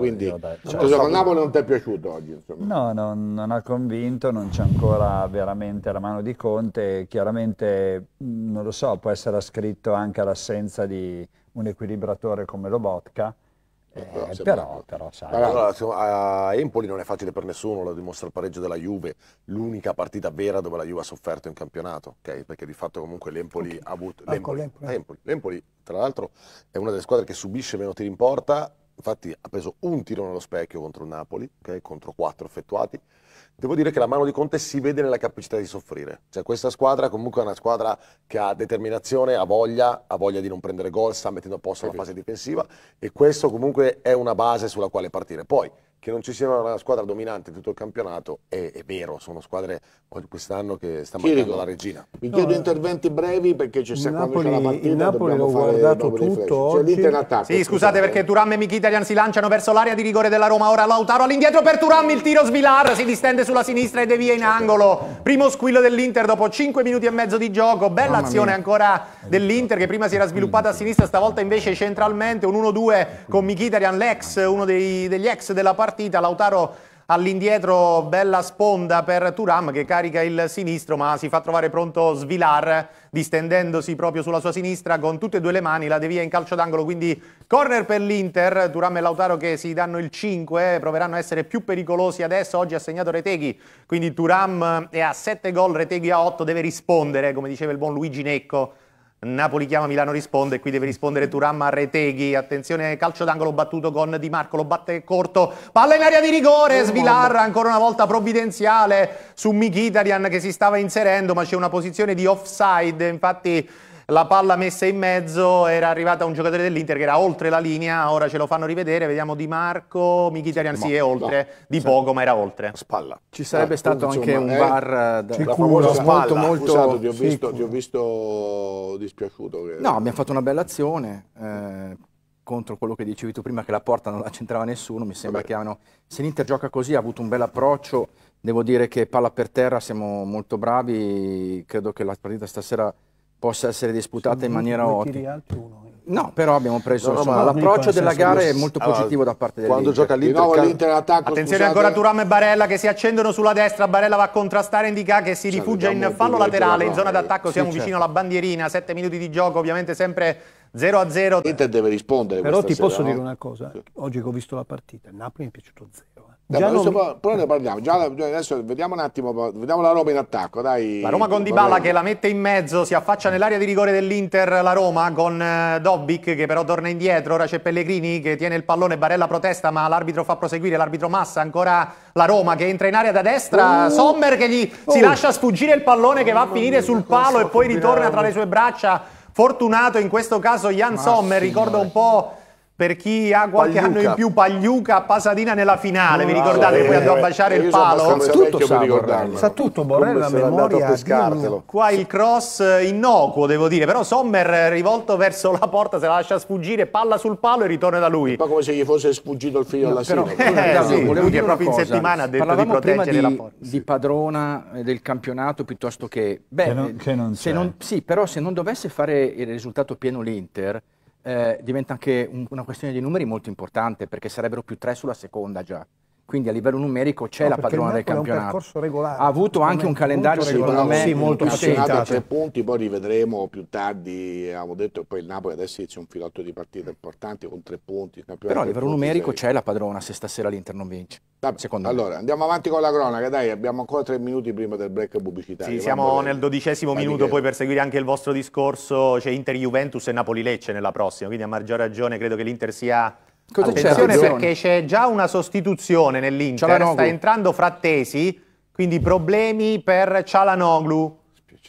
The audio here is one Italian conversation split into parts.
Quindi, io, dai, cioè, con Napoli non ti è piaciuto oggi? Insomma. No, non, non ha convinto, non c'è ancora veramente la mano di Conte. Chiaramente, non lo so, può essere ascritto anche all'assenza di un equilibratore come Lobotka. Eh, eh, però, però, sai. Allora, a Empoli non è facile per nessuno, lo dimostra il pareggio della Juve, l'unica partita vera dove la Juve ha sofferto in campionato, okay? perché di fatto comunque l'Empoli okay. ha avuto... Ah, L'Empoli, l'Empoli, tra l'altro, è una delle squadre che subisce meno tiri in porta infatti ha preso un tiro nello specchio contro il Napoli, okay? contro quattro effettuati. Devo dire che la mano di Conte si vede nella capacità di soffrire. Cioè, questa squadra comunque è una squadra che ha determinazione, ha voglia, ha voglia di non prendere gol, sta mettendo a posto la fase difensiva e questo comunque è una base sulla quale partire. Poi che non ci sia una squadra dominante tutto il campionato è, è vero, sono squadre quest'anno che stanno mandando la regina. Vi chiedo eh. interventi brevi perché ci siamo Napoli, c'è la partita. Napoli l'ho guardato tutto oggi. Cioè, sì, scusate perché Turam e Mkhitaryan si lanciano verso l'area di rigore della Roma, ora Lautaro all'indietro per Turam, il tiro Svilar si distende sulla sinistra e devia in angolo. Primo squillo dell'Inter dopo 5 minuti e mezzo di gioco, bella Mamma azione mia. ancora dell'Inter che prima si era sviluppata a mm. sinistra, stavolta invece centralmente un 1-2 con Mkhitaryan, l'ex, uno dei, degli ex della partita partita, Lautaro all'indietro bella sponda per Turam che carica il sinistro ma si fa trovare pronto Svilar distendendosi proprio sulla sua sinistra con tutte e due le mani, la devia in calcio d'angolo quindi corner per l'Inter, Turam e Lautaro che si danno il 5 proveranno a essere più pericolosi adesso, oggi ha segnato Reteghi quindi Turam è a 7 gol, Reteghi a 8 deve rispondere come diceva il buon Luigi Necco Napoli chiama, Milano risponde, qui deve rispondere Turam Reteghi, attenzione calcio d'angolo battuto con Di Marco, lo batte corto, palla in area di rigore, oh, Svilarra ancora una volta provvidenziale su Mkhitaryan che si stava inserendo ma c'è una posizione di offside, infatti la palla messa in mezzo era arrivata a un giocatore dell'Inter che era oltre la linea, ora ce lo fanno rivedere, vediamo Di Marco, Michitarian, sì è oltre, no, di poco ma era oltre. Spalla. Ci sarebbe eh, stato anche un bar eh, eh, da la famosa spalla. molto, molto ti, ho visto, ti ho visto dispiaciuto. Che... No, abbiamo fatto una bella azione. Eh, contro quello che dicevi tu prima che la porta non la centrava nessuno, mi sembra Vabbè. che hanno, se l'Inter gioca così ha avuto un bel approccio, devo dire che palla per terra siamo molto bravi, credo che la partita stasera possa essere disputata in maniera ottima. Eh. No, però abbiamo preso no, no, l'approccio della gara è molto positivo allora, da parte dell'Inter. Quando gioca l'Inter, l'attacco. Attenzione scusate. ancora Turam e Barella che si accendono sulla destra, Barella va a contrastare Indica che si rifugia in fallo laterale, in zona eh, d'attacco sì, siamo certo. vicino alla bandierina, 7 minuti di gioco, ovviamente sempre 0 a 0. L'Inter deve rispondere Però ti sera, posso no? dire una cosa, oggi che ho visto la partita, Napoli mi è piaciuto 0 Già eh, adesso non... poi ne parliamo. Già, adesso vediamo un attimo, vediamo la Roma in attacco. Dai. La Roma con Dybala che la mette in mezzo, si affaccia nell'area di rigore dell'Inter. La Roma con eh, Dobbic che però torna indietro. Ora c'è Pellegrini che tiene il pallone. Barella protesta, ma l'arbitro fa proseguire. L'arbitro Massa ancora la Roma che entra in area da destra. Uh, Sommer che gli uh, si oh. lascia sfuggire il pallone uh, che va a finire mia, sul palo e poi ritorna tra le sue braccia. Fortunato in questo caso Jan Sommer. Ricorda un po' per chi ha qualche Pagliuca. anno in più Pagliuca a Pasadena nella finale, vi ricordate che poi eh, andò a baciare il palo? Sa tutto, sa, Borrella, sa tutto Borrella a memoria. qua il cross eh, innocuo devo dire, però Sommer eh, rivolto verso la porta se la lascia sfuggire, palla sul palo e ritorna da lui. Ma come se gli fosse sfuggito il figlio alla sera. Eh, sì, volevo dire proprio in settimana ha detto di proteggere di, la porta. di padrona del campionato piuttosto che... Beh, che non, che non sì, però se non dovesse fare il risultato pieno l'Inter eh, diventa anche un, una questione di numeri molto importante perché sarebbero più tre sulla seconda già quindi a livello numerico c'è no, la padrona del campionato. Regolare, ha avuto anche un calendario secondo me sì, molto accelerato a tre punti, poi rivedremo più tardi, abbiamo detto che poi il Napoli adesso inizia un filotto di partite importanti con tre punti. Però a livello numerico c'è la padrona se stasera l'Inter non vince. Vabbè, allora, andiamo avanti con la cronaca, dai, abbiamo ancora tre minuti prima del break pubblicitario. Sì, siamo Quando nel dodicesimo minuto, poi per seguire anche il vostro discorso c'è Inter-Juventus e Napoli-Lecce nella prossima, quindi a maggior ragione credo che l'Inter sia Cosa Attenzione c'è perché c'è già una sostituzione nell'Inter, Cialanoglu. sta entrando Frattesi, quindi problemi per Cialanoglu.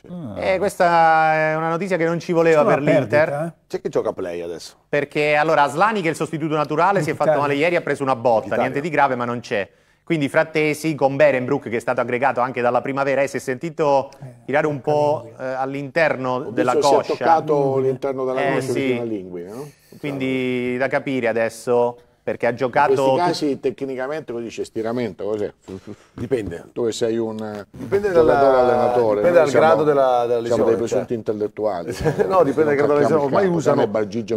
Ah. Eh, e questa è una notizia che non ci voleva per perdita, l'Inter. Eh? C'è chi gioca play adesso. Perché allora Slani che è il sostituto naturale, In si è Italia. fatto male ieri, ha preso una botta, niente di grave ma non c'è. Quindi Frattesi con Berenbrook, che è stato aggregato anche dalla primavera, e si è sentito eh, tirare un po' eh, all'interno della coscia. Si è toccato mm. l'interno della eh, coscia sì. lingua. no? Quindi da capire adesso perché ha giocato... In questi casi tecnicamente così dice stiramento, cos'è? Dipende. Tu che sei un eh, dipende allenatore. Dipende dal siamo, grado della, della lesione. Siamo dei presunti certo. intellettuali. no, dipende dal grado della lesione. Ormai usano,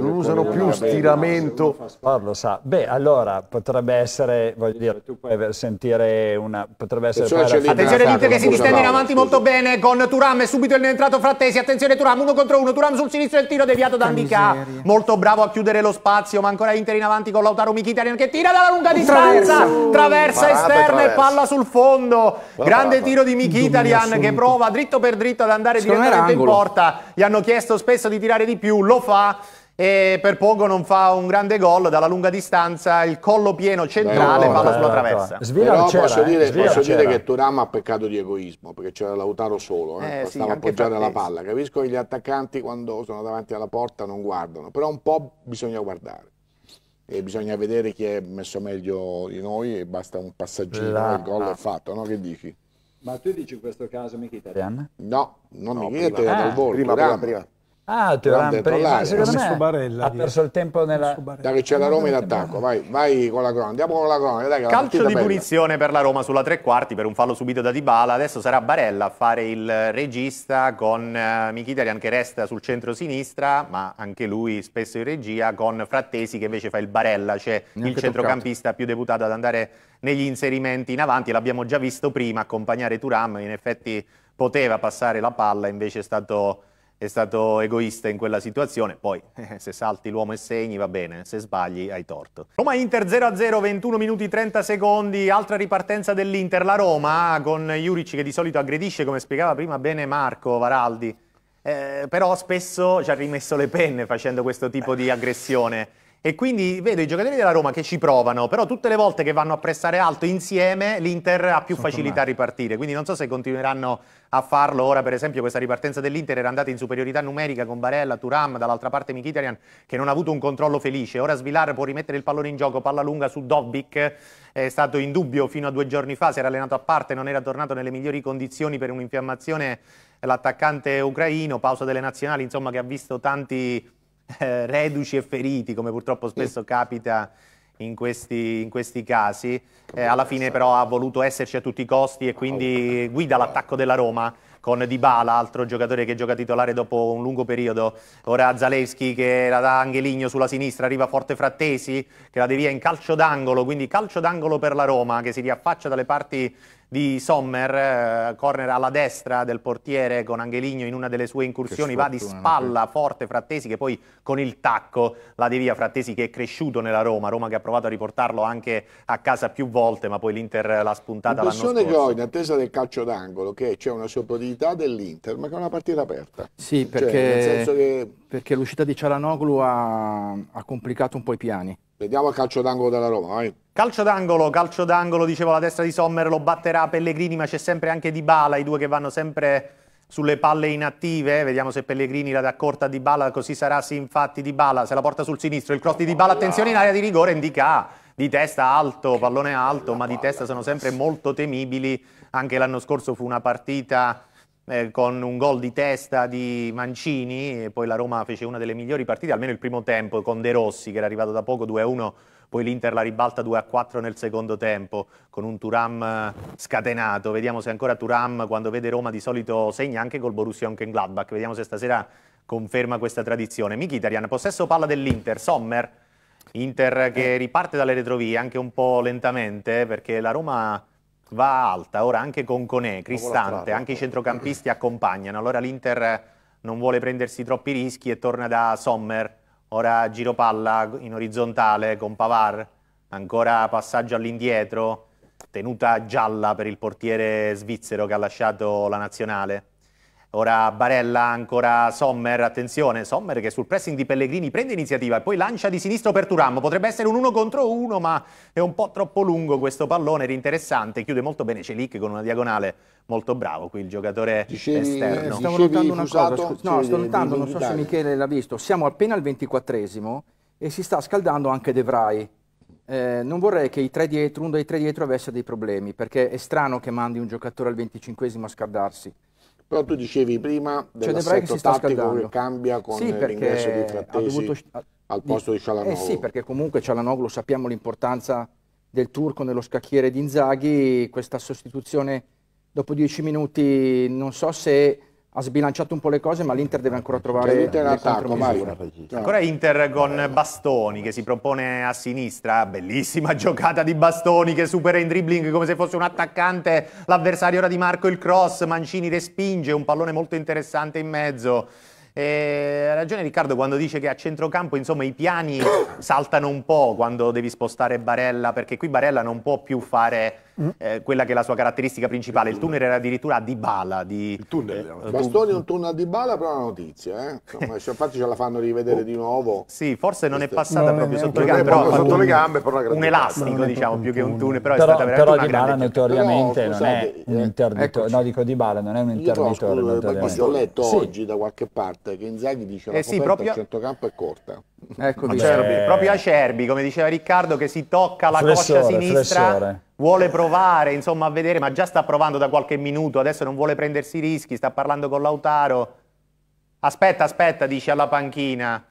non usano più stiramento. Paolo sa. Beh, allora, potrebbe essere, voglio dire, tu puoi sentire una... potrebbe essere... Attenzione l'Inter che si distende in avanti molto bene con Turam e subito il entrato Frattesi. Attenzione Turam, uno contro uno. Turam sul sinistro e il tiro deviato da Andica. Molto bravo a chiudere lo spazio, ma ancora Inter in avanti con Lautaro Michitarian che tira dalla lunga distanza, traversa esterna e palla sul fondo. Grande tiro di Michitarian che prova dritto per dritto ad andare direttamente in porta. Gli hanno chiesto spesso di tirare di più, lo fa e per poco non fa un grande gol dalla lunga distanza il collo pieno centrale palla sulla traversa Però posso, dire, posso dire che Turam ha peccato di egoismo perché c'era Lautaro solo eh, eh, stava sì, appoggiare la palla capisco che gli attaccanti quando sono davanti alla porta non guardano però un po' bisogna guardare e bisogna vedere chi è messo meglio di noi e basta un passaggino La... il gol è fatto, no? Che dichi? Ma tu dici in questo caso Mkhitaryan? No, non no, Mkhitaryan, prima. Eh, prima, prima, prima. Ah, te Teoran prima, secondo me Barella, ha perso il tempo nella... Dai c'è la Roma in attacco, vai, vai con la cronaca, andiamo con la cronaca. Dai, Calcio la di bella. punizione per la Roma sulla tre quarti per un fallo subito da Dybala, adesso sarà Barella a fare il regista con eh, Mkhitaryan che resta sul centro-sinistra, ma anche lui spesso in regia, con Frattesi che invece fa il Barella, cioè il centrocampista toccato. più deputato ad andare negli inserimenti in avanti, l'abbiamo già visto prima accompagnare Turam, in effetti poteva passare la palla, invece è stato è stato egoista in quella situazione, poi se salti l'uomo e segni va bene, se sbagli hai torto. Roma-Inter 0-0, 21 minuti 30 secondi, altra ripartenza dell'Inter, la Roma con Juric che di solito aggredisce come spiegava prima bene Marco Varaldi, eh, però spesso ci ha rimesso le penne facendo questo tipo di aggressione. E quindi vedo i giocatori della Roma che ci provano, però tutte le volte che vanno a pressare alto insieme l'Inter ha più Sono formato. facilità a ripartire. Quindi non so se continueranno a farlo. Ora per esempio questa ripartenza dell'Inter era andata in superiorità numerica con Barella, Turam, dall'altra parte Mkhitaryan che non ha avuto un controllo felice. Ora Svilar può rimettere il pallone in gioco, palla lunga su Dobbik, è stato in dubbio fino a due giorni fa, si era allenato a parte, non era tornato nelle migliori condizioni per un'infiammazione l'attaccante ucraino, pausa delle nazionali, insomma che ha visto tanti eh, reduci e feriti, come purtroppo spesso capita in questi, in questi casi. Eh, alla fine però ha voluto esserci a tutti i costi e quindi oh. guida l'attacco della Roma con Dybala, altro giocatore che gioca titolare dopo un lungo periodo. Ora Zalewski che la dà Angeligno sulla sinistra, arriva Forte Frattesi che la devia in calcio d'angolo, quindi calcio d'angolo per la Roma che si riaffaccia dalle parti di Sommer, eh, corner alla destra del portiere con Angeligno in una delle sue incursioni, va di spalla forte Frattesi che poi con il tacco la devia Frattesi che è cresciuto nella Roma, Roma che ha provato a riportarlo anche a casa più volte ma poi l'Inter l'ha spuntata l'anno scorso. L'impressione che ho in attesa del calcio d'angolo che c'è una superiorità dell'Inter ma che è una partita aperta. Sì cioè, perché, cioè, che... perché l'uscita di Cialanoglu ha, ha complicato un po' i piani Vediamo il calcio d'angolo della Roma, vai. Calcio d'angolo, calcio d'angolo, dicevo la destra di Sommer, lo batterà Pellegrini, ma c'è sempre anche Di Bala, i due che vanno sempre sulle palle inattive, vediamo se Pellegrini la dà corta Di Bala, così sarà sì infatti Di Bala, se la porta sul sinistro, il cross di Di Bala, attenzione in area di rigore, indica di testa alto, pallone alto, ma di testa sono sempre molto temibili, anche l'anno scorso fu una partita eh, con un gol di testa di Mancini, e poi la Roma fece una delle migliori partite, almeno il primo tempo, con De Rossi che era arrivato da poco 2-1, poi l'Inter la ribalta 2-4 nel secondo tempo, con un Turam eh, scatenato. Vediamo se ancora Turam, quando vede Roma, di solito segna anche col Borussia Mönchengladbach. Vediamo se stasera conferma questa tradizione. Mkhitaryan, possesso palla dell'Inter, Sommer, Inter che riparte dalle retrovie anche un po' lentamente, perché la Roma va alta, ora anche con Conè, Cristante, eh. anche i centrocampisti accompagnano, allora l'Inter non vuole prendersi troppi rischi e torna da Sommer, ora giro palla in orizzontale con Pavar, ancora passaggio all'indietro, tenuta gialla per il portiere svizzero che ha lasciato la nazionale. Ora Barella, ancora Sommer, attenzione, Sommer che sul pressing di Pellegrini prende iniziativa e poi lancia di sinistro per Turam, potrebbe essere un 1 contro 1 ma è un po' troppo lungo questo pallone, era interessante, chiude molto bene Celic con una diagonale molto bravo qui il giocatore dicevi, esterno. Eh, Stavo notando una fusato, cosa, no, sto notando, non so se Michele l'ha visto, siamo appena al 24esimo e si sta scaldando anche De Vrij. Eh, non vorrei che dietro, uno dei tre dietro avesse dei problemi, perché è strano che mandi un giocatore al 25esimo a scaldarsi. Però tu dicevi prima cioè, dell'assetto cioè tattico che cambia con sì, l'ingresso di Frattesi dovuto, al posto di Cialanoglu. Eh sì, perché comunque Cialanoglu sappiamo l'importanza del turco nello scacchiere di Inzaghi, questa sostituzione dopo dieci minuti non so se ha sbilanciato un po' le cose, ma l'Inter deve ancora trovare cioè, l'Inter attacco, Mario. Ancora Inter con Bastoni che si propone a sinistra, bellissima giocata di Bastoni che supera in dribbling come se fosse un attaccante, l'avversario era di Marco il cross, Mancini respinge, un pallone molto interessante in mezzo. E ha ragione Riccardo quando dice che a centrocampo insomma, i piani saltano un po' quando devi spostare Barella perché qui Barella non può più fare Mm. eh, quella che è la sua caratteristica principale. Il tunnel, il tunnel era addirittura a Dybala. Di, il tunnel. Eh, eh, eh Bastoni è un tunnel a Bala, però è una notizia. Eh. eh. Cioè, infatti ce la fanno rivedere oh. di nuovo. Sì, forse non è passata no, proprio sotto le gambe, però sotto le gambe, però un elastico, diciamo, più che un mm. tunnel, però, però è stata veramente però Dybala notoriamente non è un interditore. No, dico Dybala, non è un interditore. Ho letto oggi da qualche parte che Inzaghi dice la coperta a centrocampo è corta. Ecco, Acerbi, proprio Acerbi, come diceva Riccardo, che si tocca la flessore, coscia sinistra. Flessore vuole provare insomma a vedere, ma già sta provando da qualche minuto, adesso non vuole prendersi rischi, sta parlando con Lautaro. Aspetta, aspetta, dice alla panchina.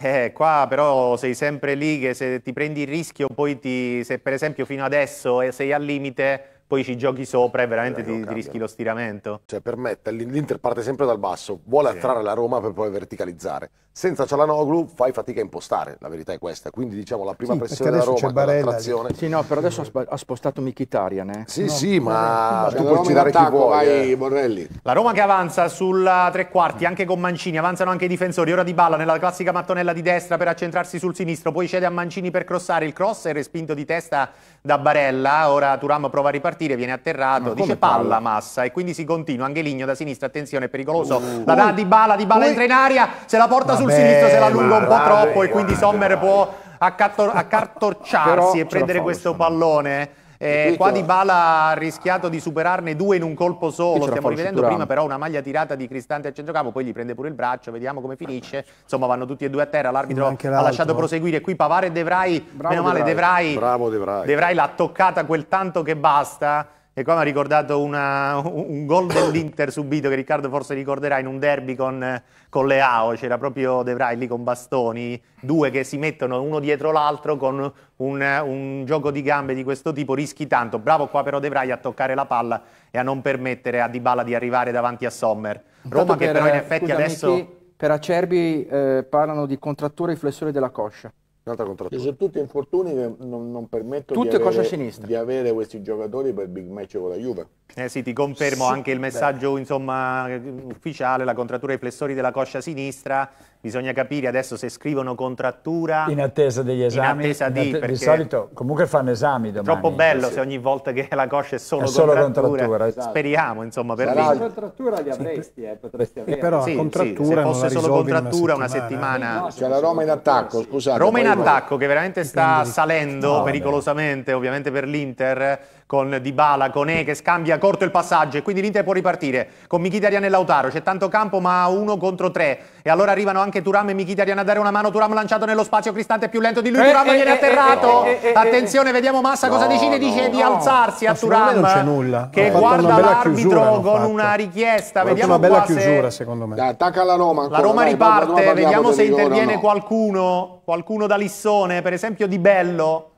Eh, qua però sei sempre lì che se ti prendi il rischio poi ti, se per esempio fino adesso eh, sei al limite poi ci giochi sopra e veramente ti, ti, rischi lo stiramento. Cioè, per l'Inter parte sempre dal basso, vuole sì. attrarre la Roma per poi verticalizzare. Senza Cialanoglu fai fatica a impostare, la verità è questa. Quindi diciamo la prima sì, pressione della Roma è l'attrazione. Sì, no, però adesso ha spostato Mkhitaryan, eh. Sì, no, sì, ma no, tu puoi girare chi vuoi. Vai, eh. Borrelli. La Roma che avanza sul tre quarti, anche con Mancini, avanzano anche i difensori. Ora di balla nella classica mattonella di destra per accentrarsi sul sinistro, poi cede a Mancini per crossare il cross è respinto di testa da Barella, ora Turam prova a ripartire, viene atterrato, dice palla, palla, Massa e quindi si continua, anche Ligno da sinistra, attenzione, è pericoloso, uh, la dà uh, di Bala, di Bala uh, entra in aria, se la porta vabbè, sul sinistro, se la allunga un po' troppo vabbè, e quindi Sommer può accartorciarsi e prendere questo pallone eh, qua Di Bala ha rischiato di superarne due in un colpo solo. Stiamo rivedendo prima però una maglia tirata di Cristante a centrocampo, poi gli prende pure il braccio, vediamo come finisce. Insomma, vanno tutti e due a terra, l'arbitro ha lasciato proseguire. Qui Pavare e De meno male De Vrij, De Vrij l'ha toccata quel tanto che basta. E qua mi ha ricordato una, un gol dell'Inter subito, che Riccardo forse ricorderà, in un derby con, con Leao, c'era proprio De Vrij lì con bastoni, due che si mettono uno dietro l'altro con un, un, gioco di gambe di questo tipo, rischi tanto. Bravo qua però De Vrij a toccare la palla e a non permettere a Dybala di arrivare davanti a Sommer. Roma per, che però in effetti scusami, adesso... Per Acerbi eh, parlano di contrattura e flessore della coscia. Un'altra contrattura. Sono tutti infortuni che non, non permettono di avere, di avere questi giocatori per big match con la Juve. Eh sì, ti confermo sì, anche il messaggio insomma, ufficiale, la contrattura ai flessori della coscia sinistra, bisogna capire adesso se scrivono contrattura... In attesa degli esami? In attesa di... In att di solito comunque fanno esami domani. È troppo eh, bello se ogni volta che la coscia è solo, è solo contrattura. contrattura esatto. Speriamo, insomma, per Sarà... lì. contrattura li avresti, eh, potresti eh, avere. E però sì, contrattura se fosse solo contrattura una settimana... settimana... No, eh. C'è la Roma in attacco, scusate. Roma in attacco che veramente sta salendo no, pericolosamente, ovviamente per l'Inter con Dybala, con E che scambia corto il passaggio e quindi l'Inter può ripartire con Mkhitaryan e Lautaro, c'è tanto campo ma uno contro tre e allora arrivano anche Turam e Mkhitaryan a dare una mano, Turam lanciato nello spazio, Cristante è più lento di lui, eh, Turam eh, viene eh, atterrato eh, eh, eh, attenzione, vediamo Massa no, cosa decide, dice no, di alzarsi a Turam non c'è nulla. che guarda l'arbitro con una richiesta, vediamo una bella chiusura se... secondo me. Dai, attacca la Roma ancora, La Roma dai, riparte, vediamo se interviene qualcuno, qualcuno da Lissone, per esempio Di Bello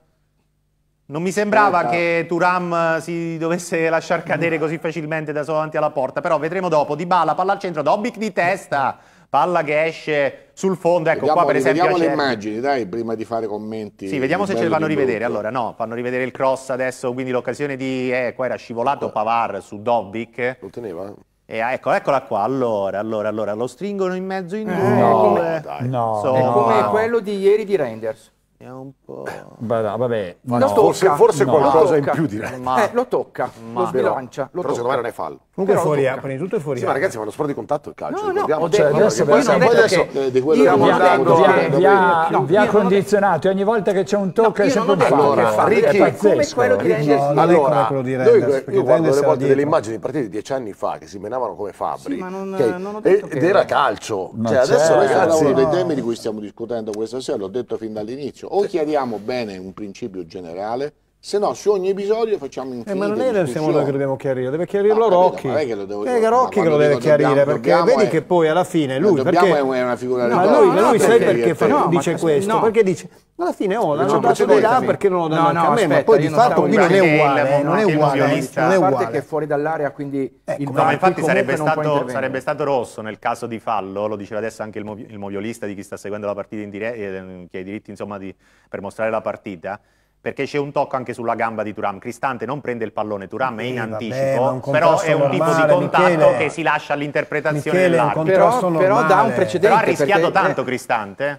non mi sembrava certo. che Turam eh, si dovesse lasciar cadere mm. così facilmente da davanti alla porta, però vedremo dopo. Di Bala, palla al centro, Dobbic di testa, palla che esce sul fondo. Ecco vediamo, qua per esempio. Vediamo le immagini, dai, prima di fare commenti. Sì, vediamo se ce le fanno rivedere. Allora, no, fanno rivedere il cross adesso, quindi l'occasione di. Eh, qua era scivolato Pavar su Dobbic. Lo teneva? E ah, ecco, eccola qua. Allora, allora, allora, lo stringono in mezzo in eh, due. No, no, dai. no. È come quello di ieri di Renders. È un po'. Beh, no, vabbè, no. Forse, forse no. qualcosa in più direi. Ma... Eh, lo tocca, ma... lo sbilancia. Lo Però tocca. secondo me non è fallo. Comunque fuori, prima di tutto è fuori. Sì, ma ragazzi, ma lo sport di contatto è il calcio. No, no, cioè, adesso, no, adesso, poi adesso che... di quello stiamo andando. Vi ha, vi ha, no, vi ha condizionato, ogni volta che c'è un tocco no, è sempre un fallo. Allora, Ricchi, è come quello di Renders. No, allora, quello di Renders, noi, io guardo le volte delle immagini di partite di dieci anni fa che si menavano come Fabri. Sì, ma non, che, non ho detto ed era calcio. Cioè, adesso certo. ragazzi, uno dei temi di cui stiamo discutendo questa sera, l'ho detto fin dall'inizio. O chiariamo bene un principio generale se no, su ogni episodio facciamo infinite eh, Ma non è noi siamo noi che dobbiamo chiarire, deve chiarirlo no, Rocchi. è che lo devo chiarire. Eh, è Rocchi che lo deve chiarire, perché vedi è... che poi alla fine lui... Perché, è una figura no, lui, no, lui sai perché fa, no, dice questo? Perché dice, alla fine oh, l'hanno dato di là perché non lo danno no, no, a me, ma poi di fatto qui non è uguale, non è uguale. A parte che è fuori dall'area, quindi ecco, infatti sarebbe stato rosso nel caso di fallo, lo diceva adesso anche il moviolista di chi sta seguendo la partita in diretta, eh, che ha i diritti insomma per mostrare la partita, perché c'è un tocco anche sulla gamba di Turam. Cristante non prende il pallone, Turam sì, è in anticipo, vabbè, però è un normale, tipo di contatto Michele, che si lascia all'interpretazione dell'arbitro. Però, però dà un precedente. Però ha rischiato perché, tanto eh, Cristante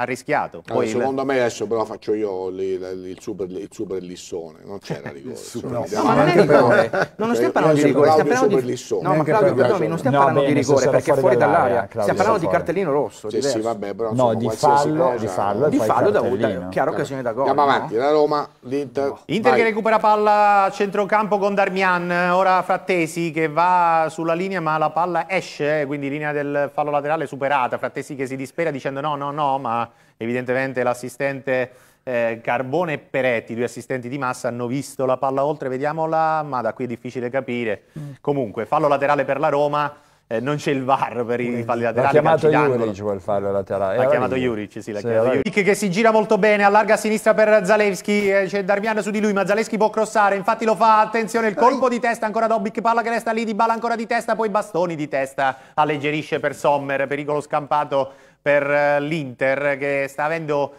ha rischiato. Allora, eh, secondo il... me adesso però faccio io il, il super, il super lissone, non c'era rigore. no, no, ma non è rigore, non stiamo parlando di rigore, stiamo parlando di rigore. No, ma Claudio, perdonami, non stiamo parlando di rigore perché è fuori dall'area, stiamo parlando di cartellino rosso. Sì, sì, vabbè, però no, di fallo, di fallo, di fallo da Uda, chiara occasione da gol. Andiamo avanti, la Roma, l'Inter. Inter che recupera palla a centrocampo con Darmian, ora Frattesi che va sulla linea ma la palla esce, eh, quindi linea del fallo laterale superata, Frattesi che si dispera dicendo no, no, no, ma evidentemente l'assistente eh, Carbone e Peretti, due assistenti di massa, hanno visto la palla oltre, vediamola, ma da qui è difficile capire. Mm. Comunque, fallo laterale per la Roma, eh, non c'è il VAR per i falli laterali. L'ha chiamato Juric quel fallo laterale. L'ha chiamato Juric, sì, l'ha sì, chiamato Juric. Che si gira molto bene, allarga a sinistra per Zalewski, eh, c'è Darmian su di lui, ma Zalewski può crossare, infatti lo fa, attenzione, il colpo di testa ancora Dobic, palla che resta lì, di balla ancora di testa, poi bastoni di testa, alleggerisce per Sommer, pericolo scampato per eh, l'Inter che sta avendo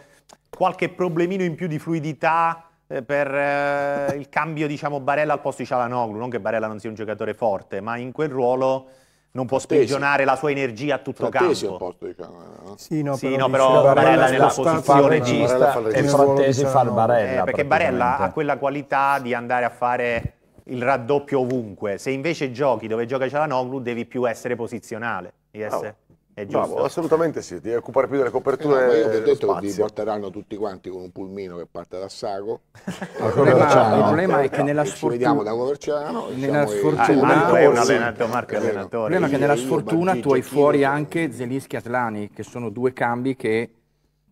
qualche problemino in più di fluidità eh, per eh, il cambio diciamo Barella al posto di Cialanoglu, non che Barella non sia un giocatore forte, ma in quel ruolo non può Frattesi. sprigionare la sua energia a tutto Frattesi campo. posto di Cialanoglu. No? Sì, no, sì, però, no, però Barella, Barella nella posizione regista e Frattesi fa il Barella. Eh, perché Barella ha quella qualità di andare a fare il raddoppio ovunque. Se invece giochi dove gioca Cialanoglu devi più essere posizionale. Essere... È giusto? Bravo, assolutamente sì, devi occupare più delle coperture. Eh no, io ho detto che vi porteranno tutti quanti con un pulmino che parte da Sago. il, problema, il problema è che nella sfortuna. vediamo da Coverciano. Nella sfortuna. Ah, Marco è un allenatore. Marco allenatore. Il problema è che nella sfortuna tu hai fuori anche Zelinski e Atlani, che sono due cambi che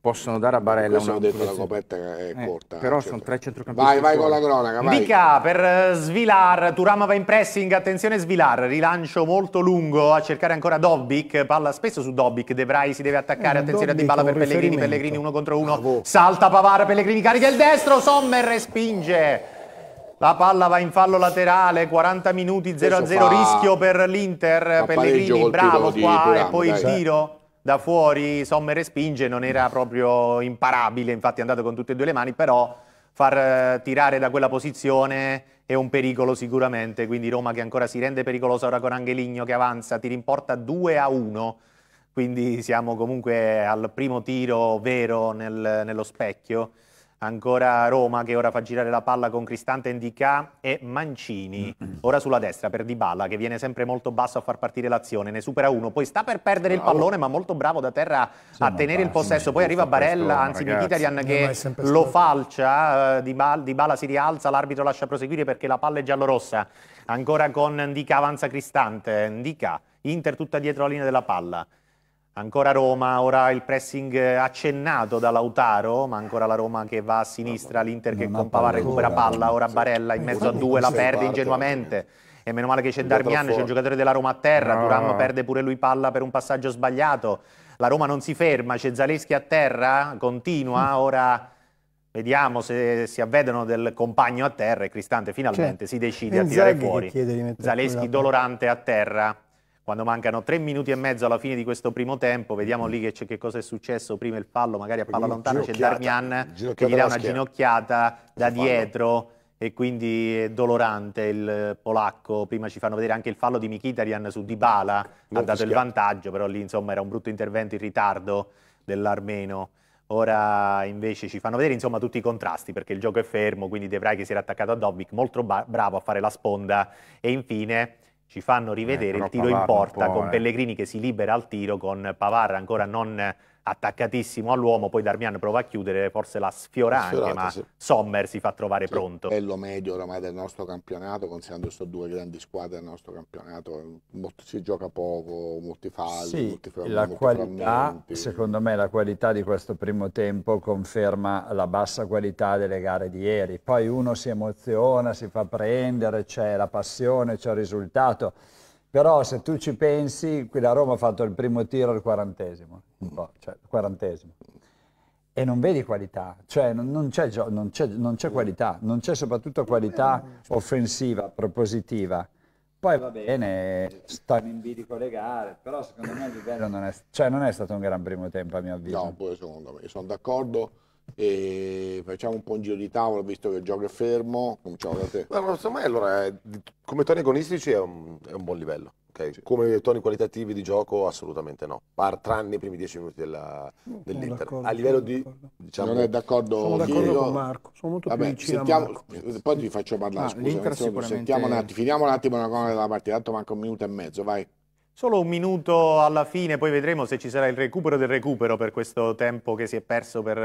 possono dare a Barella una detto la coperta è eh, corta però cioè, sono tre centrocampisti vai vai con la cronaca vai. Dica per eh, Svilar Turam va in pressing attenzione Svilar rilancio molto lungo a cercare ancora Dobbic palla spesso su Dobbic De Vrij si deve attaccare eh, attenzione Dobbik, a Dybala per Pellegrini Pellegrini uno contro uno Bravo. salta Pavara Pellegrini carica il destro Sommer respinge la palla va in fallo laterale, 40 minuti 0-0, rischio per l'Inter, Pellegrini bravo qua Turam, e poi dai. il tiro da fuori somme e spinge, non era proprio imparabile, infatti è andato con tutte e due le mani, però far eh, tirare da quella posizione è un pericolo sicuramente, quindi Roma che ancora si rende pericolosa ora con Angeligno che avanza, ti rimporta 2 a 1, quindi siamo comunque al primo tiro vero nel, nello specchio. Ancora Roma che ora fa girare la palla con Cristante Indica e Mancini. Ora sulla destra per Dybala che viene sempre molto basso a far partire l'azione, ne supera uno, poi sta per perdere bravo. il pallone ma molto bravo da terra Insomma, a tenere il possesso. Poi arriva Barella, storno, anzi Mkhitaryan eh, che lo falcia, uh, Dybala si rialza, l'arbitro lascia proseguire perché la palla è giallorossa. Ancora con Indica avanza Cristante, Indica, Inter tutta dietro la linea della palla. Ancora Roma, ora il pressing eh, accennato da Lautaro, ma ancora la Roma che va a sinistra, l'Inter che con Pavà recupera palla, ora Barella in mezzo a due la perde ingenuamente. E meno male che c'è Darmian, c'è un giocatore della Roma a terra, Duram perde pure lui palla per un passaggio sbagliato. La Roma non si ferma, c'è Zaleschi a terra, continua, mm. ora... Vediamo se si avvedono del compagno a terra e Cristante finalmente cioè, si decide a tirare fuori. Zaleschi dolorante a terra, quando mancano tre minuti e mezzo alla fine di questo primo tempo, vediamo lì che, che cosa è successo, prima il fallo, magari a palla lontana c'è Darmian che gli dà una ginocchiata da dietro e quindi è dolorante il polacco, prima ci fanno vedere anche il fallo di Mkhitaryan su Dybala, Molto ha dato il vantaggio, però lì insomma era un brutto intervento in ritardo dell'armeno. Ora invece ci fanno vedere insomma, tutti i contrasti perché il gioco è fermo, quindi De Vrij che si era attaccato a Dobbik, molto bravo a fare la sponda e infine ci fanno rivedere eh, il tiro Pavarra in porta con eh. Pellegrini che si libera al tiro con Pavarra ancora non attaccatissimo all'uomo, poi Darmian prova a chiudere, forse la sfiora anche, Sfiorata, ma sì. Sommer si fa trovare sì, pronto. Bello medio oramai del nostro campionato, considerando che sono due grandi squadre del nostro campionato, molto, si gioca poco, molti falli, sì, molti, la molti qualità, frammenti. Secondo me la qualità di questo primo tempo conferma la bassa qualità delle gare di ieri, poi uno si emoziona, si fa prendere, c'è la passione, c'è il risultato, però se tu ci pensi, qui la Roma ha fatto il primo tiro al quarantesimo no, cioè quarantesimo. E non vedi qualità, cioè non, non c'è, qualità, non c'è soprattutto qualità offensiva, propositiva. Poi va bene, stanno in bilico le gare, però secondo me il livello non è, cioè non è stato un gran primo tempo a mio avviso. No, poi secondo me, sono d'accordo e facciamo un po' un giro di tavola visto che il gioco è fermo. Cominciamo da te. Allora, insomma, allora, come toni agonistici è un, è un buon livello. Okay? Sì. Come toni qualitativi di gioco assolutamente no, Par, tranne i primi dieci minuti della, dell'Inter. A livello di... Diciamo, non è d'accordo, sono d'accordo con Marco, sono molto Vabbè, sentiamo, eh, Poi ti faccio parlare, ah, scusa, sentiamo sicuramente... un attimo, finiamo un attimo una cosa della partita, tanto manca un minuto e mezzo, vai. Solo un minuto alla fine, poi vedremo se ci sarà il recupero del recupero per questo tempo che si è perso per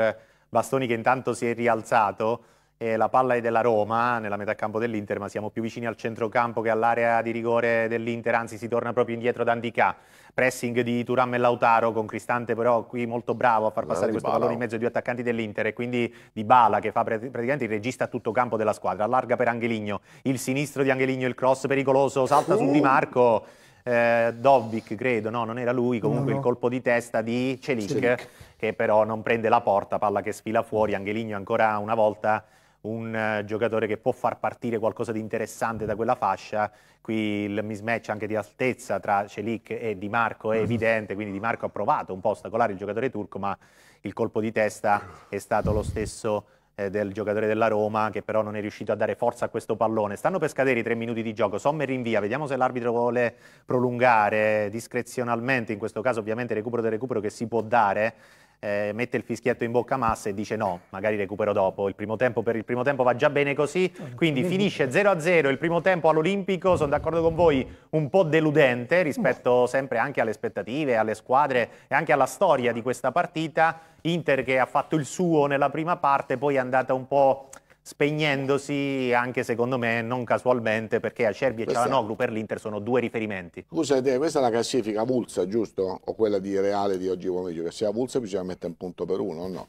Bastoni che intanto si è rialzato, eh, la palla è della Roma nella metà campo dell'Inter, ma siamo più vicini al centrocampo che all'area di rigore dell'Inter, anzi si torna proprio indietro da Andicà. Pressing di Turam e Lautaro con Cristante però qui molto bravo a far passare questo pallone in mezzo ai due attaccanti dell'Inter e quindi Di Bala che fa praticamente il regista a tutto campo della squadra, allarga per Angeligno, il sinistro di Angeligno, il cross pericoloso, salta su Di uh. Marco eh, Dobbik, credo, no, non era lui, comunque no, no. il colpo di testa di Celic, Celic che però non prende la porta, palla che sfila fuori, Angeligno ancora una volta un eh, giocatore che può far partire qualcosa di interessante da quella fascia. Qui il mismatch anche di altezza tra Celic e Di Marco è mm-hmm. evidente, quindi Di Marco ha provato un po' a ostacolare il giocatore turco, ma il colpo di testa è stato lo stesso eh, del giocatore della Roma che però non è riuscito a dare forza a questo pallone. Stanno per scadere i tre minuti di gioco, Sommer rinvia, vediamo se l'arbitro vuole prolungare discrezionalmente, in questo caso ovviamente recupero del recupero che si può dare eh, mette il fischietto in bocca a Massa e dice no, magari recupero dopo, il primo tempo per il primo tempo va già bene così, certo, quindi finisce 0-0 il primo tempo all'Olimpico, sono d'accordo con voi, un po' deludente rispetto mm. sempre anche alle aspettative, alle squadre e anche alla storia di questa partita, Inter che ha fatto il suo nella prima parte, poi è andata un po' spegnendosi anche secondo me non casualmente perché Acerbi e questa... Cialanoglu per l'Inter sono due riferimenti. Scusa te, questa è la classifica Vulsa, giusto? O quella di Reale di oggi pomeriggio? Che se la Vulsa bisogna mettere un punto per uno, o no?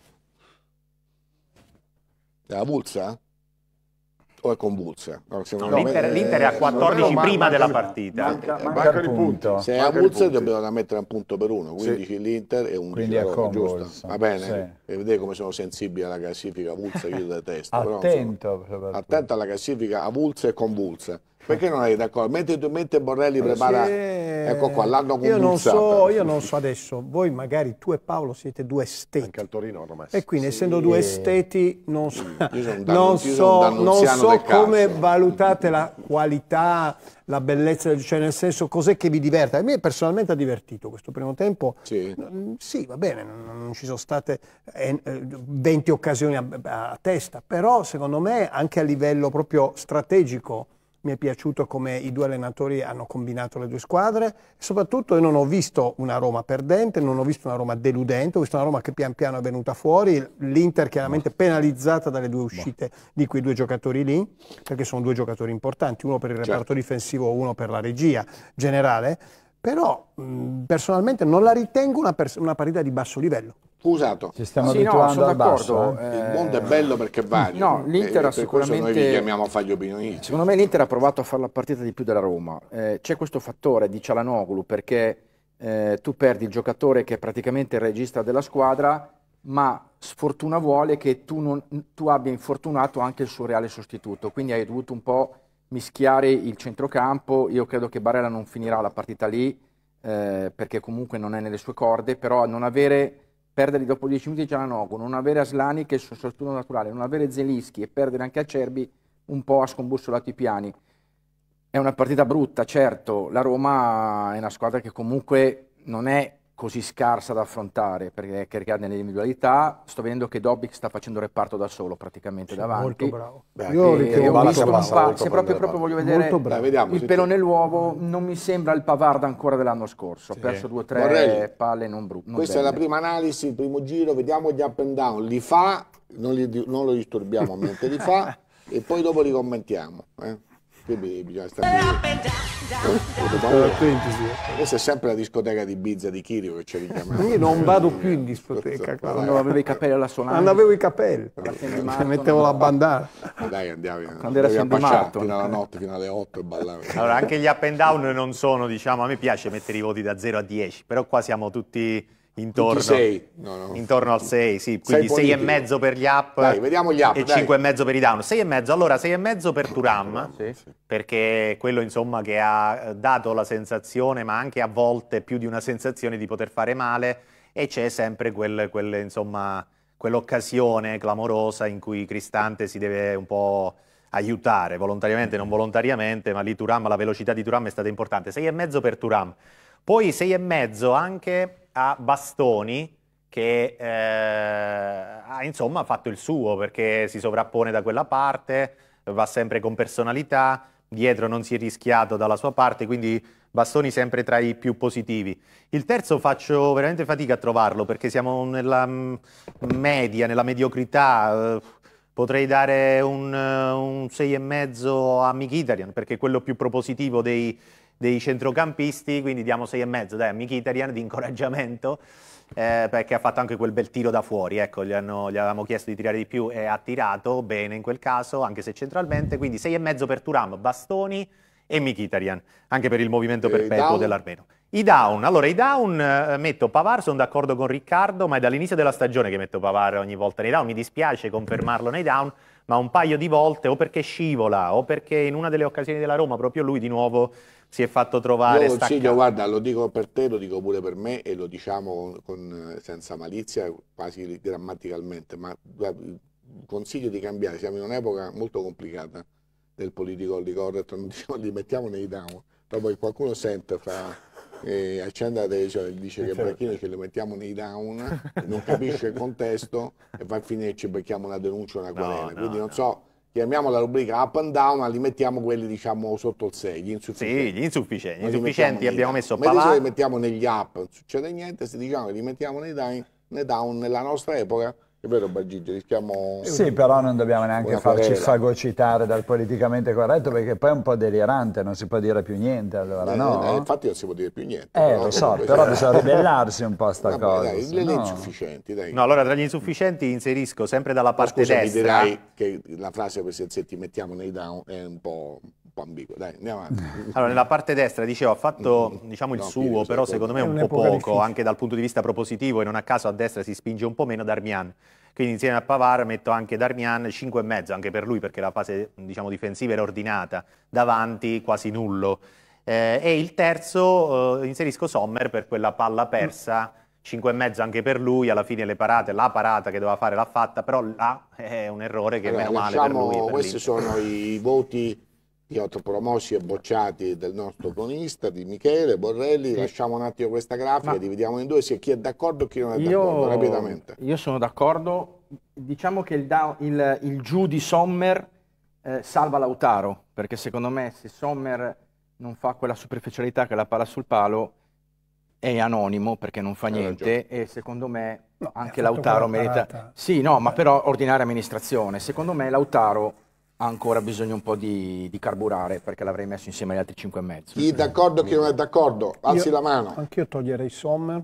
È La Vulsa? o è convulsa. No, no, l'Inter, l'Inter, è a 14 eh, no, prima manca, della partita. Manca, manca, manca il punto. Se è avulsa dobbiamo mettere un punto per uno, 15 sì. l'Inter e un quindi Roma, giusto? Va bene? Sì. E vedete come sono sensibile alla classifica avulsa, io detesto. Attento, però, insomma, attento alla classifica avulsa e convulsa. Perché non eri d'accordo? Mentre tu Borrelli eh, prepara, se... ecco qua, l'hanno Io non, so, io non so adesso, voi magari, tu e Paolo siete due esteti. Anche al Torino ormai. E quindi sì. essendo due esteti non so, mm, non so, non so come valutate la qualità, la bellezza, cioè nel senso cos'è che vi diverte. A me personalmente ha divertito questo primo tempo. Sì, mm, sì va bene, non, non, ci sono state 20 eh, eh, occasioni a, a testa, però secondo me anche a livello proprio strategico mi è piaciuto come i due allenatori hanno combinato le due squadre. Soprattutto io non ho visto una Roma perdente, non ho visto una Roma deludente, ho visto una Roma che pian piano è venuta fuori, l'Inter chiaramente boh. penalizzata dalle due boh. uscite di quei due giocatori lì, perché sono due giocatori importanti, uno per il certo. reparto certo. difensivo, uno per la regia generale. Però mh, personalmente non la ritengo una, una partita di basso livello. Scusato. Ci stiamo sì, abituando no, al basso. Eh. eh. Il mondo è bello perché varia. No, l'Inter eh, ha sicuramente... noi li chiamiamo fagli opinionisti. Secondo me l'Inter ha provato a fare la partita di più della Roma. Eh, c'è questo fattore di Cialanoglu perché eh, tu perdi il giocatore che è praticamente il regista della squadra, ma sfortuna vuole che tu, non, tu abbia infortunato anche il suo reale sostituto. Quindi hai dovuto un po' mischiare il centrocampo. Io credo che Barella non finirà la partita lì eh, perché comunque non è nelle sue corde, però non avere perderli dopo 10 minuti già la Nogo, non avere Aslani che è il suo sostituto naturale, non avere Zelischi e perdere anche Acerbi un po' ha scombussolato i piani. È una partita brutta, certo, la Roma è una squadra che comunque non è così scarsa da affrontare perché è caricata nell'individualità. Sto vedendo che Dobbic sta facendo reparto da solo praticamente sì, davanti. Molto bravo. Beh, Io ho visto un se proprio, proprio voglio vedere Dai, eh, vediamo, il pelo nell'uovo, non mi sembra il Pavard ancora dell'anno scorso. Sì. Ha perso due o tre Vorrei. palle non brutte. Questa belle. è la prima analisi, il primo giro, vediamo gli up and down. Li fa, non, li, non lo disturbiamo a mentre li fa e poi dopo li commentiamo. Eh? quindi bisogna stare attenti. Questa è sempre la discoteca di Bizza di Chirio che ci richiamava. Io non vado più in eh, discoteca quando avevo i capelli alla solana. Quando avevo i capelli, ci eh, mettevo la bandana. Dai, andiamo. Quando era sempre Marto. Fino alla notte, fino alle 8 e ballavi. Allora, anche gli up and down non sono, diciamo, a me piace mettere i voti da 0 a 10, però qua siamo tutti Intorno, no, no. intorno, al 6, sì, quindi 6,5 per gli up dai, gli up, e 5,5 per i down. 6,5, allora 6,5 per Turam, sì. perché è quello insomma che ha eh, dato la sensazione, ma anche a volte più di una sensazione di poter fare male e c'è sempre quel, quel, insomma, quell'occasione clamorosa in cui Cristante si deve un po' aiutare, volontariamente, non volontariamente, ma lì Turam, la velocità di Turam è stata importante. 6,5 per Turam. Poi 6,5 anche a bastoni che eh, ha insomma fatto il suo perché si sovrappone da quella parte, va sempre con personalità, dietro non si è rischiato dalla sua parte, quindi Bastoni sempre tra i più positivi. Il terzo faccio veramente fatica a trovarlo perché siamo nella mm, media, nella mediocrità. Eh, potrei dare un, eh, un 6,5 a Mkhitaryan perché è quello più propositivo dei, dei centrocampisti, quindi diamo 6,5 dai, a Mkhitaryan di incoraggiamento, eh, perché ha fatto anche quel bel tiro da fuori, ecco, gli, hanno, gli, avevamo chiesto di tirare di più e ha tirato bene in quel caso, anche se centralmente, quindi 6,5 per Turam, Bastoni e Mkhitaryan, anche per il movimento perpetuo dell'Armeno. I down, allora i down eh, metto Pavar, sono d'accordo con Riccardo, ma è dall'inizio della stagione che metto Pavar ogni volta nei down, mi dispiace confermarlo nei down, ma un paio di volte o perché scivola o perché in una delle occasioni della Roma proprio lui di nuovo si è fatto trovare Io consiglio, guarda, lo dico per te, lo dico pure per me e lo diciamo con, eh, senza malizia, quasi grammaticalmente, ma consiglio di cambiare, siamo in un'epoca molto complicata del politico, di corretto, non diciamo, li mettiamo nei damo, poi qualcuno sente fra eh, accende la televisione e dice che Bracchino ce lo mettiamo nei down, non capisce il contesto e va a finire ci becchiamo una denuncia, una querela. No, Quindi no, non so chiamiamo la rubrica up and down, ma li mettiamo quelli diciamo sotto il 6, gli insufficienti. Sì, gli insufficienti, gli insufficienti li abbiamo messo a palà. li mettiamo negli up, non succede niente, se diciamo che li mettiamo nei down, nei down nella nostra epoca è vero Baggigi, rischiamo... Sì, però non dobbiamo neanche farci querela. fagocitare dal politicamente corretto perché poi è un po' delirante, non si può dire più niente allora, eh, no? Eh, infatti non si può dire più niente. Eh, però, lo so, però, bisogna ribellarsi un po' a sta Vabbè, cosa. Dai, le no. insufficienti, dai. No, allora tra gli insufficienti inserisco sempre dalla parte Scusa, destra... Scusa, mi dirai che la frase per sensetti mettiamo nei down è un po' po' ambiguo. Dai, andiamo avanti. Allora, nella parte destra, dicevo, ha fatto mm, mm, mm. diciamo, il no, suo, però secondo me un po' poco, difficile. anche dal punto di vista propositivo, e non a caso a destra si spinge un po' meno Darmian. Quindi insieme a Pavar metto anche Darmian 5,5, anche per lui, perché la fase diciamo, difensiva era ordinata, davanti quasi nullo. Eh, e il terzo eh, inserisco Sommer per quella palla persa. 5 e anche per lui, alla fine le parate, la parata che doveva fare l'ha fatta, però là eh, è un errore che allora, meno male per lui. Per questi sono i voti gli otto promossi e bocciati del nostro cronista, di Michele Borrelli. Sì. Lasciamo un attimo questa grafica, Ma dividiamo in due se chi è d'accordo e chi non è d'accordo, rapidamente. Io sono d'accordo, diciamo che il, da, il, il giù di Sommer eh, salva Lautaro, perché secondo me se Sommer non fa quella superficialità che la palla sul palo è anonimo perché non fa niente e secondo me no, anche Lautaro merita... Sì, no, ma eh. però ordinaria amministrazione. Secondo me Lautaro ha ancora bisogno un po' di, di carburare perché l'avrei messo insieme agli altri 5 e mezzo. Chi d'accordo, chi non è d'accordo, alzi io, la mano. Anch'io toglierei Sommer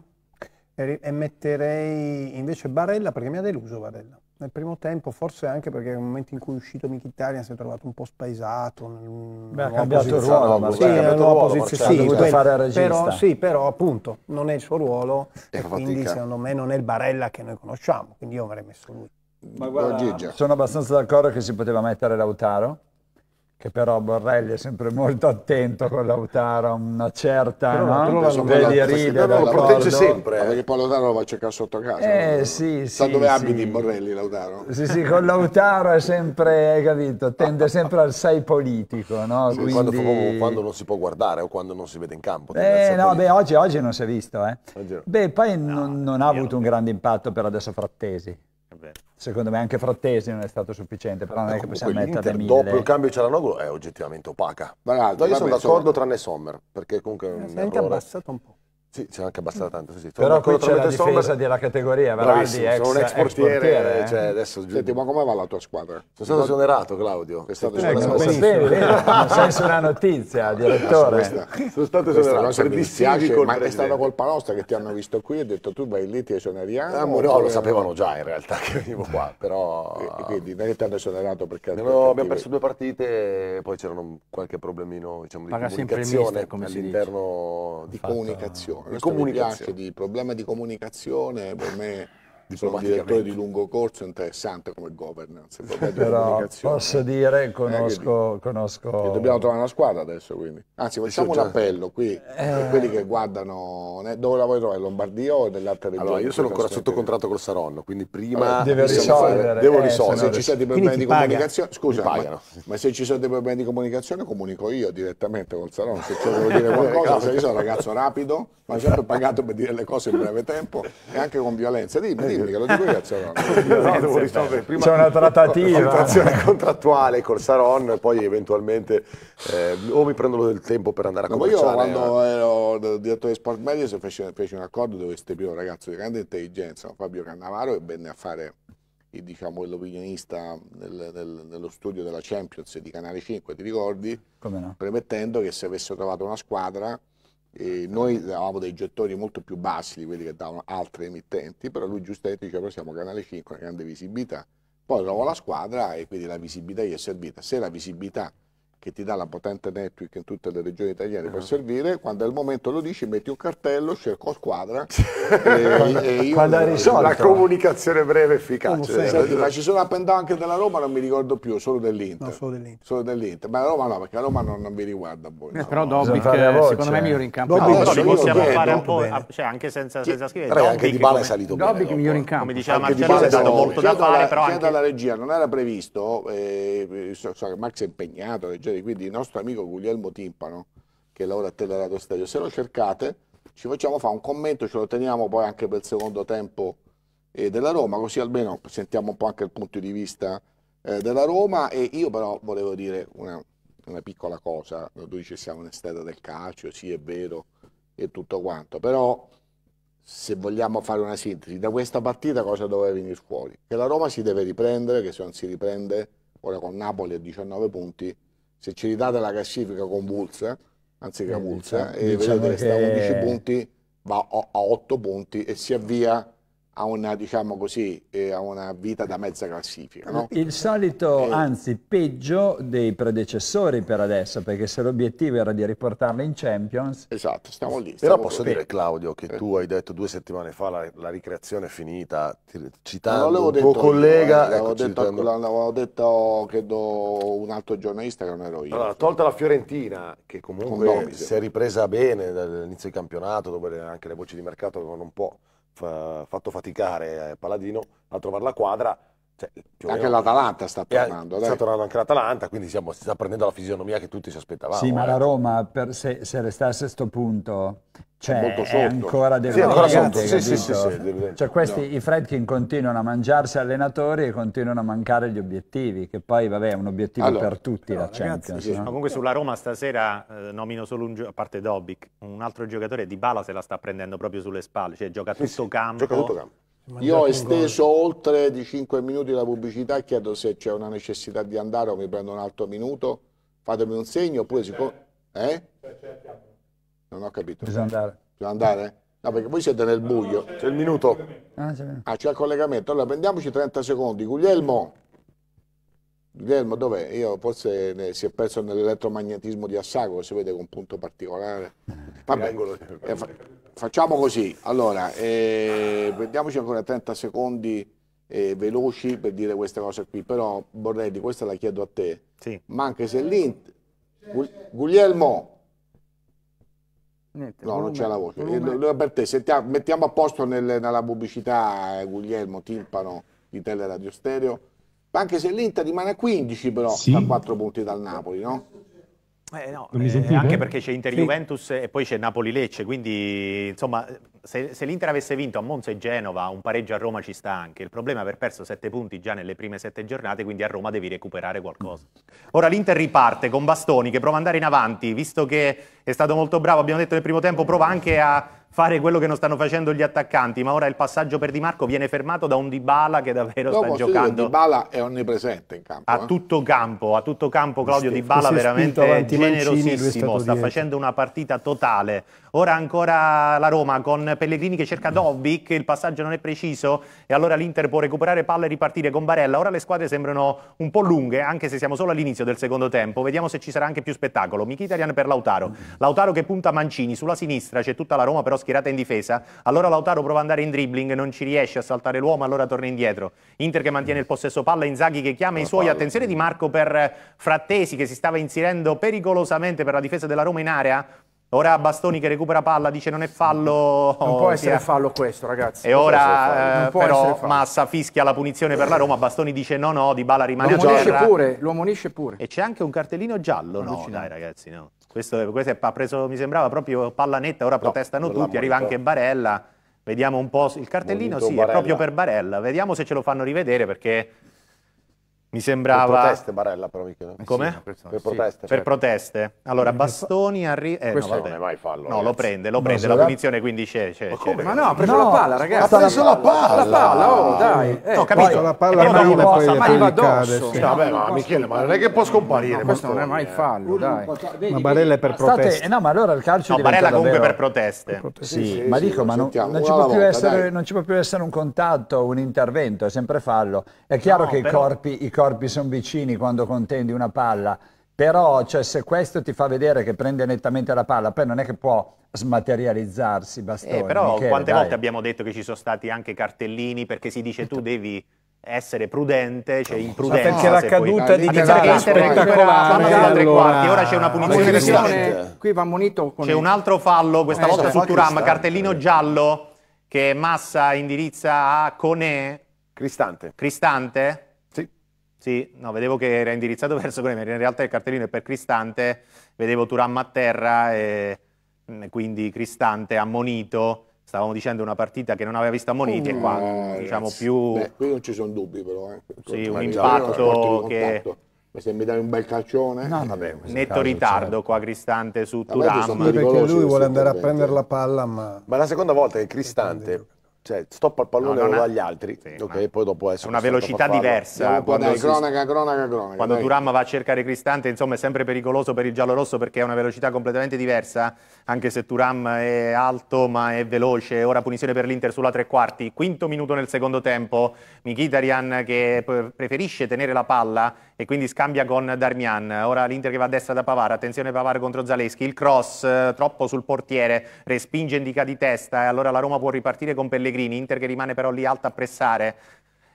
e, e, metterei invece Barella perché mi ha deluso Barella. Nel primo tempo, forse anche perché nel momento in cui è uscito Mkhitaryan si è trovato un po' spaesato. Mm, Beh, ha cambiato il ruolo, ma sì, ha ruolo, posizione, sì, quel, fare regista. Però, sì, però appunto non è il suo ruolo Devo e quindi secondo me non è il Barella che noi conosciamo, quindi io avrei messo lui. Ma guarda, sono abbastanza d'accordo che si poteva mettere Lautaro, che però Borrelli è sempre molto attento con Lautaro, una certa però, no? lo, ride, lo protegge sempre, eh? perché poi Lautaro lo va a cercare sotto casa. Eh, no? sì, Sa dove sì. abiti Borrelli Lautaro. Sì, sì, con Lautaro è sempre, hai capito, tende sempre al sei politico, no? sì, Quindi... quando, quando, non si può guardare o quando non si vede in campo. Eh, no, beh, oggi, oggi, non si è visto, eh. Beh, poi non, non ha avuto un grande impatto per adesso Frattesi risolve. Secondo me anche Frattesi non è stato sufficiente, però non è che possiamo mettere mille. Dopo il cambio di Cialanoglu è oggettivamente opaca. Bravo, io sono d'accordo tranne Sommer, perché comunque è un eh, errore. abbassato un po'. Sì, c'è anche abbastanza mm. tanto. Sì, Però qui c'è la difesa sombra. della categoria, Veraldi, ex, sono un ex portiere. Ex cioè, portiere eh? cioè, adesso... Senti, ma come va la tua squadra? Sono stato esonerato, Claudio. È stato esonerato. Eh, non senso una notizia, direttore. Sono, stato esonerato. Per dispiace, ma è stata colpa nostra che ti hanno visto qui e detto tu vai lì, ti esoneriamo. Ah, no, lo sapevano già in realtà che venivo qua, però... E, quindi non è che hanno esonerato perché... abbiamo perso due partite, poi c'erano qualche problemino diciamo, di comunicazione all'interno... Di comunicazione comunicazione. di problema di comunicazione per me sono direttore di lungo corso, interessante come governance. Però posso dire, eh, conosco... conosco... dobbiamo trovare una squadra adesso, quindi. Anzi, facciamo un appello qui, eh. per quelli che guardano... Eh, dove la vuoi trovare, Lombardia o nell'altra regione? Allora, io sono ancora sotto contratto col Saronno, quindi prima... deve risolvere. Devo eh, risolvere. Se ci sono dei problemi di comunicazione... Scusa, ma, ma, se ci sono dei problemi di comunicazione comunico io direttamente col Saronno. Se devo dire qualcosa, se io sono un ragazzo rapido, ma sempre certo pagato per dire le cose in breve tempo e anche con violenza. Dimmi, dimmi critica, lo dico io a Zaron. no, C'è una trattativa. Contrazione contrattuale col Saron e poi eventualmente eh, o mi prendo del tempo per andare a no, commerciare. Io quando eh. ero direttore di Sport Media feci, feci un accordo dove stipì un ragazzo di grande intelligenza, Fabio Cannavaro, e venne a fare diciamo, l'opinionista nel, nel, nello studio della Champions di Canale 5, ti ricordi? No? Premettendo che se avesse trovato una squadra e noi avevamo dei gettoni molto più bassi di quelli che davano altre emittenti, però lui giustamente diceva siamo Canale 5, una grande visibilità, poi trovo la squadra e quindi la visibilità gli è servita. Se la visibilità che ti dà la potente network in tutte le regioni italiane per ah. servire, quando è il momento lo dici, metti un cartello, cerco squadra e, e quando hai risolto. La comunicazione breve e efficace. Senti, ma ci sono up anche della Roma, non mi ricordo più, solo dell'Inter. No, solo dell'Inter. Dell ma la Roma no, perché la Roma non, non vi riguarda voi. Eh, però no. Dobic, eh, secondo me, è migliore in campo. Dobic, allora, possiamo fare un po', ah, cioè, anche senza, senza scrivere. Però anche Di Bale è salito Dobic bene. Dobic migliore in campo. Come diceva Marcello, è stato molto da fare, però anche... dalla regia, non era previsto, eh, so che Max è impegnato, leggendo piacere, quindi il nostro amico Guglielmo Timpano, che lavora a Teleradio Stereo, se lo cercate ci facciamo fare un commento, ce lo teniamo poi anche per il secondo tempo eh, della Roma, così almeno sentiamo un po' anche il punto di vista eh, della Roma e io però volevo dire una, una piccola cosa, noi dice siamo in estate del calcio, sì è vero e tutto quanto, però se vogliamo fare una sintesi, da questa partita cosa doveva venire fuori? Che la Roma si deve riprendere, che se non si riprende ora con Napoli a 19 punti se ci ridate la classifica convulsa, eh, anziché avulsa, eh, diciamo eh, e diciamo vedete che sta a 11 punti, va a 8 punti e si avvia a una, diciamo così, eh, a una vita da mezza classifica. No? Il solito, eh. anzi peggio dei predecessori per adesso, perché se l'obiettivo era di riportarla in Champions... Esatto, stiamo lì. Stiamo Però posso dire, Claudio, che eh. tu hai detto due settimane fa la, la ricreazione è finita, citando no, un tuo collega... Io, eh, ecco, detto, citando... L'avevo detto, credo, un altro giornalista che non ero io. Allora, tolta la Fiorentina, che comunque si è ripresa bene dall'inizio del campionato, dove anche le voci di mercato avevano un po' fatto faticare eh, Paladino a trovare la quadra cioè, anche l'Atalanta sta tornando. Sta tornando anche l'Atalanta, quindi siamo, si sta prendendo la fisionomia che tutti si aspettavamo. Sì, ma eh. la Roma, per, se, se, restasse a questo punto, cioè, è, è ancora deve sì, ancora sotto. Sì, sì, sì, sì, Cioè, questi, no. i Fredkin continuano a mangiarsi allenatori e continuano a mancare gli obiettivi, che poi, vabbè, è un obiettivo allora, per tutti la ragazzi, Champions. Sì. No? Ma comunque sulla Roma stasera eh, nomino solo un a parte Dobic, un altro giocatore di Bala se la sta prendendo proprio sulle spalle, cioè gioca tutto campo. Gioca tutto campo io ho esteso oltre di 5 minuti la pubblicità, chiedo se c'è una necessità di andare o mi prendo un altro minuto, fatemi un segno, oppure siccome... Cioè, eh? Cioè, cioè, non ho capito. Bisogna andare. Bisogna andare? No, perché voi siete nel buio. C'è il minuto. Ah, ah, c'è il collegamento. Allora prendiamoci 30 secondi. Guglielmo. Guillermo dov'è? Io forse ne, si è perso nell'elettromagnetismo di Assago, si vede con un punto particolare. Eh, Vabbè, eh, fa, facciamo così, allora, eh, prendiamoci ancora 30 secondi eh, veloci per dire queste cose qui, però Borrelli, questa la chiedo a te, sì. ma anche se l'Inter... Guglielmo... Niente, no, volume, non c'è la voce. Volume... Eh, per te, sentiamo, mettiamo a posto nel, nella pubblicità eh, Guglielmo Timpano di Teleradio Stereo anche se l'Inter rimane a 15 però sì. a 4 punti dal Napoli no? Eh, no eh, anche perché c'è Inter-Juventus sì. e poi c'è Napoli-Lecce quindi insomma se, se l'Inter avesse vinto a Monza e Genova un pareggio a Roma ci sta anche il problema è aver perso 7 punti già nelle prime 7 giornate quindi a Roma devi recuperare qualcosa ora l'Inter riparte con Bastoni che prova ad andare in avanti visto che è stato molto bravo abbiamo detto nel primo tempo prova anche a fare quello che non stanno facendo gli attaccanti, ma ora il passaggio per Di Marco viene fermato da un Dybala che davvero Dopo, sta giocando. Dire, Dybala è onnipresente in campo. A eh? tutto campo, a tutto campo Claudio Dybala veramente generosissimo, sta dietro. facendo una partita totale. Ora ancora la Roma con Pellegrini che cerca Dovic, il passaggio non è preciso e allora l'Inter può recuperare palla e ripartire con Barella. Ora le squadre sembrano un po' lunghe, anche se siamo solo all'inizio del secondo tempo. Vediamo se ci sarà anche più spettacolo. Michitarian per Lautaro. Lautaro che punta Mancini sulla sinistra, c'è tutta la Roma però schierata in difesa. Allora Lautaro prova ad andare in dribbling, non ci riesce a saltare l'uomo, allora torna indietro. Inter che mantiene il possesso palla, Inzaghi che chiama i suoi. Attenzione Di Marco per Frattesi che si stava inserendo pericolosamente per la difesa della Roma in area. Ora Bastoni che recupera palla dice non è fallo. Non può oh, essere fallo questo, ragazzi. E ora eh, però Massa fischia la punizione per la Roma. Bastoni dice no, no, Di Bala rimane lo a Pure, lo ammonisce pure. E c'è anche un cartellino giallo. No, dai, ragazzi, no. Questo, questo è, ha preso, mi sembrava proprio palla netta. Ora no, protestano tutti. Arriva anche Barella. Vediamo un po' il cartellino. Bonito sì, Barella. è proprio per Barella. Vediamo se ce lo fanno rivedere perché mi sembrava... Per proteste Barella però, Michele. Eh come? Sì, per proteste. Per certo. proteste. Allora, mm. Bastoni arriva... Eh, Questo no, non è mai fallo. No, ragazzi. lo prende, lo prende, la punizione quindi c'è. c'è, ma, ma no, ha preso no, la palla, ragazzi. Ha preso la palla. La palla, oh, dai. Eh, no, capito. Poi, la palla eh, ma non posso, ma arriva addosso. Sì. Vabbè, ma Michele, ma non è che può scomparire. No, questo non è mai fallo, dai. Ma Barella è per proteste. Eh, no, ma allora il calcio è No, Barella comunque per proteste. Sì, ma dico, ma non ci può più essere un contatto, un intervento, è sempre fallo. È chiaro che i corpi corpi sono vicini quando contendi una palla, però cioè, se questo ti fa vedere che prende nettamente la palla, poi non è che può smaterializzarsi eh, bastoni. Eh, però Michele, quante dai. volte abbiamo detto che ci sono stati anche cartellini perché si dice tu devi essere prudente, cioè imprudente. Ma perché la caduta di Dybala è spettacolare. Allora, ora c'è una punizione per Qui va monito C'è un altro fallo, questa eh, volta esatto. su Turam, cartellino giallo che Massa indirizza a Cone Cristante. Cristante. Sì, no, vedevo che era indirizzato verso Bremer, in realtà il cartellino è per Cristante, vedevo Turam a terra mm, e quindi Cristante ammonito, stavamo dicendo una partita che non aveva visto ammoniti e qua oh, diciamo, ragazzi. diciamo più... Beh, qui non ci sono dubbi però, eh. Sì, un impatto che... Ma se mi dai un bel calcione... No, vabbè, netto caso, ritardo cioè... qua Cristante su Turam. Perché lui vuole andare a prendere la palla ma... Ma la seconda volta che Cristante cioè stoppa il pallone no, ha... agli altri, sì, okay, poi dopo essere una velocità diversa. Eh, quando dai, cronaca, cronaca, cronaca. Quando dai. Turam va a cercare Cristante, insomma, è sempre pericoloso per il giallo-rosso perché è una velocità completamente diversa, anche se Turam è alto ma è veloce. Ora punizione per l'Inter sulla tre quarti, quinto minuto nel secondo tempo, Mkhitaryan che preferisce tenere la palla e quindi scambia con Darmian. Ora l'Inter che va a destra da Pavar attenzione Pavar contro Zaleschi, il cross eh, troppo sul portiere, respinge Indica di testa e allora la Roma può ripartire con Pellegrini Pellegrini, Inter che rimane però lì alta a pressare,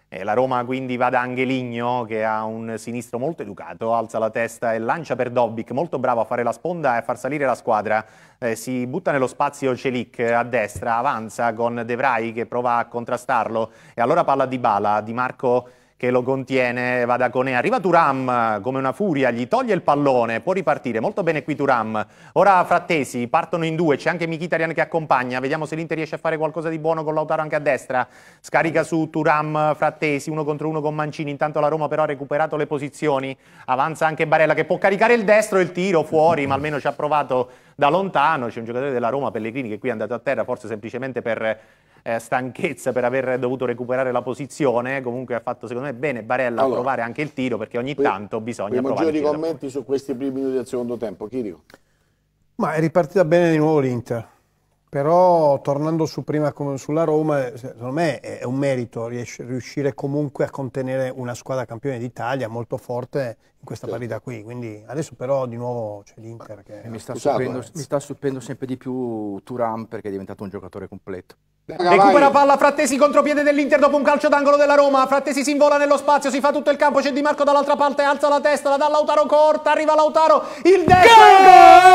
eh, la Roma quindi va da Angeligno che ha un sinistro molto educato, alza la testa e lancia per Dobbic, molto bravo a fare la sponda e a far salire la squadra. Eh, si butta nello spazio Celic a destra, avanza con De Vrij che prova a contrastarlo e allora palla di Bala, Di Marco che lo contiene, vada con E. Arriva Turam come una furia, gli toglie il pallone, può ripartire. Molto bene qui Turam. Ora Frattesi, partono in due, c'è anche Michitarian che accompagna. Vediamo se l'Inter riesce a fare qualcosa di buono con Lautaro anche a destra. Scarica su Turam, Frattesi, uno contro uno con Mancini. Intanto la Roma però ha recuperato le posizioni. Avanza anche Barella che può caricare il destro e il tiro fuori, ma almeno ci ha provato da lontano. C'è un giocatore della Roma, Pellegrini, che qui è andato a terra forse semplicemente per eh, stanchezza per aver dovuto recuperare la posizione, comunque ha fatto secondo me bene Barella allora, a provare anche il tiro perché ogni tanto bisogna provare. Maggiori commenti su questi primi minuti del secondo tempo, Chirico. Ma è ripartita bene di nuovo l'Inter. Però tornando su prima sulla Roma, secondo me è un merito riuscire comunque a contenere una squadra campione d'Italia molto forte in questa certo. partita qui. Quindi adesso però di nuovo c'è l'Inter che... Mi sta, Scusato, eh. mi sta stupendo sempre di più Turan perché è diventato un giocatore completo. Recupera palla Frattesi contropiede dell'Inter dopo un calcio d'angolo della Roma. Frattesi si invola nello spazio, si fa tutto il campo, c'è Di Marco dall'altra parte, alza la testa, la dà Lautaro corta, arriva Lautaro, il destro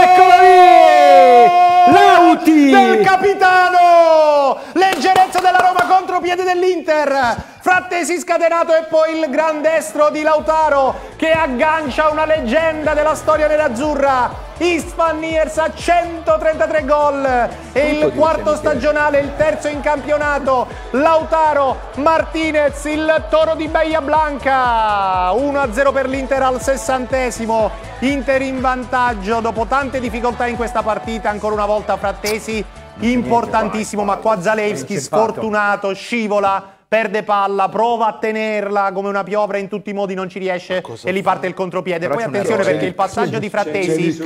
Eccola lì! Lauti! Del capitano! Leggerezza della Roma contropiede dell'Inter. Frattesi scatenato e poi il gran destro di Lautaro che aggancia una leggenda della storia nerazzurra. Istvan Niers a 133 gol e il quarto stagionale, il terzo in campionato. Lautaro Martinez, il toro di Bahia Blanca. 1-0 per l'Inter al sessantesimo. Inter in vantaggio dopo tante difficoltà in questa partita. Ancora una volta Frattesi importantissimo, ma qua Zalewski sfortunato scivola perde palla, prova a tenerla come una piovra in tutti i modi, non ci riesce e lì parte il contropiede. Però Poi attenzione perché il passaggio di Frattesi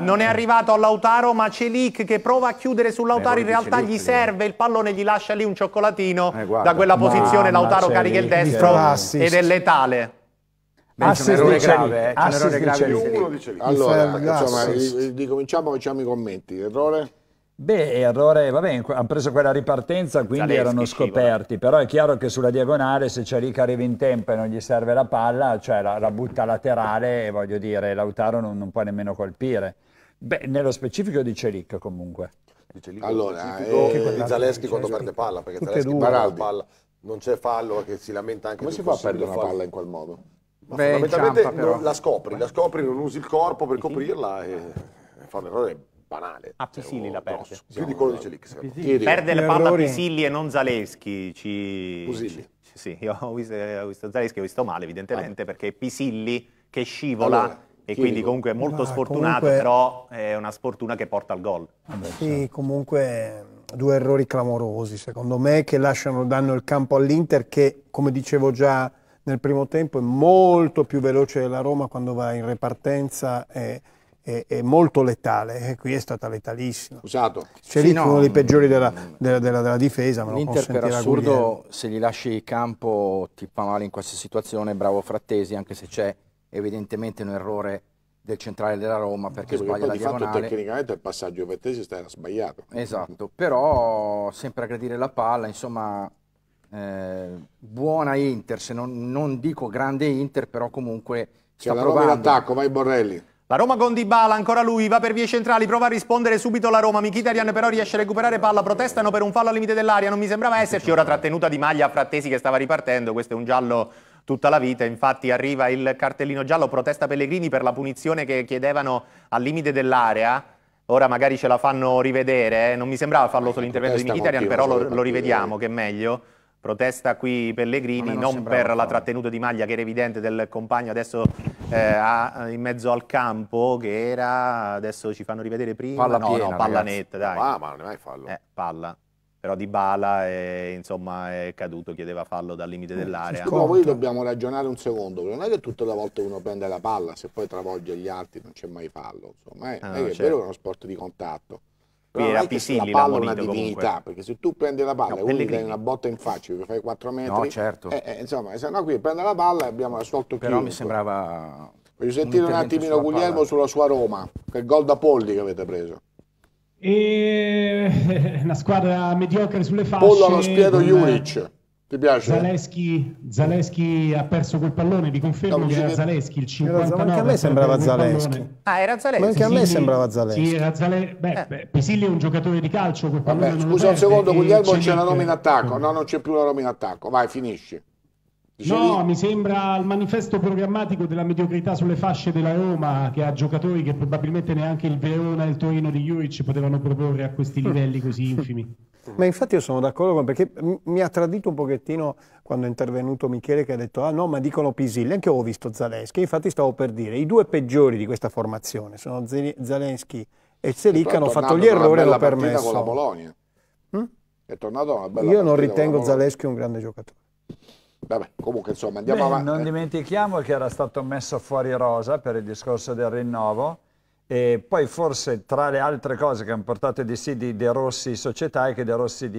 non è arrivato all'Autaro, ma Celic che prova a chiudere sull'Autaro, eh, in realtà gli serve il pallone, gli lascia lì un cioccolatino eh, da quella posizione, Lautaro carica il destro ed è letale. Beh, c'è un errore grave, eh. c'è un errore grave. Allora, insomma, ricominciamo, facciamo i commenti. Errore? Beh, errore, eh, bene, hanno preso quella ripartenza, quindi Zaleschi erano scoperti, scivola. però è chiaro che sulla diagonale se c'è arriva in tempo e non gli serve la palla, cioè la, la butta laterale e voglio dire, Lautaro non, non, può nemmeno colpire. Beh, nello specifico eh, di Celic comunque. Di Celic, allora, eh, di Zaleschi quando perde palla, perché Tutte Zaleschi perde la palla, non c'è fallo che si lamenta anche Come si fa a perdere una palla in quel modo? Ma Beh, fondamentalmente inciampa, la scopri, la scopri, non usi il corpo per mhm. coprirla e fa un errore banale. A Pisilli cioè, la oh, perde. Più di quello di Celic. Perde il Papa Pisilli e non Zaleschi. Ci... Pusilli. Sì, io ho visto, eh, ho visto Zaleschi, ho visto male evidentemente perché Pisilli che scivola... Allora e quindi comunque è molto ah, sfortunato, comunque... però è una sfortuna che porta al gol. Sì, comunque eh, due errori clamorosi secondo me che lasciano, danno il campo all'Inter che come dicevo già nel primo tempo è molto più veloce della Roma quando va in repartenza e è, è molto letale, e eh, qui è stata letalissima. Usato. C'è sì, no, uno dei mm, peggiori della, mm. della, della, della difesa. L'Inter per assurdo Guglielmo. se gli lasci campo ti fa male in qualsiasi situazione, bravo Frattesi, anche se c'è evidentemente un errore del centrale della Roma perché, perché sbaglia la di diagonale. Fatto, tecnicamente il passaggio per era sbagliato. Esatto, però sempre a gradire la palla, insomma eh, buona Inter, se non, non, dico grande Inter, però comunque cioè, sta la provando. attacco, vai Borrelli. La Roma con Dybala, ancora lui, va per vie centrali, prova a rispondere subito la Roma, Mkhitaryan però riesce a recuperare palla, protestano per un fallo al limite dell'aria, non mi sembrava esserci, ora trattenuta di maglia a Frattesi che stava ripartendo, questo è un giallo tutta la vita. Infatti arriva il cartellino giallo, protesta Pellegrini per la punizione che chiedevano al limite dell'area. Ora magari ce la fanno rivedere, eh. non mi sembrava farlo eh, l'intervento di Mkhitaryan, però lo, lo, eh. rivediamo, che è meglio. Protesta qui Pellegrini, non, non per la trattenuta di maglia che era evidente del compagno adesso eh, a, in mezzo al campo che era, adesso ci fanno rivedere prima, palla no, piena, no, palla netta, dai. Ah, ma non è mai fallo. Eh, palla. Però Di Bala è, insomma, è caduto, chiedeva fallo dal limite mm. dell'area. Ma poi dobbiamo ragionare un secondo, non è che tutte le volte uno prende la palla, se poi travolge gli altri non c'è mai fallo. Insomma, eh. ah, è, ah, è, certo. è vero che è uno sport di contatto quindi era Pisilli la palla una divinità, comunque. perché se tu prendi la palla no, e uno gli dai una botta in faccia, che fai 4 metri, no, certo. eh, eh, insomma, se no qui prende la palla e abbiamo assolto Però mi sembrava... Voglio sentire un, un attimino sulla Guglielmo palla. sulla sua Roma, quel gol da Polli che avete preso. E... una squadra mediocre sulle fasce. Pollo allo spiedo con... Ti piace? Zaleschi, Zaleschi ha perso quel pallone, vi confermo no, che era Zaleschi il 59. Era, anche a me sembrava Zaleschi. Ah, era Zaleschi. anche a me sembrava Zaleschi. Sì, era Zale... Beh, eh. Pisilli è un giocatore di calcio, quel pallone Vabbè, Scusa un secondo, Guglielmo c'è la nomina attacco. No, non c'è più la nomina attacco. Vai, finisci. Dicevi... No, mi sembra il manifesto programmatico della mediocrità sulle fasce della Roma, che ha giocatori che probabilmente neanche il Verona e il Torino di Juric potevano proporre a questi mm. livelli così infimi. Ma infatti io sono d'accordo con perché mi ha tradito un pochettino quando è intervenuto Michele che ha detto ah no ma dicono Pisilli, anche io ho visto Zaleschi, infatti stavo per dire i due peggiori di questa formazione sono Zaleschi e Zelic hanno fatto gli errori e hanno permesso. Con la Polonia. Hm? È tornato una bella io non ritengo Zaleschi un grande giocatore. Vabbè, comunque insomma andiamo Beh, avanti. Non eh. dimentichiamo che era stato messo fuori rosa per il discorso del rinnovo e poi forse tra le altre cose che hanno portato di sì di De Rossi società è che De Rossi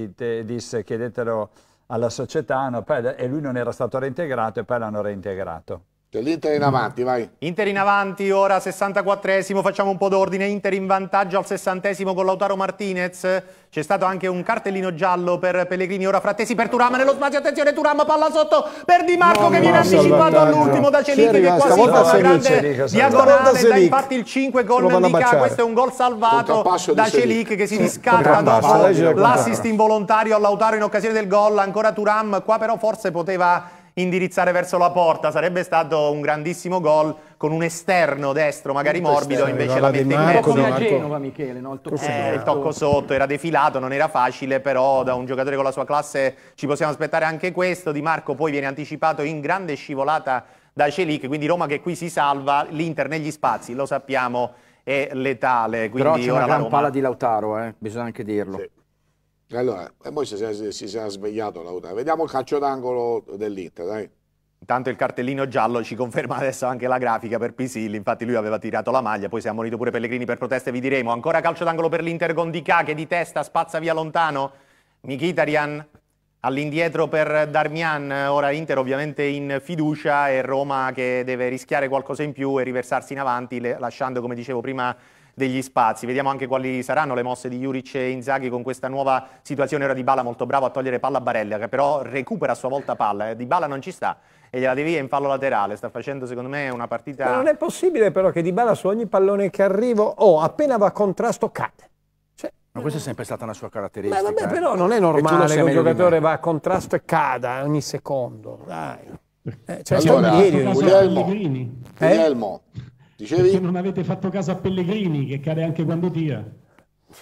disse chiedetelo alla società no, e lui non era stato reintegrato e poi l'hanno reintegrato. Cioè, L'Inter in avanti, vai. Inter in avanti, ora 64esimo, facciamo un po' d'ordine. Inter in vantaggio al 60esimo con Lautaro Martinez. C'è stato anche un cartellino giallo per Pellegrini, ora Frattesi per Turam nello spazio, attenzione Turam, palla sotto per Di Marco no, che viene anticipato all'ultimo da Celic che quasi fa una grande diagonale, da infatti il 5 gol Indica, questo è un gol salvato da Celic che si riscatta dopo l'assist involontario a Lautaro in occasione del gol, ancora Turam, qua però forse poteva indirizzare verso la porta, sarebbe stato un grandissimo gol con un esterno destro magari Molto morbido, esterno, invece la mette in mezzo. Come a Genova Michele, no? il, tocco eh, il tocco sotto era defilato, non era facile, però da un giocatore con la sua classe ci possiamo aspettare anche questo. Di Marco poi viene anticipato in grande scivolata da Celic, quindi Roma che qui si salva, l'Inter negli spazi, lo sappiamo, è letale. Quindi Però c'è una gran Roma... palla di Lautaro, eh? bisogna anche dirlo. Sì. Allora, e eh, poi si, si, si sarà svegliato Lautaro. Vediamo il calcio d'angolo dell'Inter, dai. Intanto il cartellino giallo ci conferma adesso anche la grafica per Pisilli, infatti lui aveva tirato la maglia, poi si è ammonito pure Pellegrini per proteste, vi diremo. Ancora calcio d'angolo per l'Inter con Dicà che di testa spazza via lontano, Mkhitaryan all'indietro per Darmian, ora Inter ovviamente in fiducia e Roma che deve rischiare qualcosa in più e riversarsi in avanti, lasciando come dicevo prima degli spazi. Vediamo anche quali saranno le mosse di Juric e Inzaghi con questa nuova situazione ora di Bala molto bravo a togliere palla a Barella che però recupera a sua volta palla, eh. di Bala non ci sta e gliela devia in fallo laterale, sta facendo secondo me una partita... Ma non è possibile però che Di Bala su ogni pallone che arrivo o oh, appena va a contrasto cade. Cioè, Ma questa è sempre stata una sua caratteristica. Ma vabbè, eh. però non è normale che un giocatore va a contrasto e cada ogni secondo. Dai. Eh, cioè, allora, ieri, Guglielmo, Guglielmo, eh? Guglielmo, Dicevi? Perché non avete fatto caso a Pellegrini che cade anche quando tira.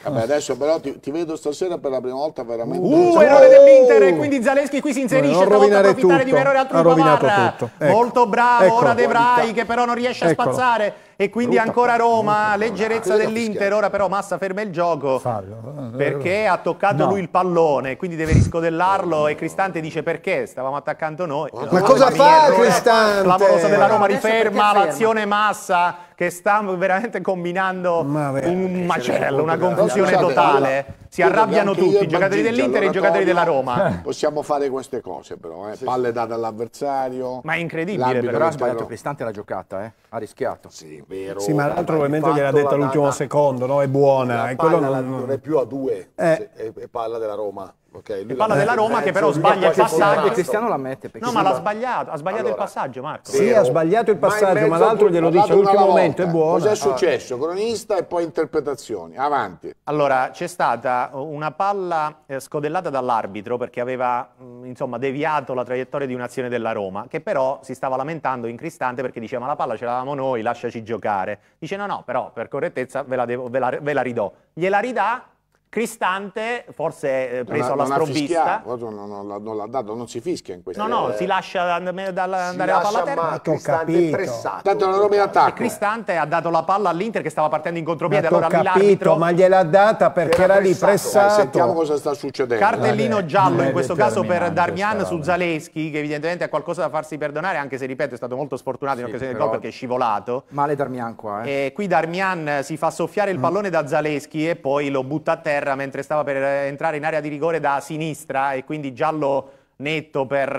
Vabbè, adesso però ti, ti, vedo stasera per la prima volta veramente. Uh, errore dell'Inter uh! e quindi Zaleschi qui si inserisce Beh, pronto approfittare tutto. di un errore altrui ecco. Molto bravo ecco, ora De Vrij che però non riesce a ecco. spazzare e quindi brutta ancora Roma, leggerezza ah, dell'Inter, ora però Massa ferma il gioco Fabio. Eh, eh, perché eh, ha toccato no. lui il pallone, quindi deve riscodellarlo e Cristante dice perché, stavamo attaccando noi. Ma Roma cosa fa errore, Cristante? L'amorosa della Roma riferma l'azione Massa che sta veramente combinando un macello, una confusione totale si arrabbiano tutti, i giocatori dell'Inter e i giocatori della Roma. Possiamo fare queste cose però, eh? palle date all'avversario. Ma è incredibile però. ha sbagliato Cristante la giocata, eh? ha rischiato. Sì, vero. Sì, ma l'altro probabilmente gliel'ha detta all'ultimo secondo, no? È buona. La eh, palla non... non è più a due, eh. è palla della Roma. Okay, che parla della Roma mezzo, che però sbaglia il passaggio. Cristiano la mette. No, ma l'ha sbagliato, ha sbagliato allora, il passaggio, Marco. Sì, ha sbagliato il passaggio, ma, ma l'altro glielo dice all'ultimo momento, è buono. Cos'è successo? Cronista e poi interpretazioni. Avanti. Allora, c'è stata una palla eh, scodellata dall'arbitro perché aveva mh, mm, insomma deviato la traiettoria di un'azione della Roma, che però si stava lamentando in cristante perché diceva ma la palla ce l'avevamo noi, lasciaci giocare. Dice no, no, però per correttezza ve la, devo, ve la, ve la ridò. Gliela ridà Cristante, forse eh, preso non, alla non sprovvista. Non, non, non l'ha dato, non si fischia in questa. No, no, eh, si lascia andare la palla a terra. Ma ecco, Cristante pressato. Tanto una roba in attacco. Cristante ha dato la palla all'Inter che stava partendo in contropiede. Ma ecco, allora capito, ma gliel'ha data perché era, era lì pressato. Vai, sentiamo cosa sta succedendo. Cartellino Vabbè, giallo in questo caso per Darmian su Zaleschi, che evidentemente ha qualcosa da farsi perdonare, anche se ripeto è stato molto sfortunato sì, in occasione del gol perché è scivolato. Male Darmian qua. Eh. E qui Darmian si fa soffiare il mm. pallone da Zaleschi e poi lo butta a terra terra mentre stava per eh, entrare in area di rigore da sinistra e quindi giallo netto per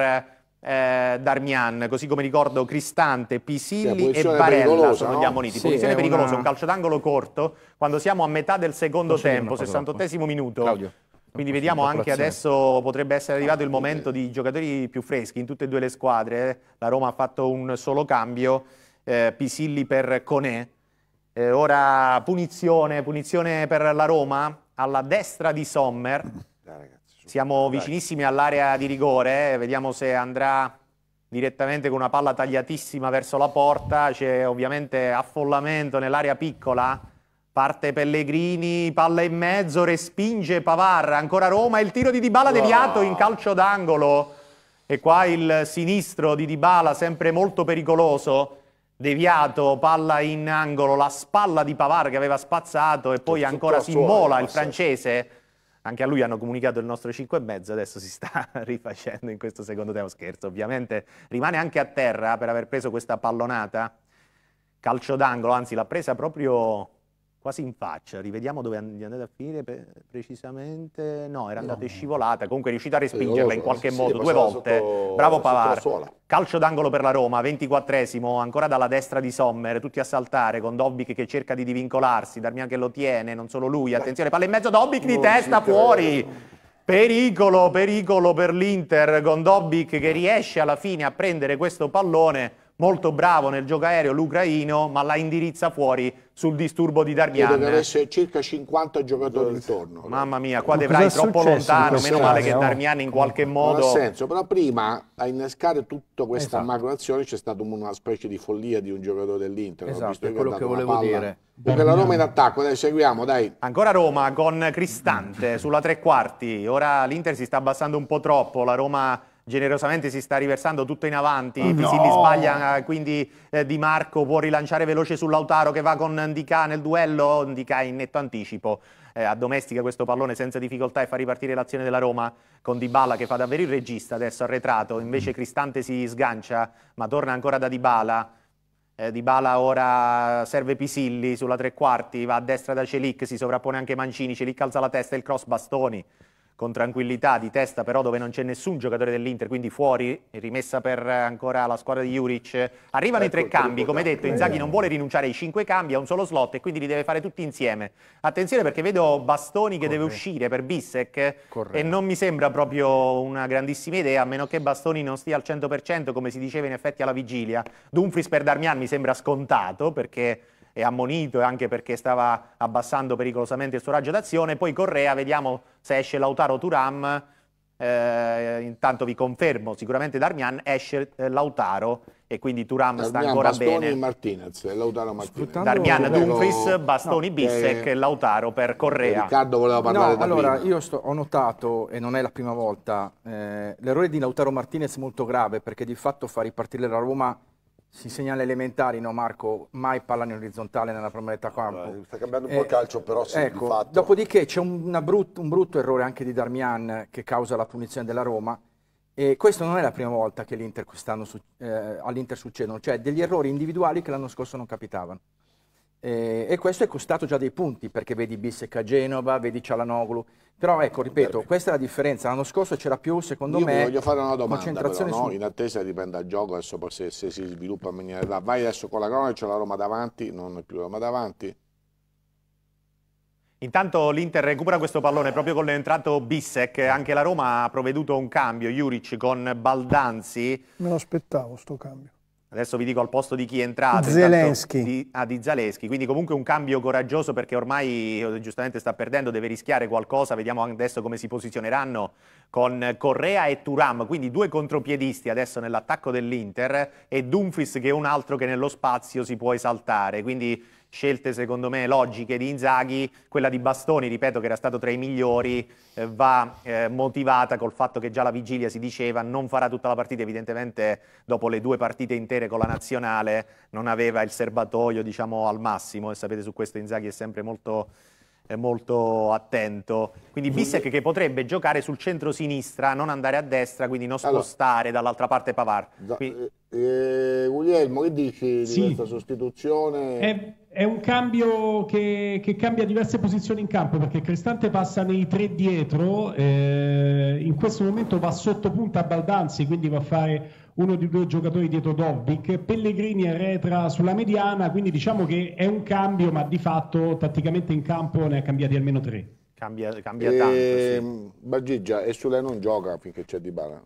eh, Darmian, così come ricordo Cristante, Pisilli sì, e Barella sono gli ammoniti. Sì, posizione pericolosa, una... un calcio d'angolo corto, quando siamo a metà del secondo tempo, 68 minuto. Claudio. Quindi vediamo anche adesso potrebbe essere arrivato il ah, momento di giocatori più freschi in tutte e due le squadre. Eh. La Roma ha fatto un solo cambio, eh, Pisilli per Conè. Eh, ora punizione, punizione per la Roma, alla destra di Sommer. Dai, ragazzi, Siamo Dai. vicinissimi all'area di rigore, eh, vediamo se andrà direttamente con una palla tagliatissima verso la porta, c'è ovviamente affollamento nell'area piccola, parte Pellegrini, palla in mezzo, respinge Pavarra, ancora Roma, il tiro di Dybala deviato in calcio d'angolo e qua il sinistro di Dybala sempre molto pericoloso, deviato, palla in angolo, la spalla di Pavar che aveva spazzato e poi ancora si immola il francese. Anche a lui hanno comunicato il nostro 5 e mezzo, adesso si sta rifacendo in questo secondo tempo, scherzo ovviamente. Rimane anche a terra per aver preso questa pallonata, calcio d'angolo, anzi l'ha presa proprio quasi in faccia, rivediamo dove è andata a finire precisamente, no, era andata no. scivolata, comunque è riuscita a respingerla in oh, qualche sì, modo, due volte, sotto, bravo Pavar, calcio d'angolo per la Roma, 24esimo, ancora dalla destra di Sommer, tutti a saltare con Dobbic che cerca di divincolarsi, Darmian che lo tiene, non solo lui, attenzione, palla in mezzo, Dobbic di testa fuori! Pericolo, pericolo per l'Inter con Dobbic che riesce alla fine a prendere questo pallone molto bravo nel gioco aereo l'ucraino, ma la indirizza fuori sul disturbo di Darmian. Deve essere circa 50 giocatori intorno. Mamma mia, qua Devrai è troppo lontano, meno male che Darmian in qualche modo... Non ha senso, però prima a innescare tutta questa esatto. macroazione c'è stata una specie di follia di un giocatore dell'Inter. Esatto, visto è quello che volevo dire. Perché la Roma in attacco, dai, seguiamo, dai. Ancora Roma con Cristante sulla tre quarti. Ora l'Inter si sta abbassando un po' troppo, la Roma generosamente si sta riversando tutto in avanti, mm. no. Pisilli sbaglia, quindi eh, Di Marco può rilanciare veloce su Lautaro che va con Ndika nel duello, Ndika in netto anticipo. Eh, addomestica questo pallone senza difficoltà e fa ripartire l'azione della Roma con Dybala che fa davvero il regista adesso arretrato, invece mm. Cristante si sgancia ma torna ancora da Dybala. Eh, Dybala ora serve Pisilli sulla tre quarti, va a destra da Celic, si sovrappone anche Mancini, Celic alza la testa, il cross bastoni con tranquillità di testa però dove non c'è nessun giocatore dell'Inter, quindi fuori, rimessa per ancora la squadra di Juric. Arrivano ecco, i tre ecco, cambi, come detto Inzaghi non vuole rinunciare ai cinque cambi, ha un solo slot e quindi li deve fare tutti insieme. Attenzione perché vedo Bastoni che Corretto. deve uscire per Bissec Corretto. e non mi sembra proprio una grandissima idea, a meno che Bastoni non stia al 100% come si diceva in effetti alla vigilia. Dumfries per Darmian mi sembra scontato perché è ammonito e anche perché stava abbassando pericolosamente il suo raggio d'azione. Poi Correa, vediamo se esce Lautaro Turam. Eh, intanto vi confermo, sicuramente Darmian esce eh, Lautaro e quindi Turam Darmian, sta ancora Bastoni bene. Martinez, eh, Lautaro Martinez. Sfruttando... Dumfries, Bastoni no, Bissec, eh, Lautaro per Correa. Riccardo voleva parlare no, Allora, io sto, ho notato, e non è la prima volta, eh, l'errore di Lautaro Martinez è molto grave perché di fatto fa ripartire la Roma si segnala elementari, no Marco, mai palla in orizzontale nella prima metà campo. sta cambiando un po' eh, il calcio, però sì, ecco, fatto... Dopodiché c'è brut, un brutto errore anche di Darmian che causa la punizione della Roma, e questa non è la prima volta che eh, all'Inter succedono, cioè degli errori individuali che l'anno scorso non capitavano. Eh, e questo è costato già dei punti, perché vedi Bissec a Genova, vedi Cialanoglu. Però ecco, ripeto, certo. questa è la differenza. L'anno scorso c'era più, secondo Io me... Io voglio fare una domanda, però, no? su... in attesa dipende dal gioco, adesso poi se, se, si sviluppa in maniera... Da... Vai adesso con la cronaca, c'è la Roma davanti, non è più Roma davanti. Intanto l'Inter recupera questo pallone proprio con l'entrato Bissec, anche la Roma ha provveduto un cambio, Juric con Baldanzi. Me lo aspettavo, sto cambio adesso vi dico al posto di chi è entrato. Zelensky. Di, ah, di Zaleschi, quindi comunque un cambio coraggioso perché ormai eh, giustamente sta perdendo, deve rischiare qualcosa, vediamo adesso come si posizioneranno con Correa e Turam, quindi due contropiedisti adesso nell'attacco dell'Inter e Dumfries che è un altro che nello spazio si può esaltare, quindi scelte secondo me logiche di Inzaghi, quella di Bastoni, ripeto che era stato tra i migliori, eh, va eh, motivata col fatto che già la vigilia si diceva non farà tutta la partita, evidentemente dopo le due partite intere con la nazionale non aveva il serbatoio diciamo al massimo e sapete su questo Inzaghi è sempre molto molto attento. Quindi Bissek che potrebbe giocare sul centro-sinistra, non andare a destra, quindi non spostare allora, dall'altra parte Pavar. Da, quindi... Eh, eh, Guglielmo, che dici di questa sostituzione? È, è un cambio che, che, cambia diverse posizioni in campo, perché Cristante passa nei tre dietro, eh, in questo momento va sotto punta a Baldanzi, quindi va a fare uno di due giocatori dietro Dovic, Pellegrini arretra sulla mediana, quindi diciamo che è un cambio, ma di fatto tatticamente in campo ne ha cambiati almeno tre. Cambia, cambia e... tanto, ehm, sì. Bagigia, e su lei non gioca finché c'è Di Bala?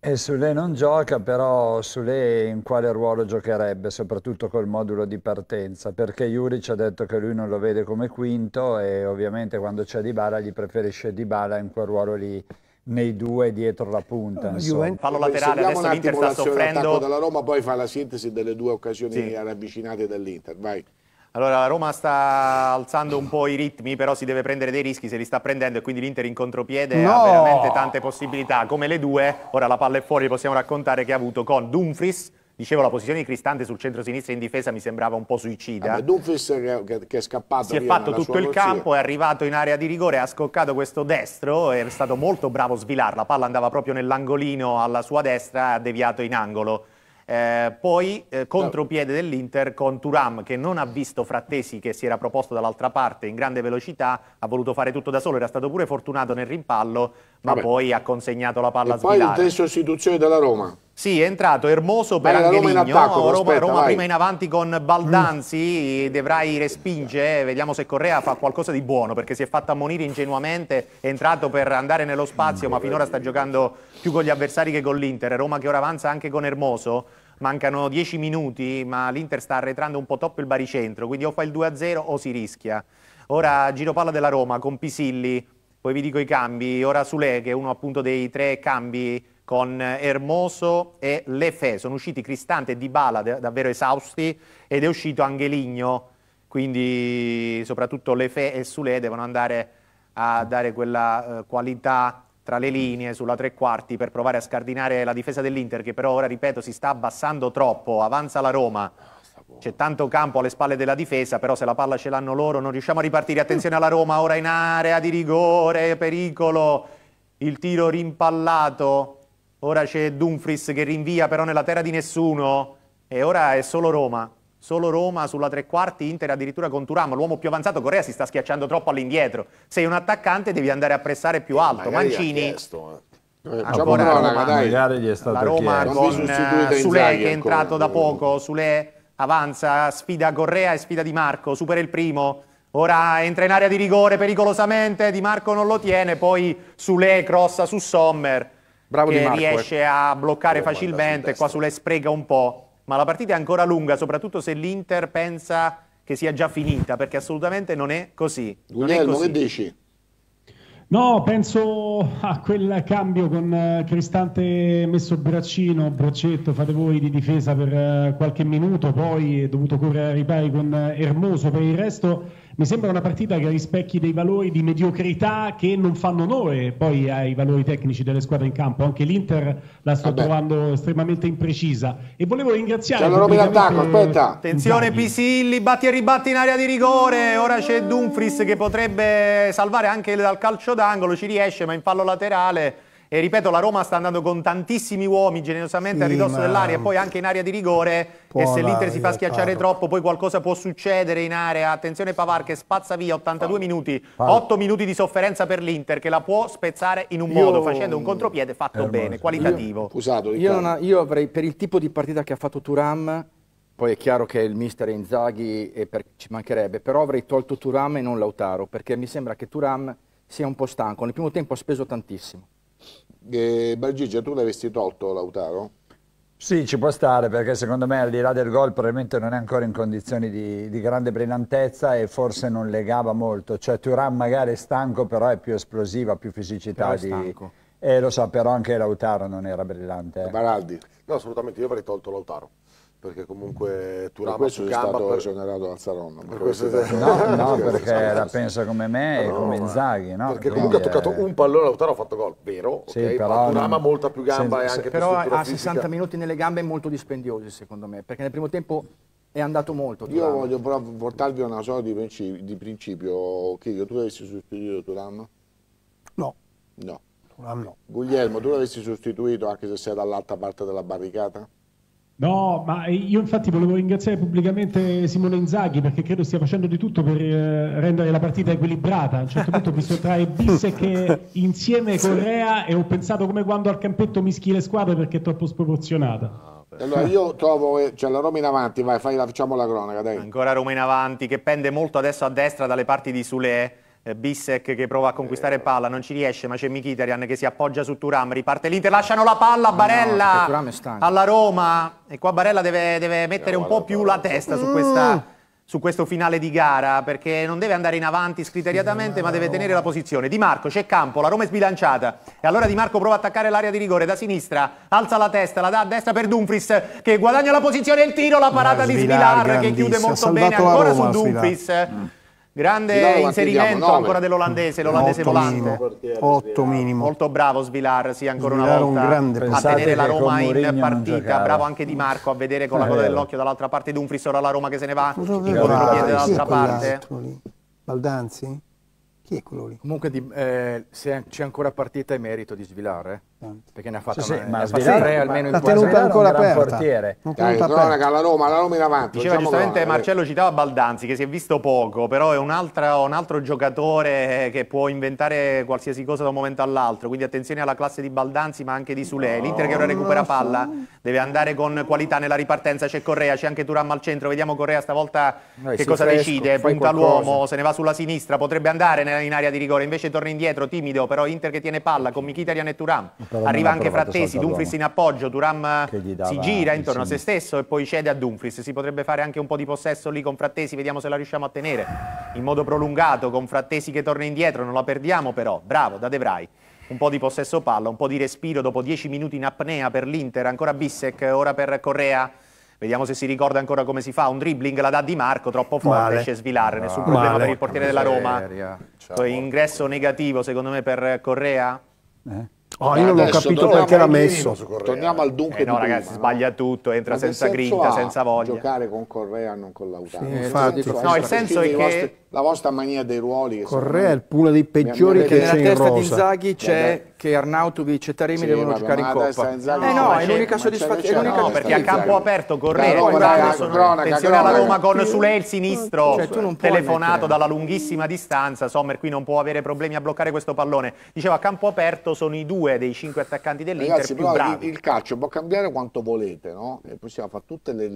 E lei non gioca, però su lei in quale ruolo giocherebbe, soprattutto col modulo di partenza, perché Juric ha detto che lui non lo vede come quinto e ovviamente quando c'è Di Bala gli preferisce Di Bala in quel ruolo lì nei due dietro la punta. No, Fallo laterale, Seguiamo adesso l'Inter sta soffrendo. dalla Roma, poi fa la sintesi delle due occasioni sì. ravvicinate dall'Inter, vai. Allora la Roma sta alzando un po' i ritmi, però si deve prendere dei rischi, se li sta prendendo e quindi l'Inter in contropiede no! ha veramente tante possibilità, come le due. Ora la palla è fuori, possiamo raccontare che ha avuto con Dumfries, Dicevo, la posizione di Cristante sul centro-sinistra in difesa mi sembrava un po' suicida. Vabbè, Dumfries che, che, che è scappato. Si è fatto tutto il corsia. campo, è arrivato in area di rigore, ha scoccato questo destro, è stato molto bravo a svilare. La palla andava proprio nell'angolino alla sua destra, ha deviato in angolo. Eh, poi eh, contropiede dell'Inter con Turam che non ha visto Frattesi che si era proposto dall'altra parte in grande velocità, ha voluto fare tutto da solo, era stato pure fortunato nel rimpallo, ma Vabbè. poi ha consegnato la palla e a Svilare. Poi il testo sostituzioni della Roma. Sì, è entrato Ermoso per Bene, Angeligno, Roma, attacco, Roma, aspetta, Roma prima in avanti con Baldanzi, mm. Devrai respinge, vediamo se Correa fa qualcosa di buono perché si è fatto ammonire ingenuamente, è entrato per andare nello spazio mm. ma finora sta giocando più con gli avversari che con l'Inter, Roma che ora avanza anche con Ermoso, mancano 10 minuti ma l'Inter sta arretrando un po' troppo il baricentro, quindi o fa il 2-0 o si rischia. Ora giro palla della Roma con Pisilli, poi vi dico i cambi, ora Sule che è uno appunto dei tre cambi con Ermoso e Lefè. Sono usciti Cristante e Dybala davvero esausti ed è uscito Angeligno, quindi soprattutto Lefè e Sule devono andare a dare quella eh, qualità tra le linee sulla tre quarti per provare a scardinare la difesa dell'Inter che però ora, ripeto, si sta abbassando troppo, avanza la Roma. C'è tanto campo alle spalle della difesa, però se la palla ce l'hanno loro non riusciamo a ripartire. Attenzione alla Roma, ora in area di rigore, pericolo, il tiro rimpallato Ora c'è Dumfries che rinvia però nella terra di nessuno e ora è solo Roma. Solo Roma sulla tre quarti, Inter addirittura con Turam, l'uomo più avanzato, Correa si sta schiacciando troppo all'indietro. Sei un attaccante devi andare a pressare più alto. Magari Mancini... Chiesto, eh. Eh, ancora diciamo Roma, dai. Magari la Roma chiesto. con uh, eh, Sule che è ecco. entrato ancora. da poco, Sule avanza, sfida Correa e sfida Di Marco, supera il primo, Ora entra in area di rigore pericolosamente, Di Marco non lo tiene, poi Sule crossa su Sommer. Bravo che Marco, riesce eh. a bloccare oh, facilmente, qua sulle sprega un po', ma la partita è ancora lunga, soprattutto se l'Inter pensa che sia già finita, perché assolutamente non è così. Guglielmo, che dici? No, penso a quel cambio con eh, Cristante messo braccino, braccetto, fate voi di difesa per eh, qualche minuto, poi è dovuto correre ai ripari con eh, Ermoso per il resto mi sembra una partita che rispecchi dei valori di mediocrità che non fanno onore poi ai valori tecnici delle squadre in campo. Anche l'Inter la sto Vabbè. trovando estremamente imprecisa. E volevo ringraziare. C'è loro d'attacco, aspetta. Attenzione Pisilli, batti e ribatti in area di rigore. Ora c'è Dumfries che potrebbe salvare anche dal calcio d'angolo, ci riesce, ma in fallo laterale e ripeto, la Roma sta andando con tantissimi uomini generosamente sì, a ridosso ma... dell'area e poi anche in area di rigore. Può e se l'Inter si fa schiacciare parlo. Esatto. troppo, poi qualcosa può succedere in area. Attenzione Pavar che spazza via 82 parlo. minuti, parlo. 8 minuti di sofferenza per l'Inter che la può spezzare in un io... modo facendo un contropiede fatto eh, bene, qualitativo. Io, usato, io, non, io avrei per il tipo di partita che ha fatto Turam poi è chiaro che il mister Inzaghi per, ci mancherebbe, però avrei tolto Turam e non Lautaro, perché mi sembra che Turam sia un po' stanco. Nel primo tempo ha speso tantissimo eh, Bargigia, tu l'avresti tolto Lautaro? Sì, ci può stare perché secondo me al di là del gol probabilmente non è ancora in condizioni di, di grande brillantezza e forse non legava molto, cioè Turan magari è stanco però è più esplosiva, più fisicità di... Eh, lo so, però anche Lautaro non era brillante. Eh. Baraldi? No, assolutamente, io avrei tolto Lautaro perché comunque Turama per questo è stato per... esonerato dal Saronno per questo... no, no perché la pensa come me e no, come Inzaghi no? perché comunque ha toccato un pallone Lautaro ha fatto gol vero sì, okay, però Turama ha molta più gamba se, se, anche però a 60 minuti nelle gambe è molto dispendioso secondo me perché nel primo tempo è andato molto io Turama. voglio però portarvi una sorta di principio, di principio Chirio tu avessi sostituito Turama? no no Turam no Guglielmo tu l'avessi sostituito anche se sei dall'altra parte della barricata? No, ma io infatti volevo ringraziare pubblicamente Simone Inzaghi perché credo stia facendo di tutto per eh, rendere la partita equilibrata. A un certo punto ho visto tra che insieme Correa e ho pensato come quando al campetto mischi le squadre perché è troppo sproporzionata. Ah, allora io trovo, cioè la Roma in avanti, vai, fai, facciamo la cronaca, dai. Ancora Roma in avanti che pende molto adesso a destra dalle parti di Sule eh, Bissek che prova a conquistare eh. palla, non ci riesce, ma c'è Mkhitaryan che si appoggia su Turam, riparte l'Inter, lasciano la palla a Barella no, alla Roma e qua Barella deve, deve mettere un po' più la testa su, questa, mm. su questo finale di gara perché non deve andare in avanti scriteriatamente ma deve tenere la posizione. Di Marco c'è campo, la Roma è sbilanciata e allora Di Marco prova ad attaccare l'area di rigore da sinistra, alza la testa, la dà a destra per Dumfries che guadagna la posizione, il tiro, la parata ma di Svilar che chiude molto bene ancora Roma, su Dumfries. Svilar. Mm. Grande inserimento ancora dell'olandese, l'olandese volante. Minimo. 8 minimo. Molto bravo Svilar, sì, ancora Svilar una volta un a tenere la Roma in partita. Bravo anche Di Marco a vedere con la coda dell'occhio dall'altra parte Dumfries, ora la Roma che se ne va. Cosa il contropiede dall'altra parte. Baldanzi? Chi è quello lì? Comunque eh, se c'è ancora partita è merito di Svilar, eh? Perché ne ha fatto sì, sì, ma Svelare sì, almeno in tenuta ancora aperta. portiere. Eh, Dai, cronaca la Roma, la Roma in avanti. Diceva giustamente cronaca, Marcello eh. citava Baldanzi che si è visto poco, però è un altro, un altro giocatore che può inventare qualsiasi cosa da un momento all'altro, quindi attenzione alla classe di Baldanzi ma anche di Sule. No, L'Inter che ora recupera palla, deve andare con qualità nella ripartenza, c'è Correa, c'è anche Turam al centro, vediamo Correa stavolta no, che cosa fresco, decide, punta l'uomo, se ne va sulla sinistra, potrebbe andare in area di rigore, invece torna indietro, timido, però Inter che tiene palla con Mkhitaryan e Turam. Arriva anche Frattesi, Dumfries in appoggio, Turam si gira intorno a se stesso e poi cede a Dumfries. Si potrebbe fare anche un po' di possesso lì con Frattesi, vediamo se la riusciamo a tenere. In modo prolungato, con Frattesi che torna indietro, non la perdiamo però. Bravo, da De Vrij un po' di possesso palla, un po' di respiro dopo 10 minuti in apnea per l'Inter, ancora Bissek, ora per Correa. Vediamo se si ricorda ancora come si fa. Un dribbling la dà Di Marco, troppo forte, Male. esce Svilar, no, nessun problema Male. per il portiere della Roma. Ciao, ingresso negativo secondo me per Correa. Eh. No, ah, io non ho capito perché l'ha messo. Torniamo al dunque eh no, ragazzi, prima, sbaglia no? tutto, entra Ma senza grinta, senza voglia. giocare con Correa non con Lautaro. Sì, infatti, No, il senso è che vostri, la vostra mania dei ruoli Correa è uno dei peggiori che c'è in rosa. Nella testa di Inzaghi c'è che Arnautovic e Taremi sì, devono giocare in Coppa. Eh no, è l'unica soddisfazione. No, no, perché a campo aperto Correa attenzione alla Roma con il sinistro cioè, telefonato dalla lunghissima distanza, Sommer qui non può avere problemi a bloccare questo pallone. Diceva a campo aperto sono i due dei cinque attaccanti dell'Inter più bravi. Il, calcio può cambiare quanto volete, no? E possiamo fare tutte le,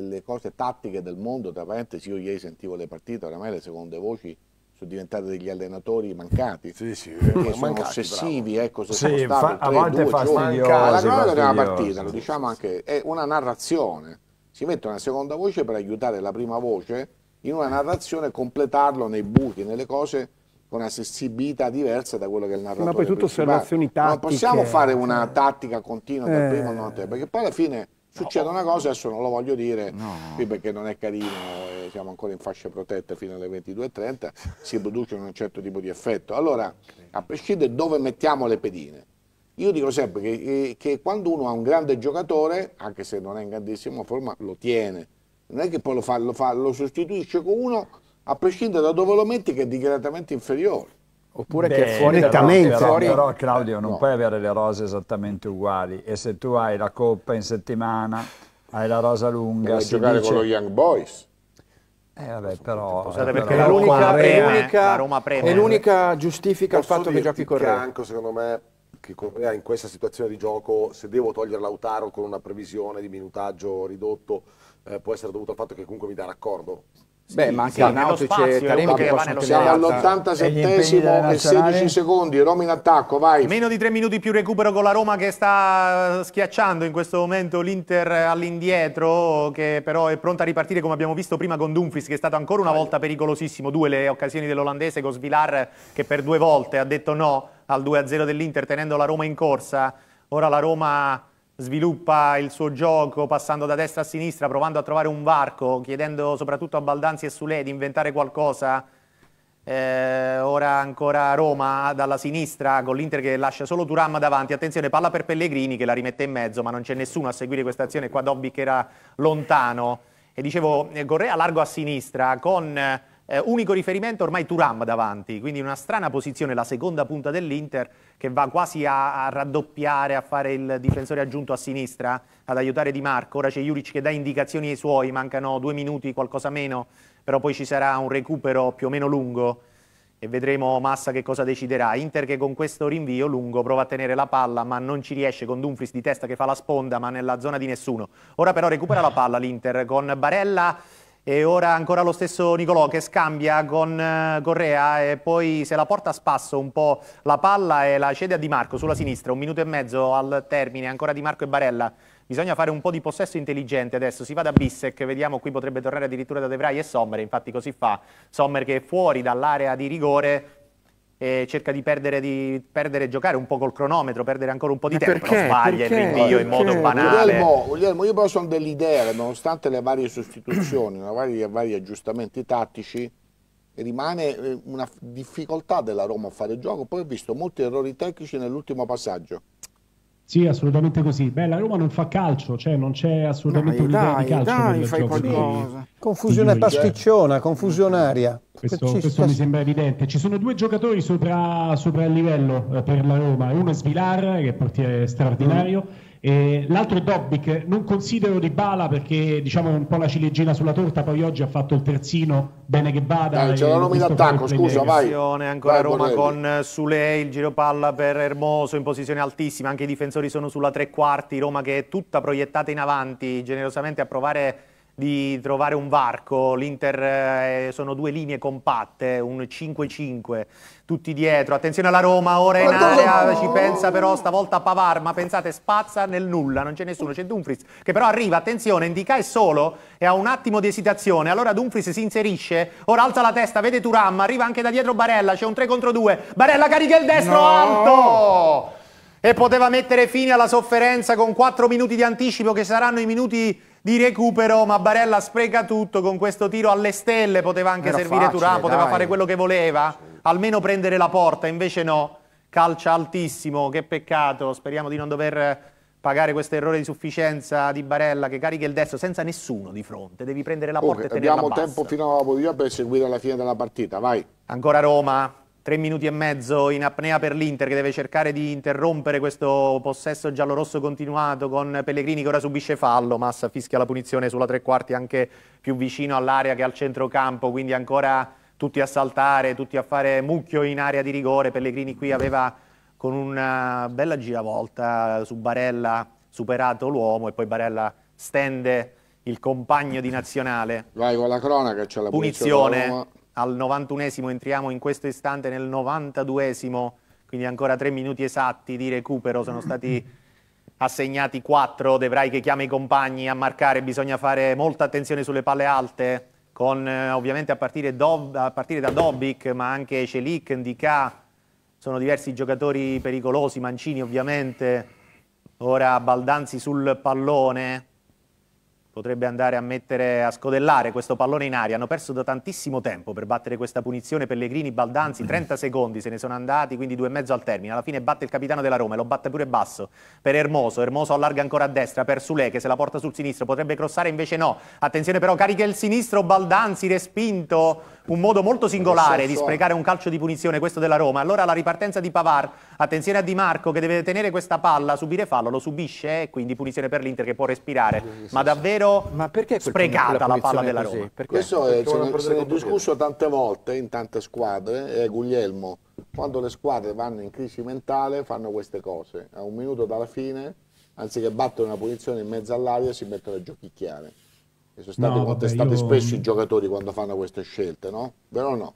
le cose tattiche del mondo, tra parentesi io ieri sentivo le partite, oramai le seconde voci sono diventati degli allenatori mancati, sì, sì, mancati, sono ossessivi, bravo. ecco, se sì, sono fa, a volte fastidiosi. La della partita, lo diciamo anche, è una narrazione, si mette una seconda voce per aiutare la prima voce in una narrazione, completarlo nei buchi, nelle cose con una sensibilità diversa da quello che è il narratore. Ma poi tutte osservazioni tattiche. Non possiamo fare una tattica continua eh. dal primo al notte, perché poi alla fine succede una cosa, adesso non lo voglio dire no. qui perché non è carino, eh, siamo ancora in fascia protetta fino alle 22.30, si produce un certo tipo di effetto. Allora, a prescindere dove mettiamo le pedine, io dico sempre che, che quando uno ha un grande giocatore, anche se non è in grandissima forma, lo tiene. Non è che poi lo, fa, lo, fa, lo sostituisce con uno, a prescindere da dove lo metti, che è dichiaratamente inferiore. Oppure Beh, che è fuori nettamente. Però, fuori... però Claudio non no. puoi avere le rose esattamente uguali e se tu hai la coppa in settimana, hai la rosa lunga... Vuoi giocare dice... con lo Young Boys? Eh vabbè, però, Scusate, perché però, è l'unica, giustifica al fatto che giochi Correa. Anche secondo me che eh, in questa situazione di gioco, se devo togliere Lautaro con una previsione di minutaggio ridotto, eh, può essere dovuto al fatto che comunque mi dà l'accordo. Beh, ma anche sì, Arnautovic e Taremi che possono tenere all'87 e 16 secondi, Roma in attacco, vai. Meno di 3 minuti più recupero con la Roma che sta eh, schiacciando in questo momento l'Inter all'indietro, che però è pronta a ripartire come abbiamo visto prima con Dumfries che è stato ancora una volta pericolosissimo, due le occasioni dell'olandese con Svilar che per due volte ha detto no al 2-0 dell'Inter tenendo la Roma in corsa. Ora la Roma sviluppa il suo gioco passando da destra a sinistra, provando a trovare un varco, chiedendo soprattutto a Baldanzi e Sule di inventare qualcosa. Eh, ora ancora Roma dalla sinistra con l'Inter che lascia solo Turam davanti. Attenzione, palla per Pellegrini che la rimette in mezzo, ma non c'è nessuno a seguire questa azione. Qua Dobby che era lontano. E dicevo, eh, Correa largo a sinistra con eh, unico riferimento ormai Turam davanti, quindi una strana posizione la seconda punta dell'Inter che va quasi a, a, raddoppiare, a fare il difensore aggiunto a sinistra, ad aiutare Di Marco. Ora c'è Juric che dà indicazioni ai suoi, mancano due minuti, qualcosa meno, però poi ci sarà un recupero più o meno lungo e vedremo Massa che cosa deciderà. Inter che con questo rinvio lungo prova a tenere la palla ma non ci riesce con Dumfries di testa che fa la sponda ma nella zona di nessuno. Ora però recupera la palla l'Inter con Barella e ora ancora lo stesso Nicolò che scambia con eh, Correa e poi se la porta a spasso un po' la palla e la cede a Di Marco sulla sinistra, un minuto e mezzo al termine, ancora Di Marco e Barella. Bisogna fare un po' di possesso intelligente adesso, si va da Bissec, vediamo qui potrebbe tornare addirittura da De Vrij e Sommer, infatti così fa Sommer che è fuori dall'area di rigore, eh, cerca di perdere, di perdere, giocare un po' col cronometro, perdere ancora un po' di Ma tempo, perché? non sbaglia perché? il rinvio in modo banale. Guglielmo, Guglielmo, io però sono dell'idea che nonostante le varie sostituzioni, i vari, vari aggiustamenti tattici, rimane eh, una difficoltà della Roma a fare gioco, poi ho visto molti errori tecnici nell'ultimo passaggio. Sì, assolutamente così. Beh, la Roma non fa calcio, cioè non c'è assolutamente no, un'idea di calcio. Dai, fai qualcosa. Confusione pasticciona, confusionaria. Questo, questo mi sembra evidente. Ci sono due giocatori sopra, sopra il livello eh, per la Roma. Uno è Svilar, che è portiere straordinario. Mm l'altro è Dobbic, non considero Di Bala perché diciamo un po' la ciliegina sulla torta, poi oggi ha fatto il terzino, bene che bada. Dai, c'è la nomina d'attacco, scusa, vai. Ancora vai, Roma con Sule, il giro palla per Hermoso in posizione altissima, anche i difensori sono sulla tre quarti, Roma che è tutta proiettata in avanti, generosamente a provare di trovare un varco, l'Inter eh, sono due linee compatte, un 5-5, tutti dietro, attenzione alla Roma, ora in area, ci pensa però stavolta Pavar, ma pensate spazza nel nulla, non c'è nessuno, c'è Dumfries che però arriva, attenzione, Indica è solo e ha un attimo di esitazione, allora Dumfries si inserisce, ora alza la testa, vede Turam, arriva anche da dietro Barella, c'è un 3 contro 2, Barella carica il destro no. alto! E poteva mettere fine alla sofferenza con 4 minuti di anticipo che saranno i minuti di recupero, ma Barella spreca tutto con questo tiro alle stelle, poteva anche Era servire facile, Turan, poteva dai. fare quello che voleva, almeno prendere la porta, invece no, calcia altissimo, che peccato, speriamo di non dover pagare questo errore di sufficienza di Barella che carica il destro senza nessuno di fronte, devi prendere la porta okay, e tenerla abbiamo bassa. tempo fino alla Podiope per seguire la fine della partita, vai. Ancora Roma, tre minuti e mezzo in apnea per l'Inter che deve cercare di interrompere questo possesso giallorosso continuato con Pellegrini che ora subisce fallo, Massa fischia la punizione sulla tre quarti anche più vicino all'area che al centrocampo, quindi ancora tutti a saltare, tutti a fare mucchio in area di rigore, Pellegrini qui aveva con una eh, bella giravolta su Barella superato l'uomo e poi Barella stende il compagno di nazionale. Vai con la cronaca, c'è la punizione. punizione al 91esimo entriamo in questo istante nel 92esimo, quindi ancora tre minuti esatti di recupero, sono stati assegnati quattro, De che chiama i compagni a marcare, bisogna fare molta attenzione sulle palle alte, con eh, ovviamente a partire, do, a partire, da Dobic, ma anche Celic, Ndika, sono diversi giocatori pericolosi, Mancini ovviamente, ora Baldanzi sul pallone, potrebbe andare a mettere a scodellare questo pallone in aria. Hanno perso da tantissimo tempo per battere questa punizione. Pellegrini, Baldanzi, 30 mm. secondi se ne sono andati, quindi due e mezzo al termine. Alla fine batte il capitano della Roma e lo batte pure basso per Ermoso. Ermoso allarga ancora a destra per Sule che se la porta sul sinistro. Potrebbe crossare invece no. Attenzione però, carica il sinistro, Baldanzi respinto un modo molto singolare di sprecare un calcio di punizione, questo della Roma. Allora la ripartenza di Pavar, attenzione a Di Marco che deve tenere questa palla, subire fallo, lo subisce e eh, quindi punizione per l'Inter che può respirare. Ma davvero Ma sprecata la palla della Roma. Perché? Questo è, Perché se ne è discusso tante volte in tante squadre, eh, eh, Guglielmo, quando le squadre vanno in crisi mentale fanno queste cose. A un minuto dalla fine, anziché battere una punizione in mezzo all'aria, si mettono a giochicchiare sono stati no, contestati vabbè, io... spesso i giocatori quando fanno queste scelte, no? Vero o no?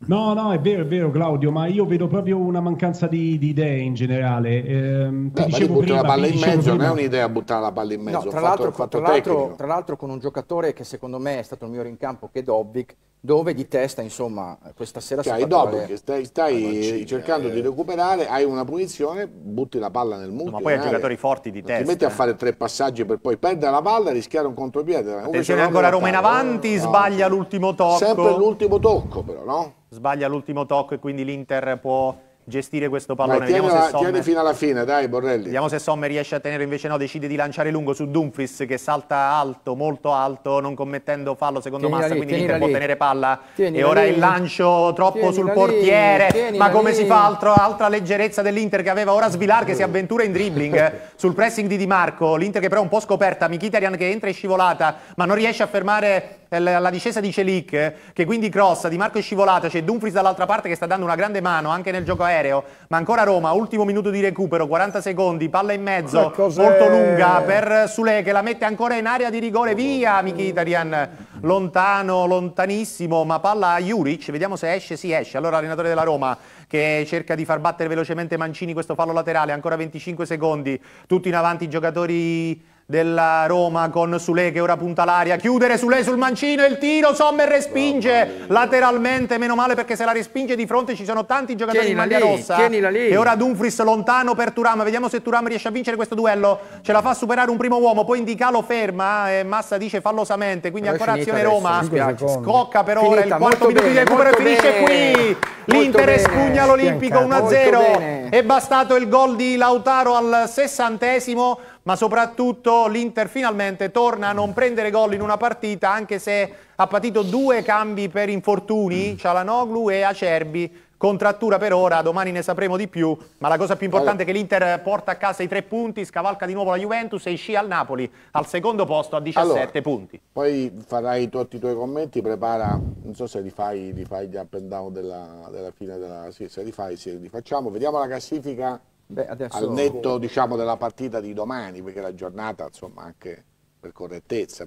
No, no, è vero, è vero Claudio, ma io vedo proprio una mancanza di, di idee in generale. Eh, Beh, dicevo prima, la palla in mezzo, non è un'idea buttare la palla in mezzo. No, tra, l'altro, fatto, tra, l'altro, tra, l'altro, con un giocatore che secondo me è stato il migliore in campo che è Dobbik, dove di testa insomma questa sera cioè, si hai Dobbik, stai, stai ah, eh, cercando eh. di recuperare, hai una punizione, butti la palla nel muro. ma poi hai eh. giocatori forti di non testa. Ti metti a eh. fare tre passaggi per poi perdere la palla e rischiare un contropiede. Attenzione ancora Roma in avanti, no, sbaglia l'ultimo tocco. Sempre l'ultimo tocco però, no? sbaglia l'ultimo tocco e quindi l'Inter può gestire questo pallone. Tieni, Vediamo la, Sommer... tieni fino alla fine, dai Borrelli. Vediamo se Sommer riesce a tenere, invece no, decide di lanciare lungo su Dumfries che salta alto, molto alto, non commettendo fallo secondo tieni Massa, lì, quindi l'Inter può lì. tenere palla. Tieni e ora lì. il lancio troppo tieni sul portiere, ma come si fa altro, altra leggerezza dell'Inter che aveva ora Svilar che si avventura in dribbling sul pressing di Di Marco, l'Inter che però è un po' scoperta, Mkhitaryan che entra e scivolata, ma non riesce a fermare alla eh, discesa di Celic, eh, che quindi crossa, Di Marco è scivolato, c'è cioè Dumfries dall'altra parte che sta dando una grande mano anche nel gioco aereo, ma ancora Roma, ultimo minuto di recupero, 40 secondi, palla in mezzo, molto lunga per Sule che la mette ancora in area di rigore, via Mkhitaryan, lontano, lontanissimo, ma palla a Juric, vediamo se esce, si esce, allora allenatore della Roma che cerca di far battere velocemente Mancini questo fallo laterale, ancora 25 secondi, tutti in avanti i giocatori della Roma con Sule che ora punta l'aria, chiudere Sule sul mancino, il tiro, Sommer respinge lateralmente, meno male perché se la respinge di fronte ci sono tanti giocatori tienila in maglia lì, rossa e ora Dumfries lontano per Turam, vediamo se Turam riesce a vincere questo duello, ce la fa superare un primo uomo, poi Indica lo ferma eh, e Massa dice fallosamente, quindi ancora azione Roma, scocca per ora il quarto minuto bene, di recupero e finisce bene, qui, l'Inter espugna l'Olimpico 1-0, è bastato il gol di Lautaro al sessantesimo, ma soprattutto l'Inter finalmente torna a non prendere gol in una partita, anche se ha patito due cambi per infortuni, mm. Cialanoglu e Acerbi, contrattura per ora, domani ne sapremo di più, ma la cosa più importante è che l'Inter porta a casa i tre punti, scavalca di nuovo la Juventus e sci al Napoli al secondo posto a 17 allora, punti. Poi farai tutti i tuoi commenti, prepara, non so se li fai, li fai gli up and down della, della fine della... Sì, se li fai, se li facciamo, vediamo la classifica Beh, adesso... Al netto diciamo, della partita di domani, perché la giornata insomma, anche per correttezza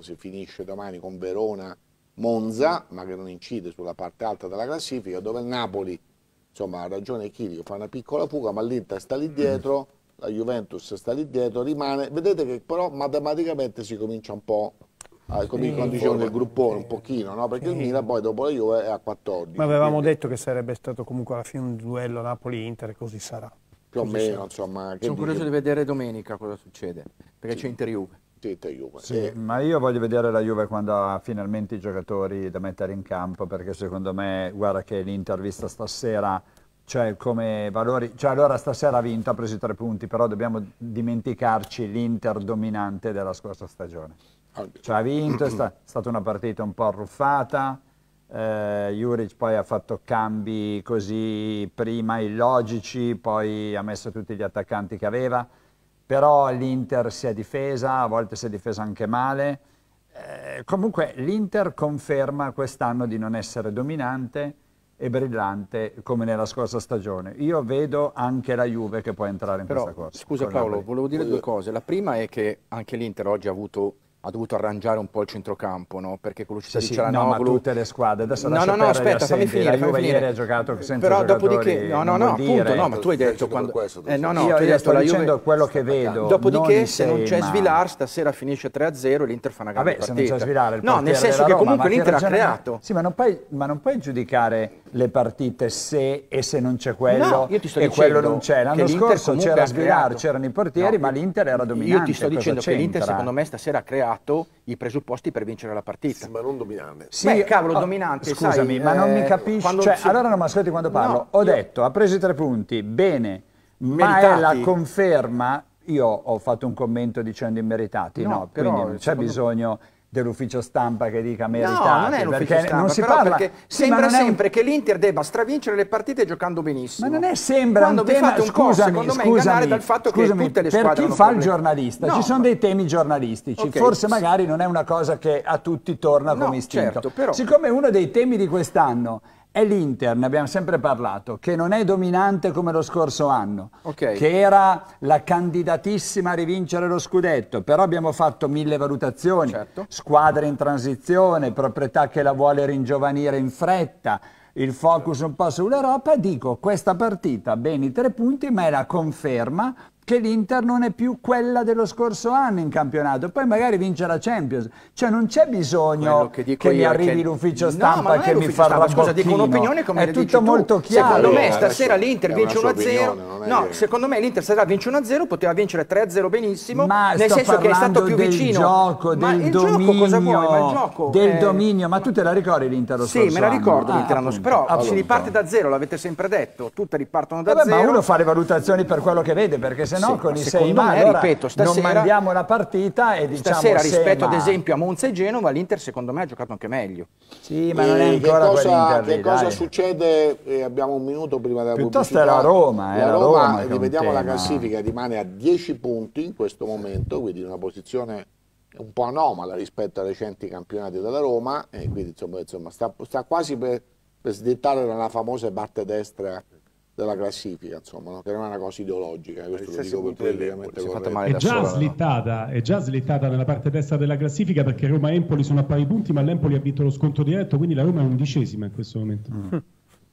si finisce domani con Verona Monza, ma che non incide sulla parte alta della classifica, dove il Napoli, insomma, ha ragione Chilio, fa una piccola fuga, ma l'Inter sta lì dietro, la Juventus sta lì dietro, rimane, vedete che però matematicamente si comincia un po' Ah, come sì, condizione del gruppone un pochino, no? perché sì. il Milan poi dopo la Juve è a 14. Ma avevamo quindi... detto che sarebbe stato comunque alla fine un duello Napoli-Inter, e così sarà più o meno, insomma. Sono curioso di vedere domenica cosa succede, perché c'è Inter Juve. Sì, eh, ma io voglio vedere la Juve quando ha finalmente i giocatori da mettere in campo, perché secondo me, guarda che l'intervista stasera, cioè come valori, cioè allora stasera ha vinto, ha preso i tre punti, però dobbiamo dimenticarci l'Inter dominante della scorsa stagione. Ah, cioè ha vinto, è sta, stata una partita un po' arruffata, eh, Juric poi ha fatto cambi così prima illogici, poi ha messo tutti gli attaccanti che aveva, però l'Inter si è difesa, a volte si è difesa anche male. Eh, comunque l'Inter conferma quest'anno di non essere dominante e brillante come nella scorsa stagione. Io vedo anche la Juve che può entrare in però, questa cosa. Scusa Paolo, volevo dire due cose. La prima è che anche l'Inter oggi ha avuto ha dovuto arrangiare un po' il centrocampo, no? Perché con l'uscita sì, di Cialanoglu... Sì, no, tutte le squadre. Adesso no, no, no, aspetta, fammi finire, fammi finire. ieri ha giocato senza Però dopodiché... No, no, no, appunto, no, ma tu hai detto quando... Questo, eh, no, no, io, tu hai detto sto la Juve... quello che vedo. Dopodiché, non se non c'è ma... Svilar, stasera finisce 3-0 e l'Inter fa una grande Vabbè, partita. Vabbè, se non c'è Svilar... Il no, nel senso che comunque l'Inter ha creato. Sì, ma non puoi giudicare le partite se e se non c'è quello no, e quello non c'è. L'anno scorso c'era Svilar, c'erano i portieri, no, ma l'Inter era dominante. Io ti sto dicendo che l'Inter secondo me stasera ha creato i presupposti per vincere la partita. Sì, ma non dominante. Sì, Beh, cavolo, oh, dominante. Scusami, sai, ma eh, non mi eh, capisci. Cioè, si... Allora non mi ascolti quando parlo. No, Ho io... detto, ha preso i tre punti, bene, Meritati. ma è la conferma. Io ho fatto un commento dicendo immeritati, no, no però, quindi non c'è bisogno dell'ufficio stampa che dica meritato. No, non è l'ufficio stampa, non si parla, perché sì, sembra sempre un... che l'Inter debba stravincere le partite giocando benissimo. Ma non è sembra Quando un tema, un scusami, corso, me, scusami, dal fatto scusami, che tutte le per chi fa il giornalista, no, ci sono ma... dei temi giornalistici, okay, forse sì. magari non è una cosa che a tutti torna no, come istinto. Certo, però... Siccome uno dei temi di quest'anno è l'Inter, ne abbiamo sempre parlato, che non è dominante come lo scorso anno, okay. che era la candidatissima a rivincere lo scudetto, però abbiamo fatto mille valutazioni, certo. squadra in transizione, proprietà che la vuole ringiovanire in fretta, il focus un po' sull'Europa, dico questa partita, bene i tre punti, ma è la conferma che l'Inter non è più quella dello scorso anno in campionato, poi magari vince la Champions, cioè non c'è bisogno che, che mi arrivi che... l'ufficio stampa no, che mi fa la scusa, dico un'opinione come è tutto molto tu. chiaro. Secondo me stasera l'Inter vince 1-0. No, secondo me l'Inter stasera vince 1-0, poteva vincere 3-0 benissimo, ma nel senso che è stato più del vicino. Gioco, del ma dominio, cosa vuoi? Ma il gioco del è... dominio, ma tu te la ricordi l'Inter lo scorso Sì, me la ricordo ah, l'Inter l'anno però si riparte da zero, l'avete sempre detto, tutte ripartono da zero. Ma uno fa le valutazioni per quello che vede, perché se no? Con i sei ma allora ripeto, stasera, non mandiamo la partita e diciamo Stasera rispetto ad esempio a Monza e Genova, l'Inter secondo me ha giocato anche meglio. Sì, ma e non è ancora che cosa, che cosa succede? Eh, abbiamo un minuto prima della Piuttosto pubblicità. Piuttosto è la Roma, eh, la Roma, Roma rivediamo la classifica, rimane a 10 punti in questo momento, quindi una posizione un po' anomala rispetto ai recenti campionati della Roma, e quindi insomma, insomma sta, sta, quasi per, per sdettare la famosa parte destra della classifica, insomma, no? che non è una cosa ideologica, questo lo dico politicamente è già, slittata, no? è già slittata nella parte destra della classifica perché Roma e Empoli sono a pari punti, ma l'Empoli ha vinto lo sconto diretto, quindi la Roma è undicesima in questo momento. Mm.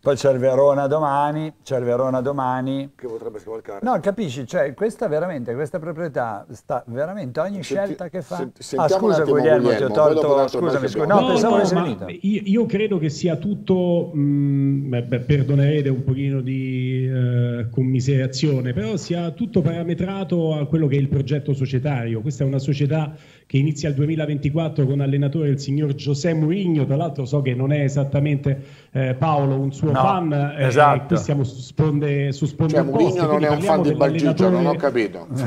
Poi c'è il Verona domani, c'è il Verona domani. Che potrebbe scavalcare. No, capisci, cioè questa veramente, questa proprietà sta veramente ogni Senti, scelta che fa. ah, scusa Guglielmo, Guglielmo, ti ho tolto, scusami, scusami. No, no, pensavo no, finito. Io, io, credo che sia tutto, mh, mm, beh, perdonerete un pochino di eh, commiserazione, però sia tutto parametrato a quello che è il progetto societario. Questa è una società che inizia il 2024 con allenatore il signor José Mourinho, tra l'altro so che non è esattamente eh, Paolo un suo no, fan, eh, esatto. eh, qui siamo su sponde, su sponde cioè, opposte. non è un fan di Bargigio, non ho capito. Eh,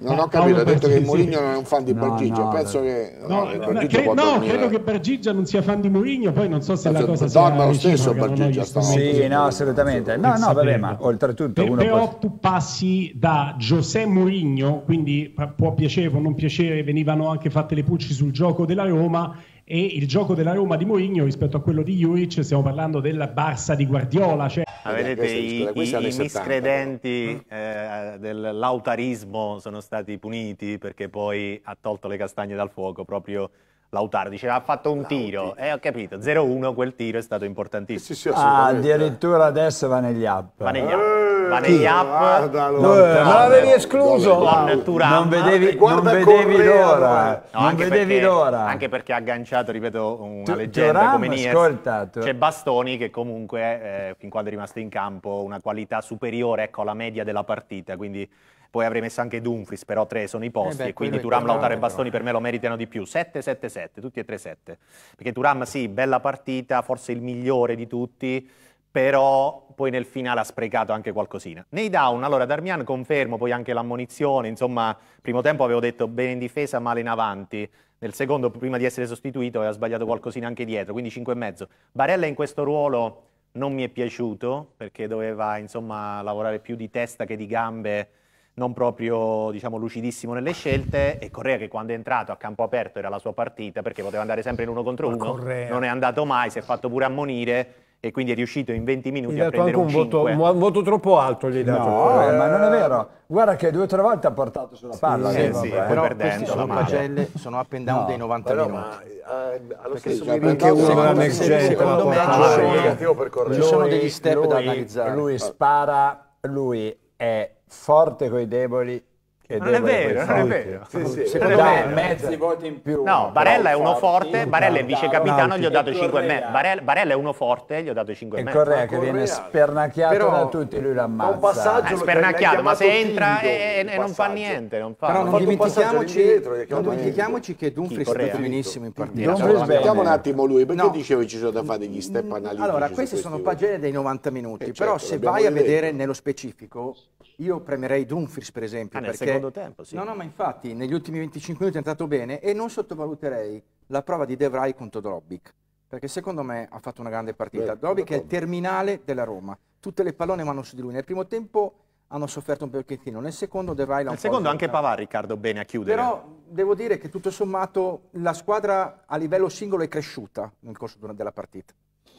non ho capito, ha detto che Mourinho non è un fan di no, Bargigio, no, penso che... No, cre- credo che Bargigio non sia fan di Mourinho, poi non so se la esatto, cosa sia... Dorme lo stesso Bargigio. Sì, no, assolutamente. No, no, vabbè, ma oltretutto... Uno però tu passi da José Mourinho, quindi può piacere o non piacere, venivano vanno anche fatte le pulci sul gioco della Roma e il gioco della Roma di Mourinho rispetto a quello di Juric, stiamo parlando della Barça di Guardiola. Cioè... Ah, i, i, i miscredenti eh, dell'autarismo sono stati puniti perché poi ha tolto le castagne dal fuoco proprio Lautaro. Diceva ha fatto un tiro, e eh, ho capito, 0-1 quel tiro è stato importantissimo. Sì, sì, ah, addirittura adesso va negli app. Va negli app ma negli app non l'avevi escluso non, non vedevi, non vedevi l'ora non vedevi l'ora anche perché ha agganciato ripeto una tu, leggenda come Nies ascolta, tu... c'è Bastoni che comunque eh, fin quando è rimasto in campo una qualità superiore ecco, alla media della partita quindi poi avrei messo anche Dumfries, però tre sono i eh posti eh beh, e quindi Turam, Lautaro e Bastoni eh. per me lo meritano di più. 7-7-7, tutti e tre 7. Perché Turam sì, bella partita, forse il migliore di tutti, però poi nel finale ha sprecato anche qualcosina. Nei down, allora Darmian confermo, poi anche l'ammonizione, insomma, primo tempo avevo detto bene in difesa, male in avanti. Nel secondo, prima di essere sostituito, aveva sbagliato qualcosina anche dietro, quindi 5,5. Barella in questo ruolo non mi è piaciuto, perché doveva, insomma, lavorare più di testa che di gambe, non proprio, diciamo, lucidissimo nelle scelte. E Correa che quando è entrato a campo aperto era la sua partita, perché poteva andare sempre in uno contro uno, non è andato mai, si è fatto pure ammonire e quindi è riuscito in 20 minuti gli a prendere anche un, un voto, un voto troppo alto gli hai No, eh, ma non è vero. Guarda che due o tre volte ha portato sulla palla. Sì, sì, eh, sì, vabbè, perdendo, sono pagelle, sono up and down no, dei 90 però, minuti. Ma, eh, anche uno da next gen. Secondo me ci sono degli step lui, da analizzare. Lui spara, lui è forte coi deboli, non è vero, non è vero. Sì, sì. me mezzi voti in più. No, Barella è uno forte, Barella è vice capitano, gli ho dato 5 e Barella, Barella è uno forte, gli ho dato 5 e mezzo. E Correa che viene spernacchiato Però da tutti, lui l'ammazza. Un passaggio eh, spernacchiato, ma se entra e, non fa niente, non fa. Però non dimentichiamoci, indietro, non dimentichiamoci che Dumfries è stato benissimo in partita. Vediamo un attimo lui, perché no. dicevo che ci sono da fare degli mm, step analitici. Allora, queste sono pagine dei 90 eh, minuti, certo, però se vai a vedere nello specifico, io premerei Dumfries per esempio, eh, perché secondo tempo. Sì. No, no, ma infatti negli ultimi 25 minuti è andato bene e non sottovaluterei la prova di De Vrij contro Drobic, perché secondo me ha fatto una grande partita. Drobic è il terminale della Roma, tutte le pallone vanno su di lui. Nel primo tempo hanno sofferto un pochettino, nel secondo De Vrij l'ha un Nel secondo anche Pavar Riccardo bene a chiudere. Però devo dire che tutto sommato la squadra a livello singolo è cresciuta nel corso della partita.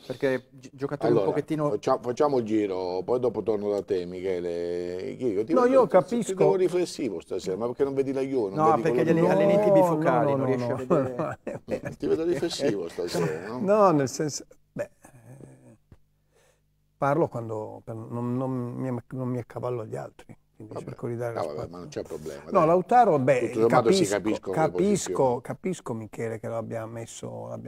Perché giocatori allora, un pochettino... Facciamo, facciamo, il giro, poi dopo torno da te Michele. Io no, io capisco... Sono riflessivo stasera, ma perché non vedi la Juve? No, perché gli allenamenti no, bifocali no, no, non riesci a vedere. Ti vedo riflessivo stasera, No, nel senso beh eh, parlo quando non, non, mi, non, mi, accavallo agli altri. Vabbè, di dare no, vabbè, ma non c'è problema. No, Lautaro, beh, capisco, capisco, capisco Michele che l'abbia rimesso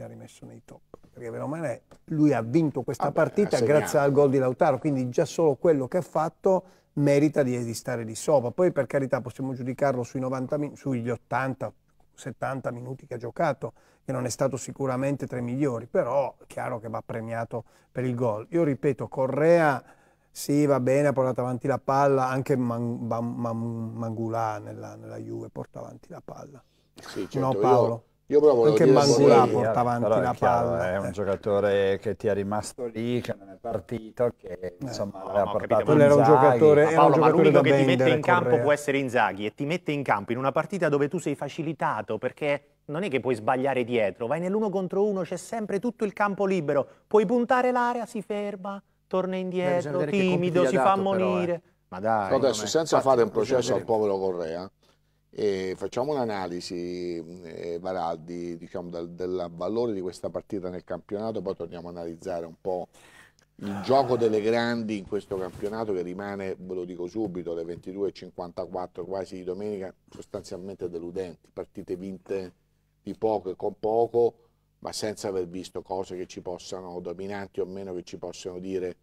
nei top perché bene male lui ha vinto questa ah, partita grazie al gol di Lautaro, quindi già solo quello che ha fatto merita di, di stare di sopra. Poi per carità possiamo giudicarlo sui 90, sugli 80, 70 minuti che ha giocato, che non è stato sicuramente tra i migliori, però è chiaro che va premiato per il gol. Io ripeto, Correa sì va bene, ha portato avanti la palla, anche Man, Man, Man, Mangulà nella, nella Juve porta avanti la palla. Sì, certo, no Paolo. Io io però Anche dire Mangula porta avanti la chiaro, palla. È un eh. giocatore che ti è rimasto lì, che non è partito, che eh. insomma eh. l'aveva no, portato capito, era un giocatore, era Paolo, un giocatore ma l'unico che ti mette in campo Correa. può essere Inzaghi e ti mette in campo in una partita dove tu sei facilitato perché non è che puoi sbagliare dietro, vai nell'uno contro uno, c'è sempre tutto il campo libero, puoi puntare l'area, si ferma, torna indietro, timido, si fa eh. ammonire. Eh. Ma dai, adesso senza fare un processo al povero Correa, e facciamo un'analisi, Varaldi, eh, diciamo, del, del, valore di questa partita nel campionato, poi torniamo a analizzare un po' il gioco delle grandi in questo campionato che rimane, ve lo dico subito, alle 22.54 quasi di domenica, sostanzialmente deludenti, partite vinte di poco e con poco, ma senza aver visto cose che ci possano, dominanti o meno, che ci possano dire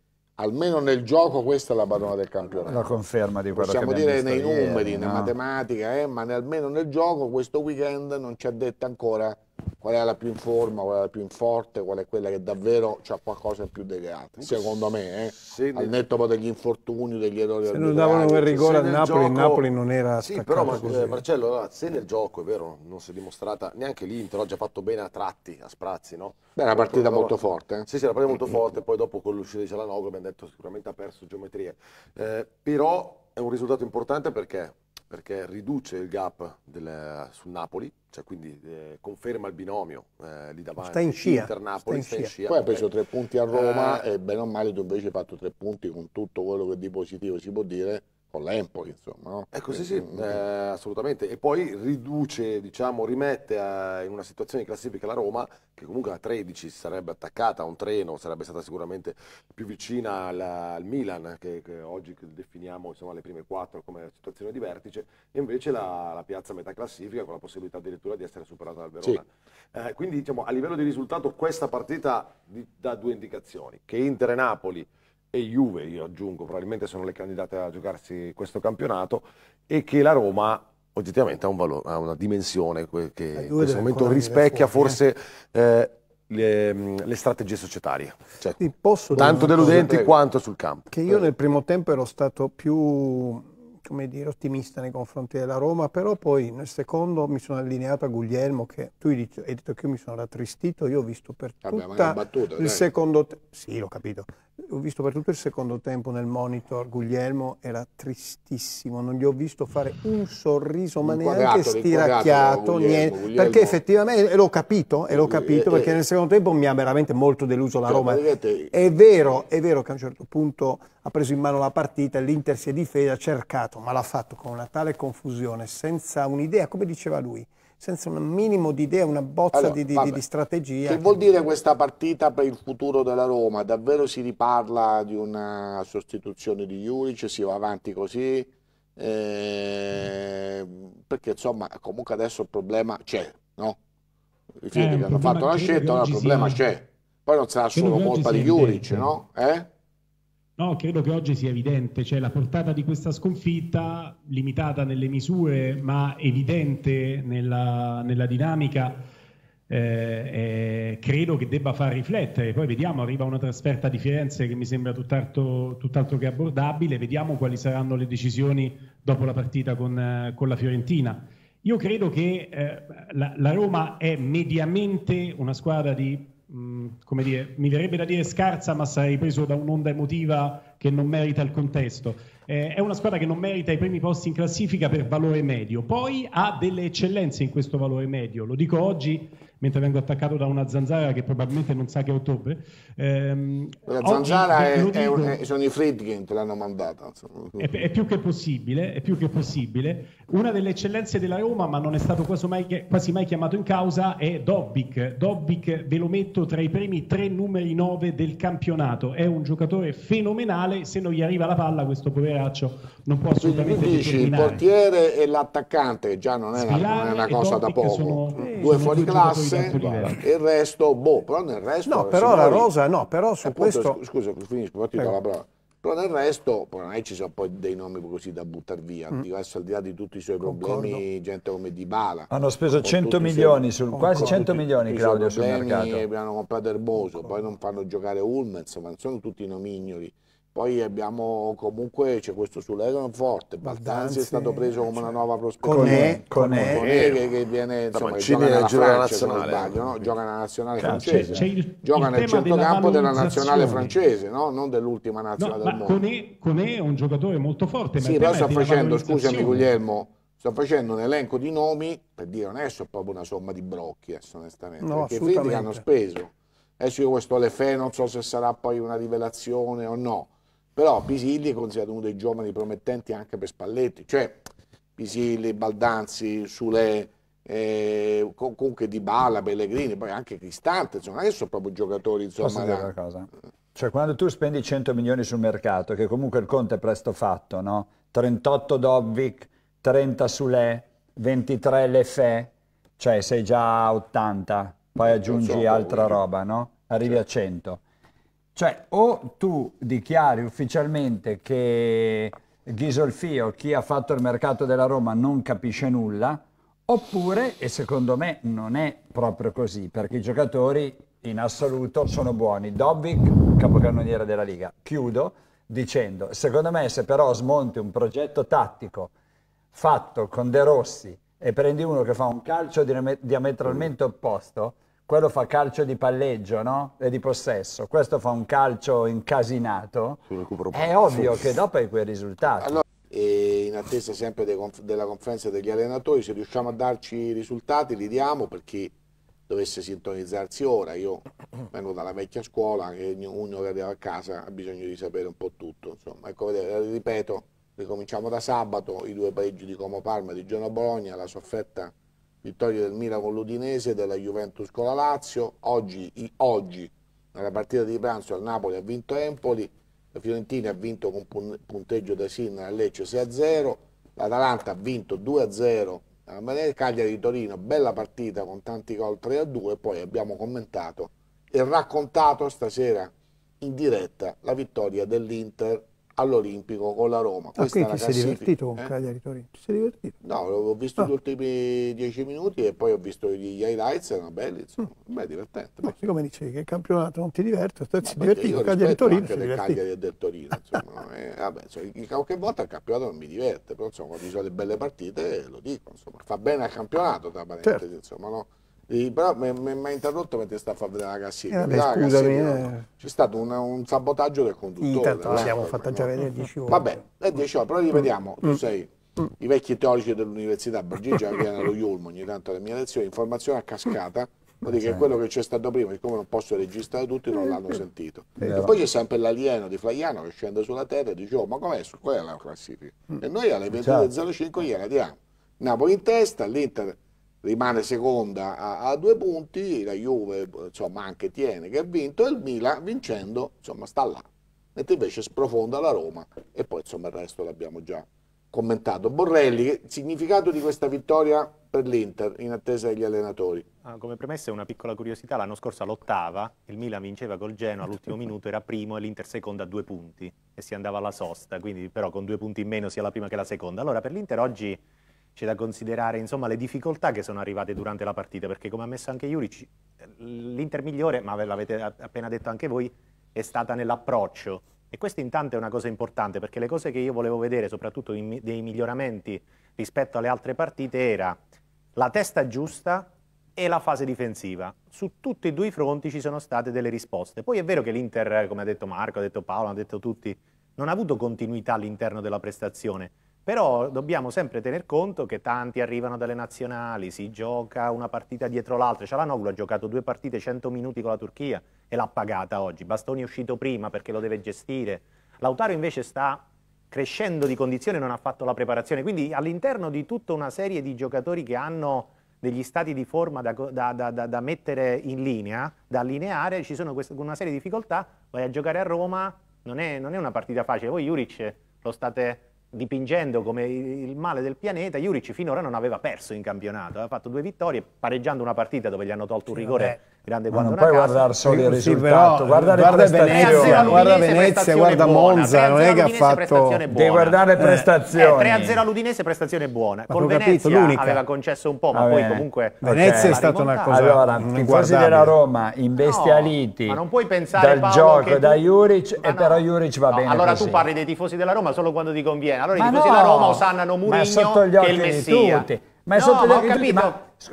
almeno nel gioco questa è la padrona del campionato. La conferma di quello Possiamo che dire nei ieri, numeri, no? nella matematica, eh, ma almeno nel gioco questo weekend non ci ha detto ancora qual è la più in forma, qual è la più in forte, qual è quella che davvero ha qualcosa in più degli altri. Secondo me, eh, se al netto poi degli infortuni, degli errori. Se non davano quel rigore a Napoli, il gioco... Napoli non era sì, però, ma, così. Eh, Marcello, se nel gioco è vero, non si è dimostrata neanche l'Inter oggi ha fatto bene a tratti, a sprazzi, no? Beh, è una partita però, molto forte. Eh? Sì, sì, una partita molto forte, poi dopo con l'uscita di Cialanoglu abbiamo detto sicuramente ha perso geometrie. Eh, però è un risultato importante perché perché riduce il gap del, sul Napoli, cioè quindi eh, conferma il binomio eh, lì davanti. Sta in scia. Inter Napoli, sta in scia. Sta in scia. Poi ha preso tre punti a Roma eh, e bene o male tu invece hai fatto tre punti con tutto quello che di positivo si può dire con l'Empoli, insomma. No? Ecco, sì, sì, mm, mm. eh, assolutamente. E poi riduce, diciamo, rimette a, in una situazione di classifica la Roma, che comunque a 13 si sarebbe attaccata a un treno, sarebbe stata sicuramente più vicina alla, al Milan, che, che oggi definiamo insomma, le prime quattro come situazione di vertice, e invece la, la piazza metà classifica con la possibilità addirittura di essere superata dal Verona. Sì. Eh, quindi, diciamo, a livello di risultato questa partita dà due indicazioni, che Inter e Napoli e Juve, io aggiungo, probabilmente sono le candidate a giocarsi questo campionato e che la Roma oggettivamente ha, un valore, ha una dimensione che in questo momento rispecchia forse eh. eh, le, le, strategie societarie, cioè, sì, tanto deludenti quanto sul campo. Che io eh. nel primo tempo ero stato più come dire, ottimista nei confronti della Roma, però poi nel secondo mi sono allineato a Guglielmo che tu hai detto, hai detto che io mi sono rattristito, io ho visto per tutta battuta, il dai. secondo tempo, sì l'ho capito, ho visto per tutto il secondo tempo nel monitor Guglielmo era tristissimo, non gli ho visto fare un sorriso, ma neanche stiracchiato, niente, Guglielmo. perché effettivamente, e l'ho capito, e l'ho eh, capito eh, perché eh, nel secondo tempo mi ha veramente molto deluso la cioè, Roma. Vedete, è vero, è vero che a un certo punto ha preso in mano la partita, l'Inter si è difesa, ha cercato, ma l'ha fatto con una tale confusione, senza un'idea, come diceva lui, senza un minimo di idea, una bozza allora, di, di, di, strategia. Che vuol dire questa partita per il futuro della Roma? Davvero si riparla di una sostituzione di Juric, si va avanti così? Eh, perché insomma comunque adesso il problema c'è, no? I figli eh, hanno fatto la scelta, ora il problema c'è. Poi non sarà solo colpa di Juric, no? Eh? No, credo che oggi sia evidente, cioè la portata di questa sconfitta, limitata nelle misure, ma evidente nella, nella dinamica, eh, eh, credo che debba far riflettere. Poi vediamo, arriva una trasferta di Firenze che mi sembra tutt'altro, tutt'altro che abbordabile, vediamo quali saranno le decisioni dopo la partita con, con la Fiorentina. Io credo che eh, la, la Roma è mediamente una squadra di Mm, come dire, mi verrebbe da dire scarsa, ma sarei preso da un'onda emotiva che non merita il contesto. Eh, è una squadra che non merita i primi posti in classifica per valore medio, poi ha delle eccellenze in questo valore medio. Lo dico oggi mentre vengo attaccato da una zanzara che probabilmente non sa che è ottobre. Ehm, la zanzara oggi, è, dico, è, eh, è, sono i Friedkin che l'hanno mandata. È, è, più che possibile, è più che possibile. Una delle eccellenze della Roma, ma non è stato quasi mai, quasi mai chiamato in causa, è Dobbic. Dobbic ve lo metto tra i primi tre numeri 9 del campionato. È un giocatore fenomenale, se non gli arriva la palla questo poveraccio non può assolutamente... Quindi dici, il portiere e l'attaccante, già non è, una, non è una cosa da poco. Sono, eh, due fuori classe forse il resto, boh, però nel resto... No, però signori, la rosa, no, però su appunto, questo... Scusa, finisco, poi ti do la parola. Però nel resto, poi ci sono poi dei nomi così da buttare via, mm. diverso al di là di tutti i suoi Concordo. problemi, gente come Di Bala. Hanno speso 100 milioni, sul, quasi 100 tutti, milioni Claudio sul mercato. Hanno comprato Erboso, poi non fanno giocare Ulmez, ma non sono tutti nomignoli. Poi abbiamo comunque, c'è questo sull'Eran forte, Baldanzi è stato preso come una nuova prospettiva. Con Conè, che, che viene insomma, gioca nella Francia, nazionale. Sbaglio, no? gioca nella nazionale francese, c'è il, gioca il nel centrocampo della, della, nazionale francese, no? non dell'ultima nazionale no, del mondo. Con Conè, è un giocatore molto forte. sì, però sto facendo, scusami Guglielmo, sto facendo un elenco di nomi, per dire non è proprio una somma di brocchi, eh, onestamente, no, perché i che hanno speso. Adesso io questo Lefè non so se sarà poi una rivelazione o no però Pisilli è considerato uno dei giovani promettenti anche per Spalletti, cioè Pisilli, Baldanzi, Sule, eh, comunque Di Bala, Pellegrini, poi anche Cristante, insomma, non è che sono proprio giocatori, insomma... Posso cosa? Cioè quando tu spendi 100 milioni sul mercato, che comunque il conto è presto fatto, no? 38 Dovic, 30 Sule, 23 Lefè, cioè sei già a 80, poi aggiungi so, altra roba, no? Arrivi certo. a 100. Cioè, o tu dichiari ufficialmente che Ghisolfio, chi ha fatto il mercato della Roma, non capisce nulla, oppure, e secondo me non è proprio così, perché i giocatori in assoluto sono buoni. Dobbik, capocannoniere della Liga. Chiudo dicendo, secondo me se però smonti un progetto tattico fatto con De Rossi e prendi uno che fa un calcio diametralmente opposto, quello fa calcio di palleggio no? e di possesso, questo fa un calcio incasinato, è ovvio che dopo hai quel risultato. Allora, in attesa sempre della conferenza degli allenatori, se riusciamo a darci i risultati li diamo per chi dovesse sintonizzarsi ora, io vengo dalla vecchia scuola, che ognuno che arriva a casa ha bisogno di sapere un po' tutto, insomma, ecco, eh, ripeto, ricominciamo da sabato, i due pareggi di Como Parma e di Genoa Bologna, la sofferta vittoria del Milan con l'Udinese, della Juventus con la Lazio, oggi, oggi nella partita di pranzo al Napoli ha vinto Empoli, la Fiorentina ha vinto con punteggio da Sinna a Lecce 6-0, l'Atalanta ha vinto 2-0 alla Manera Cagliari di Torino, bella partita con tanti gol 3-2, poi abbiamo commentato e raccontato stasera in diretta la vittoria dell'Inter all'Olimpico con la Roma. Ah, Questa ah, qui ti sei divertito con eh? Cagliari Torino? Ti sei divertito? No, ho visto ah. gli ultimi dieci minuti e poi ho visto gli highlights, erano belli, insomma, mm. beh, divertente. No, siccome dicevi che il campionato non ti diverte, ti diverti con Cagliari Torino. Anche del Cagliari e del Torino, insomma, vabbè, cioè, qualche volta il campionato non mi diverte, però insomma, quando ci sono delle belle partite lo dico, insomma, fa bene al campionato, tra parentesi, certo. insomma, no? però mi ha interrotto mentre sta a far vedere la cassetta. Eh, vabbè, scusami, eh. C'è stato un, un, sabotaggio del conduttore. Intanto eh. l'abbiamo fatta già vedere 10 ore. Vabbè, è 10 ore, però mm. ripetiamo, mm. tu sei mm. i vecchi teologi dell'università, Bergigia viene allo Yulmo ogni tanto alle mie lezioni, informazione a cascata. Vuol dire che quello che c'è stato prima, siccome non posso registrare tutti, non eh, l'hanno eh. sentito. Eh, e poi c'è sempre l'alieno di Flaiano che scende sulla terra e dice, oh, ma com'è? Qual è la classifica? Mm. E noi alle 22.05 gliela diamo. Napoli in testa, l'Inter rimane seconda a, a, due punti, la Juve insomma anche tiene che ha vinto e il Milan vincendo insomma sta là, mentre invece sprofonda la Roma e poi insomma il resto l'abbiamo già commentato. Borrelli, il significato di questa vittoria per l'Inter in attesa degli allenatori? Ah, come premessa una piccola curiosità, l'anno scorso all'ottava il Milan vinceva col Genoa all'ultimo minuto, era primo e l'Inter seconda a due punti e si andava alla sosta, quindi però con due punti in meno sia la prima che la seconda. Allora per l'Inter oggi c'è da considerare insomma, le difficoltà che sono arrivate durante la partita, perché come ha messo anche Juric, l'Inter migliore, ma ve l'avete appena detto anche voi, è stata nell'approccio. E questo intanto è una cosa importante, perché le cose che io volevo vedere, soprattutto dei miglioramenti rispetto alle altre partite, era la testa giusta e la fase difensiva. Su tutti e due i fronti ci sono state delle risposte. Poi è vero che l'Inter, come ha detto Marco, ha detto Paolo, ha detto tutti, non ha avuto continuità all'interno della prestazione, però dobbiamo sempre tener conto che tanti arrivano dalle nazionali, si gioca una partita dietro l'altra. Cialanoglu ha giocato due partite, 100 minuti con la Turchia e l'ha pagata oggi. Bastoni è uscito prima perché lo deve gestire. Lautaro invece sta crescendo di condizione e non ha fatto la preparazione. Quindi all'interno di tutta una serie di giocatori che hanno degli stati di forma da, da, da, da mettere in linea, da allineare, ci sono questa, una serie di difficoltà. Vai a giocare a Roma, non è, non è una partita facile. Voi Juric lo state dipingendo come il male del pianeta, Juric finora non aveva perso in campionato, aveva fatto due vittorie pareggiando una partita dove gli hanno tolto un rigore grande Ma non puoi guardare solo il risultato, sì, guardare guarda Venezia, guarda Venezia, guarda Monza, non è che ha fatto devi guardare eh. prestazioni. Eh, 3-0 all'Udinese prestazione buona. con Venezia l'unica. aveva concesso un po', ma ah, poi eh. comunque Venezia è stata una cosa Allora, tifosi della Roma imbestialiti ma non puoi pensare dal gioco da Juric e eh, però Juric va bene Allora tu parli dei tifosi della Roma solo quando ti conviene. Allora i tifosi della Roma osannano Murigno che è il Messia. Ma è sotto gli occhi di tutti, ma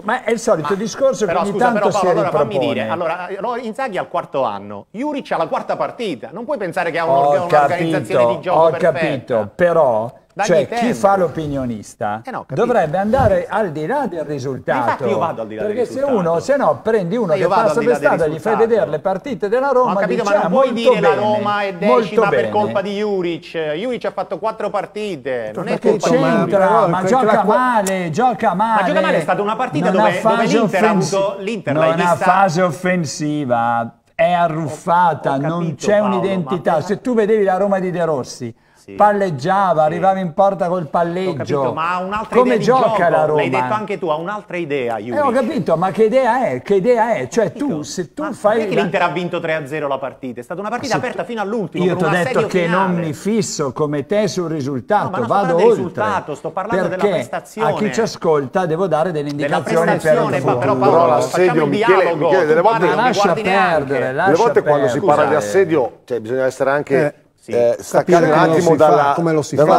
ma è il solito Ma, discorso che ogni scusa, tanto però, Paolo, si allora, fammi Dire, allora, eh, Inzaghi al quarto anno, Juric alla quarta partita, non puoi pensare che ha un, un'organizzazione di gioco Ho perfetta. capito, però cioè tempo. chi fa l'opinionista eh no, dovrebbe andare al di là del risultato. Ma io vado al di là perché del risultato. Perché se uno, se no, prendi uno che passa per strada, e gli fai vedere le partite della Roma, ma, capito, dice, ma ah, non puoi dire bene, la Roma è decima per colpa di Juric. Juric ha fatto quattro partite, non è colpa c'entra, di Juric. Ma gioca male, gioca male. Ma gioca male è stata una partita partita dove, dove l'Inter ha avuto l'Inter non vista... ha fase offensiva, è arruffata, non c'è un'identità. Se tu vedevi la Roma di De Rossi, sì. palleggiava, sì. arrivava in porta col palleggio. Ho capito, ma ha un'altra Come gioca gioco? la Roma? L'hai detto anche tu, ha un'altra idea, Juri. Eh, ho capito, ma che idea è? Che idea è? Cioè tu, se tu ma fai... Perché l'Inter ha vinto 3-0 la partita? È stata una partita aperta tu... fino all'ultimo. Io ti ho detto che finale. non mi fisso come te sul risultato, no, vado oltre. risultato, sto parlando della prestazione. a chi ci ascolta devo dare delle indicazioni per il futuro. Però Paolo, l'assedio, Michele, Michele, delle volte... Ma lascia perdere, Le volte quando si parla di assedio, cioè, bisogna essere anche eh eh, staccare un attimo dalla, come lo si fa. ma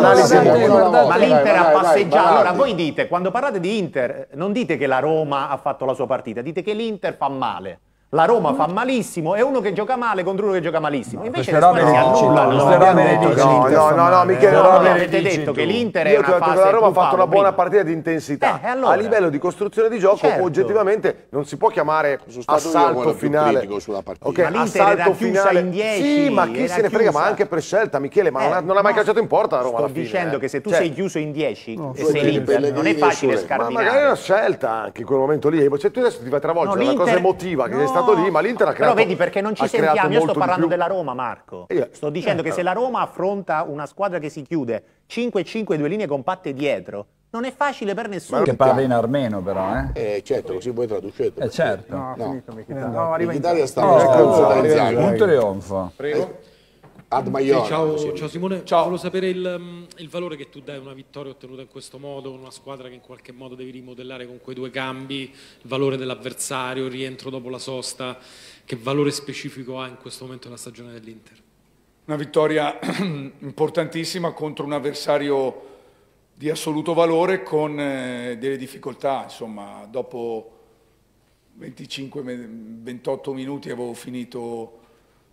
l'Inter ha passeggiato. Allora, voi dite, quando parlate di Inter, non dite che la Roma ha fatto la sua partita, dite che l'Inter fa male. La Roma fa malissimo e uno che gioca male contro uno che gioca malissimo. Invece le squadre si annullano. No, no, no, no, no, Michele, no, no, avete detto che l'Inter è una fase che la Roma ha fatto una buona partita di intensità. Eh, a livello di costruzione di gioco certo. oggettivamente non si può chiamare assalto finale. l'Inter assalto finale. In 10, sì, ma chi se ne frega, ma anche per scelta, Michele, ma eh, non ha mai calciato in porta la Roma Sto dicendo eh. che se tu cioè sei chiuso in 10 e sei l'Inter, non è facile scardinare. Ma magari è una scelta anche in quel momento lì, cioè tu adesso ti vai a travolgere una cosa emotiva che stai stato lì, ma l'Inter ha creato... Però vedi perché non ci sentiamo, io sto parlando della Roma Marco, io, eh, sto dicendo certo. che eh. se la Roma affronta una squadra che si chiude 5-5 due linee compatte dietro, non è facile per nessuno. Che parla in armeno però, eh? Eh certo, così voi traducete. Eh certo. No, no. finito Mkhitaryan. Eh, no, arriva in Italia sta oh, oh, oh un trionfo. Prego. Ad Maior. Sì, ciao, ciao, Simone, ciao. volevo sapere il, mm, il, valore che tu dai a una vittoria ottenuta in questo modo, una squadra che in qualche modo devi rimodellare con quei due cambi, il valore dell'avversario, il rientro dopo la sosta, che valore specifico ha in questo momento la stagione dell'Inter? Una vittoria importantissima contro un avversario di assoluto valore con eh, delle difficoltà, insomma dopo 25-28 minuti avevo finito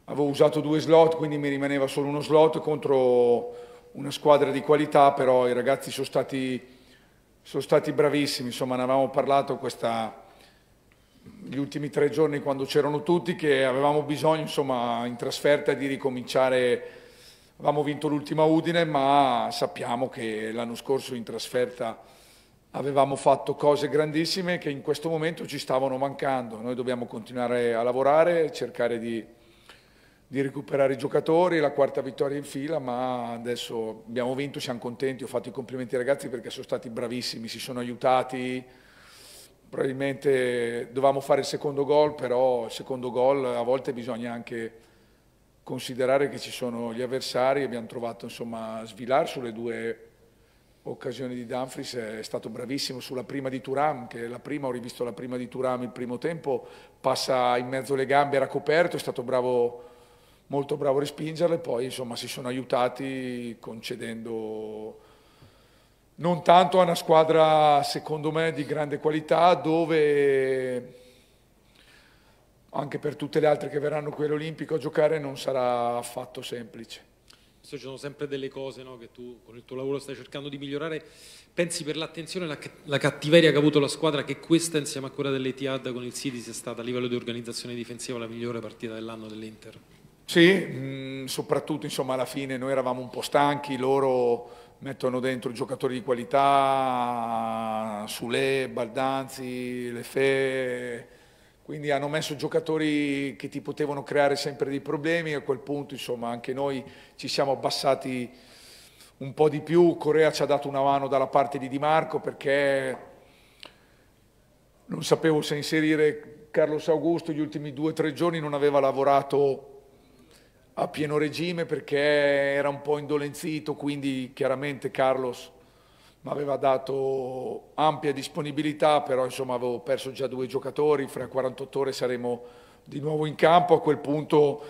avevo usato due slot, quindi mi rimaneva solo uno slot contro una squadra di qualità, però i ragazzi sono stati, sono stati bravissimi, insomma ne avevamo parlato questa, gli ultimi tre giorni quando c'erano tutti che avevamo bisogno insomma, in trasferta di ricominciare, avevamo vinto l'ultima Udine, ma sappiamo che l'anno scorso in trasferta avevamo fatto cose grandissime che in questo momento ci stavano mancando, noi dobbiamo continuare a lavorare, cercare di di recuperare i giocatori, la quarta vittoria in fila, ma adesso abbiamo vinto, siamo contenti, ho fatto i complimenti ai ragazzi perché sono stati bravissimi, si sono aiutati, probabilmente dovevamo fare il secondo gol, però il secondo gol a volte bisogna anche considerare che ci sono gli avversari, abbiamo trovato insomma svilar sulle due occasioni di Danfries, è stato bravissimo sulla prima di Turam, che la prima, ho rivisto la prima di Turam il primo tempo, passa in mezzo alle gambe, era coperto, è stato bravo molto bravo a respingerle, poi insomma si sono aiutati concedendo non tanto a una squadra secondo me di grande qualità dove anche per tutte le altre che verranno qui all'Olimpico a giocare non sarà affatto semplice. Ci sono sempre delle cose no, che tu con il tuo lavoro stai cercando di migliorare. Pensi per l'attenzione e la cattiveria che ha avuto la squadra che questa insieme a quella dell'Etihad con il City sia stata a livello di organizzazione difensiva la migliore partita dell'anno dell'Inter? Sì, mh, mm, soprattutto insomma, alla fine noi eravamo un po' stanchi, loro mettono dentro giocatori di qualità, Sule, Baldanzi, Lefè, quindi hanno messo giocatori che ti potevano creare sempre dei problemi a quel punto insomma anche noi ci siamo abbassati un po' di più, Corea ci ha dato una mano dalla parte di Di Marco perché non sapevo se inserire Carlos Augusto gli ultimi due o tre giorni non aveva lavorato a pieno regime perché era un po' indolenzito, quindi chiaramente Carlos mi aveva dato ampia disponibilità, però insomma avevo perso già due giocatori, fra 48 ore saremo di nuovo in campo, a quel punto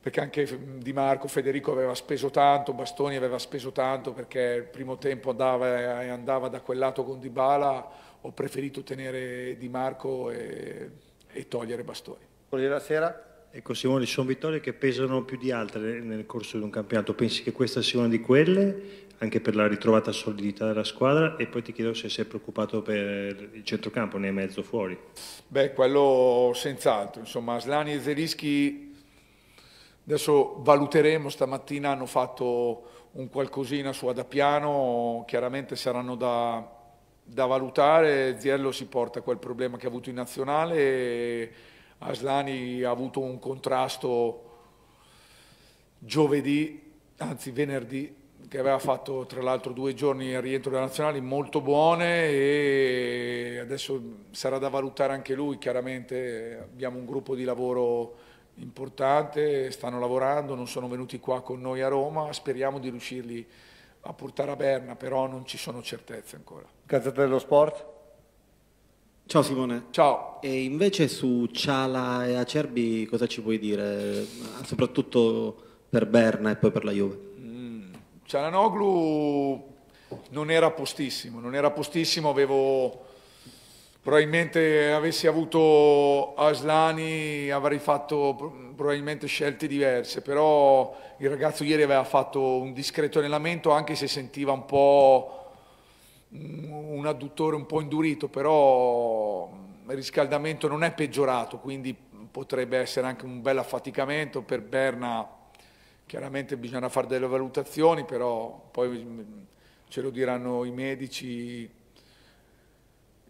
perché anche Di Marco Federico aveva speso tanto, Bastoni aveva speso tanto perché il primo tempo andava, e eh, andava da quel lato con Di Bala, ho preferito tenere Di Marco e, e togliere Bastoni. Buonasera. Ecco Simone, ci sono vittorie che pesano più di altre nel corso di un campionato, pensi che questa sia una di quelle, anche per la ritrovata solidità della squadra e poi ti chiedo se sei preoccupato per il centrocampo, ne è mezzo fuori. Beh, quello senz'altro, insomma Slani e Zerischi adesso valuteremo, stamattina hanno fatto un qualcosina su Adapiano, chiaramente saranno da, da valutare, Ziello si porta quel problema che ha avuto in nazionale. E, Aslani ha avuto un contrasto giovedì, anzi venerdì, che aveva fatto tra l'altro due giorni al rientro della nazionale molto buone e adesso sarà da valutare anche lui, chiaramente abbiamo un gruppo di lavoro importante, stanno lavorando, non sono venuti qua con noi a Roma, speriamo di riuscirli a portare a Berna, però non ci sono certezze ancora. Gazzetta dello Sport? Ciao Simone. Ciao. E invece su Ciala e Acerbi cosa ci puoi dire? Soprattutto per Berna e poi per la Juve. Mm, Cialanoglu non era postissimo, non era postissimo, avevo probabilmente avessi avuto Aslani avrei fatto probabilmente scelte diverse, però il ragazzo ieri aveva fatto un discreto allenamento anche se sentiva un po' un adduttore un po' indurito, però il riscaldamento non è peggiorato, quindi potrebbe essere anche un bel affaticamento per Berna. Chiaramente bisogna fare delle valutazioni, però poi mm, ce lo diranno i medici.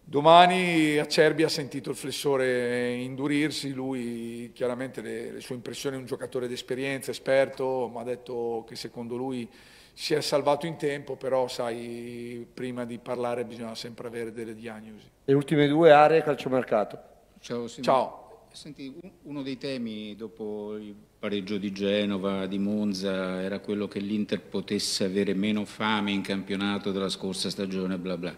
Domani Acerbi ha sentito il flessore indurirsi, lui chiaramente le, le sue impressioni è un giocatore d'esperienza, esperto, ma ha detto che secondo lui si è salvato in tempo, però sai, prima di parlare bisogna sempre avere delle diagnosi. Le ultime due aree calciomercato. Ciao. Simone. Ciao. Senti, uno dei temi dopo il pareggio di Genova, di Monza, era quello che l'Inter potesse avere meno fame in campionato della scorsa stagione, bla bla.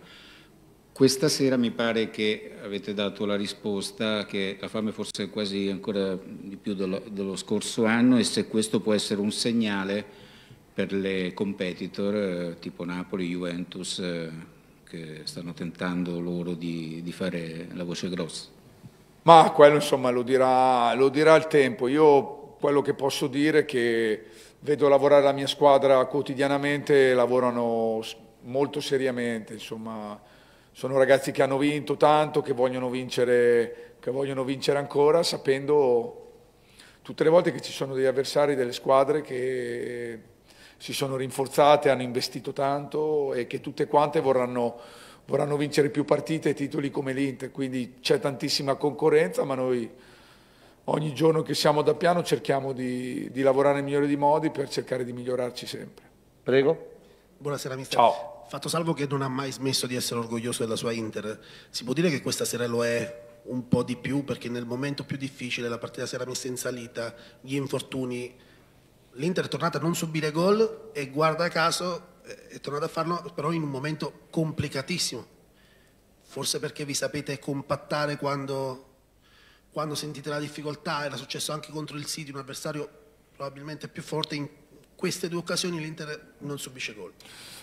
Questa sera mi pare che avete dato la risposta che la fame forse è quasi ancora di più dello, dello scorso anno e se questo può essere un segnale per le competitor eh, tipo Napoli, Juventus, eh, che stanno tentando loro di, di fare la voce grossa? Ma quello insomma lo dirà, lo dirà il tempo. Io quello che posso dire è che vedo lavorare la mia squadra quotidianamente, lavorano molto seriamente, insomma sono ragazzi che hanno vinto tanto, che vogliono vincere, che vogliono vincere ancora, sapendo tutte le volte che ci sono degli avversari, delle squadre che si sono rinforzate, hanno investito tanto e che tutte quante vorranno, vorranno vincere più partite e titoli come l'Inter, quindi c'è tantissima concorrenza, ma noi ogni giorno che siamo da piano cerchiamo di, di lavorare nel migliore dei modi per cercare di migliorarci sempre. Prego. Buonasera mister. Ciao. Fatto salvo che non ha mai smesso di essere orgoglioso della sua Inter, si può dire che questa sera lo è un po' di più perché nel momento più difficile, la partita sera messa in salita, gli infortuni l'Inter è tornata a non subire gol e guarda caso eh, è tornata a farlo però in un momento complicatissimo. Forse perché vi sapete compattare quando, quando sentite la difficoltà, era successo anche contro il City, un avversario probabilmente più forte in queste due occasioni l'Inter non subisce gol.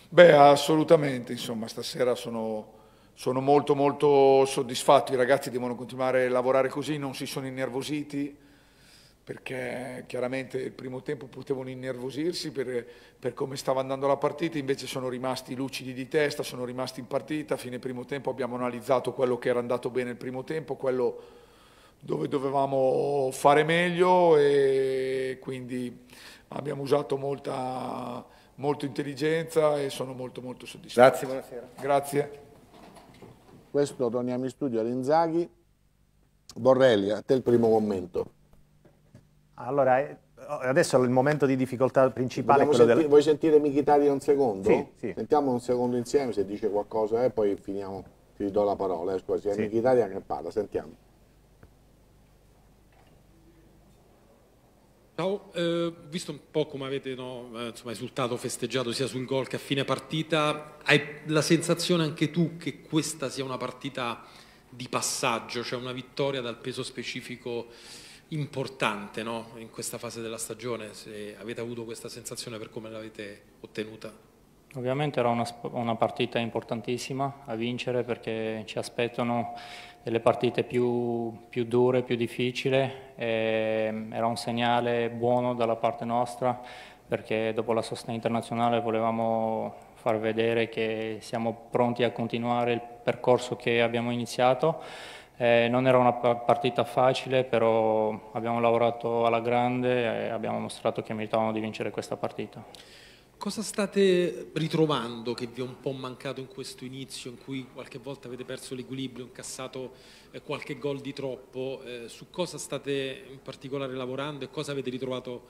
Beh, assolutamente, insomma, stasera sono sono molto molto soddisfatto, i ragazzi devono continuare a lavorare così, non si sono innervositi, perché chiaramente il primo tempo potevano innervosirsi per, per, come stava andando la partita, invece sono rimasti lucidi di testa, sono rimasti in partita, a fine primo tempo abbiamo analizzato quello che era andato bene il primo tempo, quello dove dovevamo fare meglio e quindi abbiamo usato molta, molta intelligenza e sono molto molto soddisfatto. Grazie, buonasera. Grazie. Questo torniamo in studio a Rinzaghi. Borrelli, a te il primo commento. Allora, eh, adesso il momento di difficoltà principale Vogliamo è quello senti- della... Vuoi sentire Michitarian un secondo? Sì, sì. Sentiamo un secondo insieme, se dice qualcosa e eh, poi finiamo, ti do la parola, eh, scusa, sì. Michitarian che parla, sentiamo. Ciao, eh, visto un po' come avete no, eh, insomma, esultato, festeggiato sia sul gol che a fine partita, hai la sensazione anche tu che questa sia una partita di passaggio, cioè una vittoria dal peso specifico importante no? in questa fase della stagione, se avete avuto questa sensazione per come l'avete ottenuta. Ovviamente era una, una, partita importantissima a vincere perché ci aspettano delle partite più, più dure, più difficili. Mm, era un segnale buono dalla parte nostra perché dopo la sosta internazionale volevamo far vedere che siamo pronti a continuare il percorso che abbiamo iniziato eh, non era una partita facile, però abbiamo lavorato alla grande e abbiamo mostrato che meritavamo di vincere questa partita. Cosa state ritrovando che vi è un po' mancato in questo inizio in cui qualche volta avete perso l'equilibrio, incassato eh, qualche gol di troppo? Eh, su cosa state in particolare lavorando e cosa avete ritrovato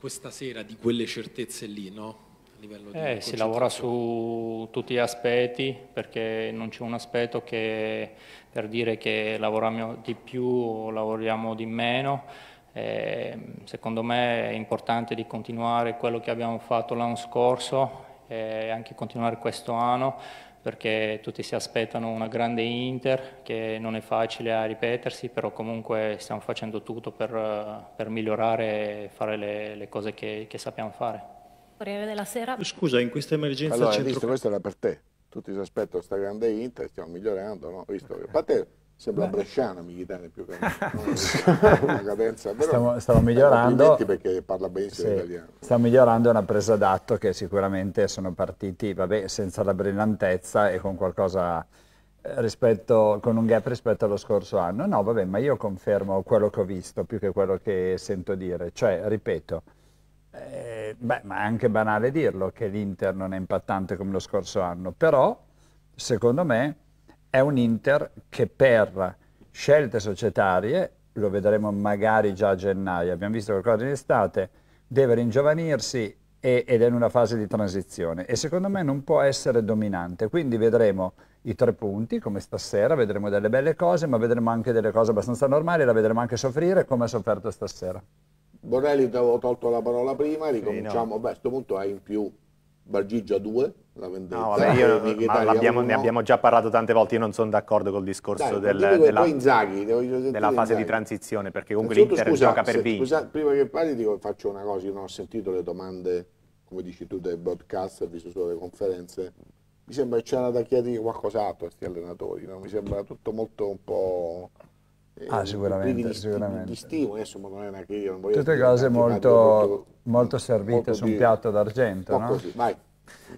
questa sera di quelle certezze lì? No? livello di... Eh, si lavora su tutti gli aspetti perché non c'è un aspetto che per dire che lavoriamo di più o lavoriamo di meno. Eh, secondo me è importante di continuare quello che abbiamo fatto l'anno scorso e anche continuare questo anno perché tutti si aspettano una grande Inter che non è facile a ripetersi, però comunque stiamo facendo tutto per, per migliorare e fare le, le cose che, che sappiamo fare. Corriere della Sera. Scusa, in questa emergenza allora, centro... visto, questo era per te. Tutti si aspettano sta grande Inter, stiamo migliorando, no? Visto che... A te sembra Beh. bresciano Michitani più che una cadenza. Però stiamo, stiamo migliorando. perché parla benissimo sì, italiano. Stiamo migliorando, è una presa d'atto che sicuramente sono partiti, vabbè, senza la brillantezza e con qualcosa... Eh, rispetto, con un gap rispetto allo scorso anno. No, vabbè, ma io confermo quello che ho visto più che quello che sento dire. Cioè, ripeto, eh, beh, ma è anche banale dirlo che l'Inter non è impattante come lo scorso anno, però secondo me è un Inter che per scelte societarie, lo vedremo magari già a gennaio, abbiamo visto qualcosa in estate, deve ringiovanirsi e, ed è in una fase di transizione e secondo me non può essere dominante, quindi vedremo i tre punti come stasera, vedremo delle belle cose, ma vedremo anche delle cose abbastanza normali, la vedremo anche soffrire come ha sofferto stasera. Borrelli ti avevo tolto la parola prima, ricominciamo. Sì, no. Beh, a questo punto hai in più Bargigia 2, la vendetta. No, vabbè, io, abbiamo, ne abbiamo già parlato tante volte, io non sono d'accordo col discorso Dai, del, della, Inzaghi, della fase Inzaghi. di transizione, perché comunque l'Inter gioca per vincere. Scusa, prima che parli ti faccio una cosa, io non ho sentito le domande, come dici tu, dei broadcast, ho visto solo le conferenze. Mi sembra che c'era da chiedere qualcos'altro a questi allenatori, no? mi sembra tutto molto un po' Ah, eh, sicuramente, di, sicuramente. Di, di stimo, eh, insomma, non è neanche io. Non voglio Tutte cose molto, molto, molto, servite molto su un piatto d'argento, no? Così, vai.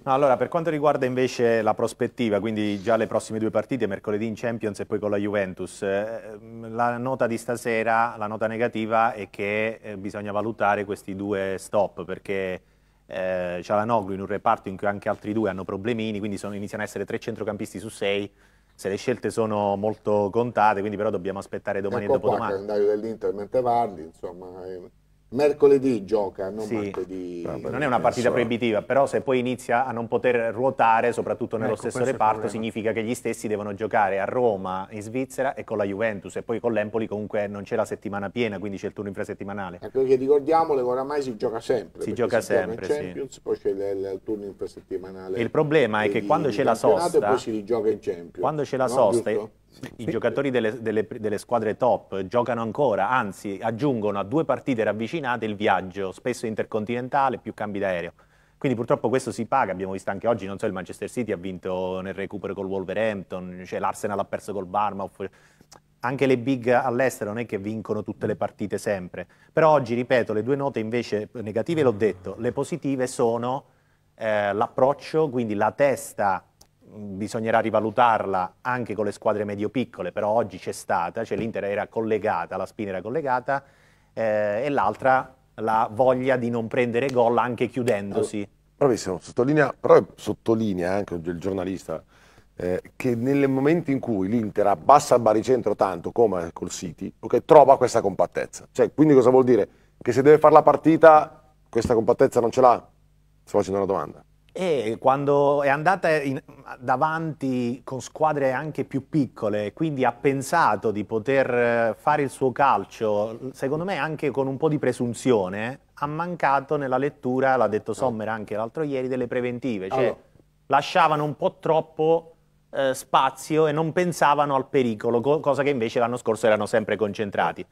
No, allora, per quanto riguarda invece la prospettiva, quindi già le prossime due partite, mercoledì in Champions e poi con la Juventus, eh, ehm, la nota di stasera, la nota negativa è che eh, bisogna valutare questi due stop perché eh, Cialanoglu in un reparto in cui anche altri due hanno problemini, quindi sono, iniziano a essere tre centrocampisti su sei se le scelte sono molto contate, quindi però dobbiamo aspettare domani e ecco dopodomani. il calendario dell'Inter mentre parli, insomma, eh, Mercoledì gioca, non sì. martedì. Non è una partita proibitiva, però se poi inizia a non poter ruotare, soprattutto nello ecco, stesso reparto, significa che gli stessi devono giocare a Roma, in Svizzera e con la Juventus. E poi con l'Empoli comunque non c'è la settimana piena, quindi c'è il turno infrasettimanale. Ecco che ricordiamolo, oramai si gioca sempre. Si gioca si sempre, in Champions, sì. poi c'è il, il turno infrasettimanale. Il problema è che quando c'è la sosta... Poi si rigioca in Champions. Quando c'è la no, sosta... Giusto? I giocatori delle, delle, delle, squadre top giocano ancora, anzi aggiungono a due partite ravvicinate il viaggio, spesso intercontinentale, più cambi d'aereo. Quindi purtroppo questo si paga, abbiamo visto anche oggi, non so, il Manchester City ha vinto nel recupero col Wolverhampton, cioè l'Arsenal ha perso col Barmouth. Anche le big all'estero non è che vincono tutte le partite sempre. Però oggi, ripeto, le due note invece negative l'ho detto, le positive sono eh, l'approccio, quindi la testa bisognerà rivalutarla anche con le squadre medio-piccole, però oggi c'è stata, cioè l'Inter era collegata, la Spina era collegata, eh, e l'altra la voglia di non prendere gol anche chiudendosi. Bravissimo, sottolinea, però sottolinea anche il giornalista eh, che nel momento in cui l'Inter abbassa il baricentro tanto come col City, okay, trova questa compattezza. Cioè, quindi cosa vuol dire? Che se deve fare la partita, questa compattezza non ce l'ha? Sto facendo una domanda. E quando è andata in, davanti con squadre anche più piccole, quindi ha pensato di poter eh, fare il suo calcio, secondo me anche con un po' di presunzione, ha mancato nella lettura, l'ha detto ah. Sommer anche l'altro ieri, delle preventive. Cioè, allora. lasciavano un po' troppo eh, spazio e non pensavano al pericolo, co cosa che invece l'anno scorso erano sempre concentrati.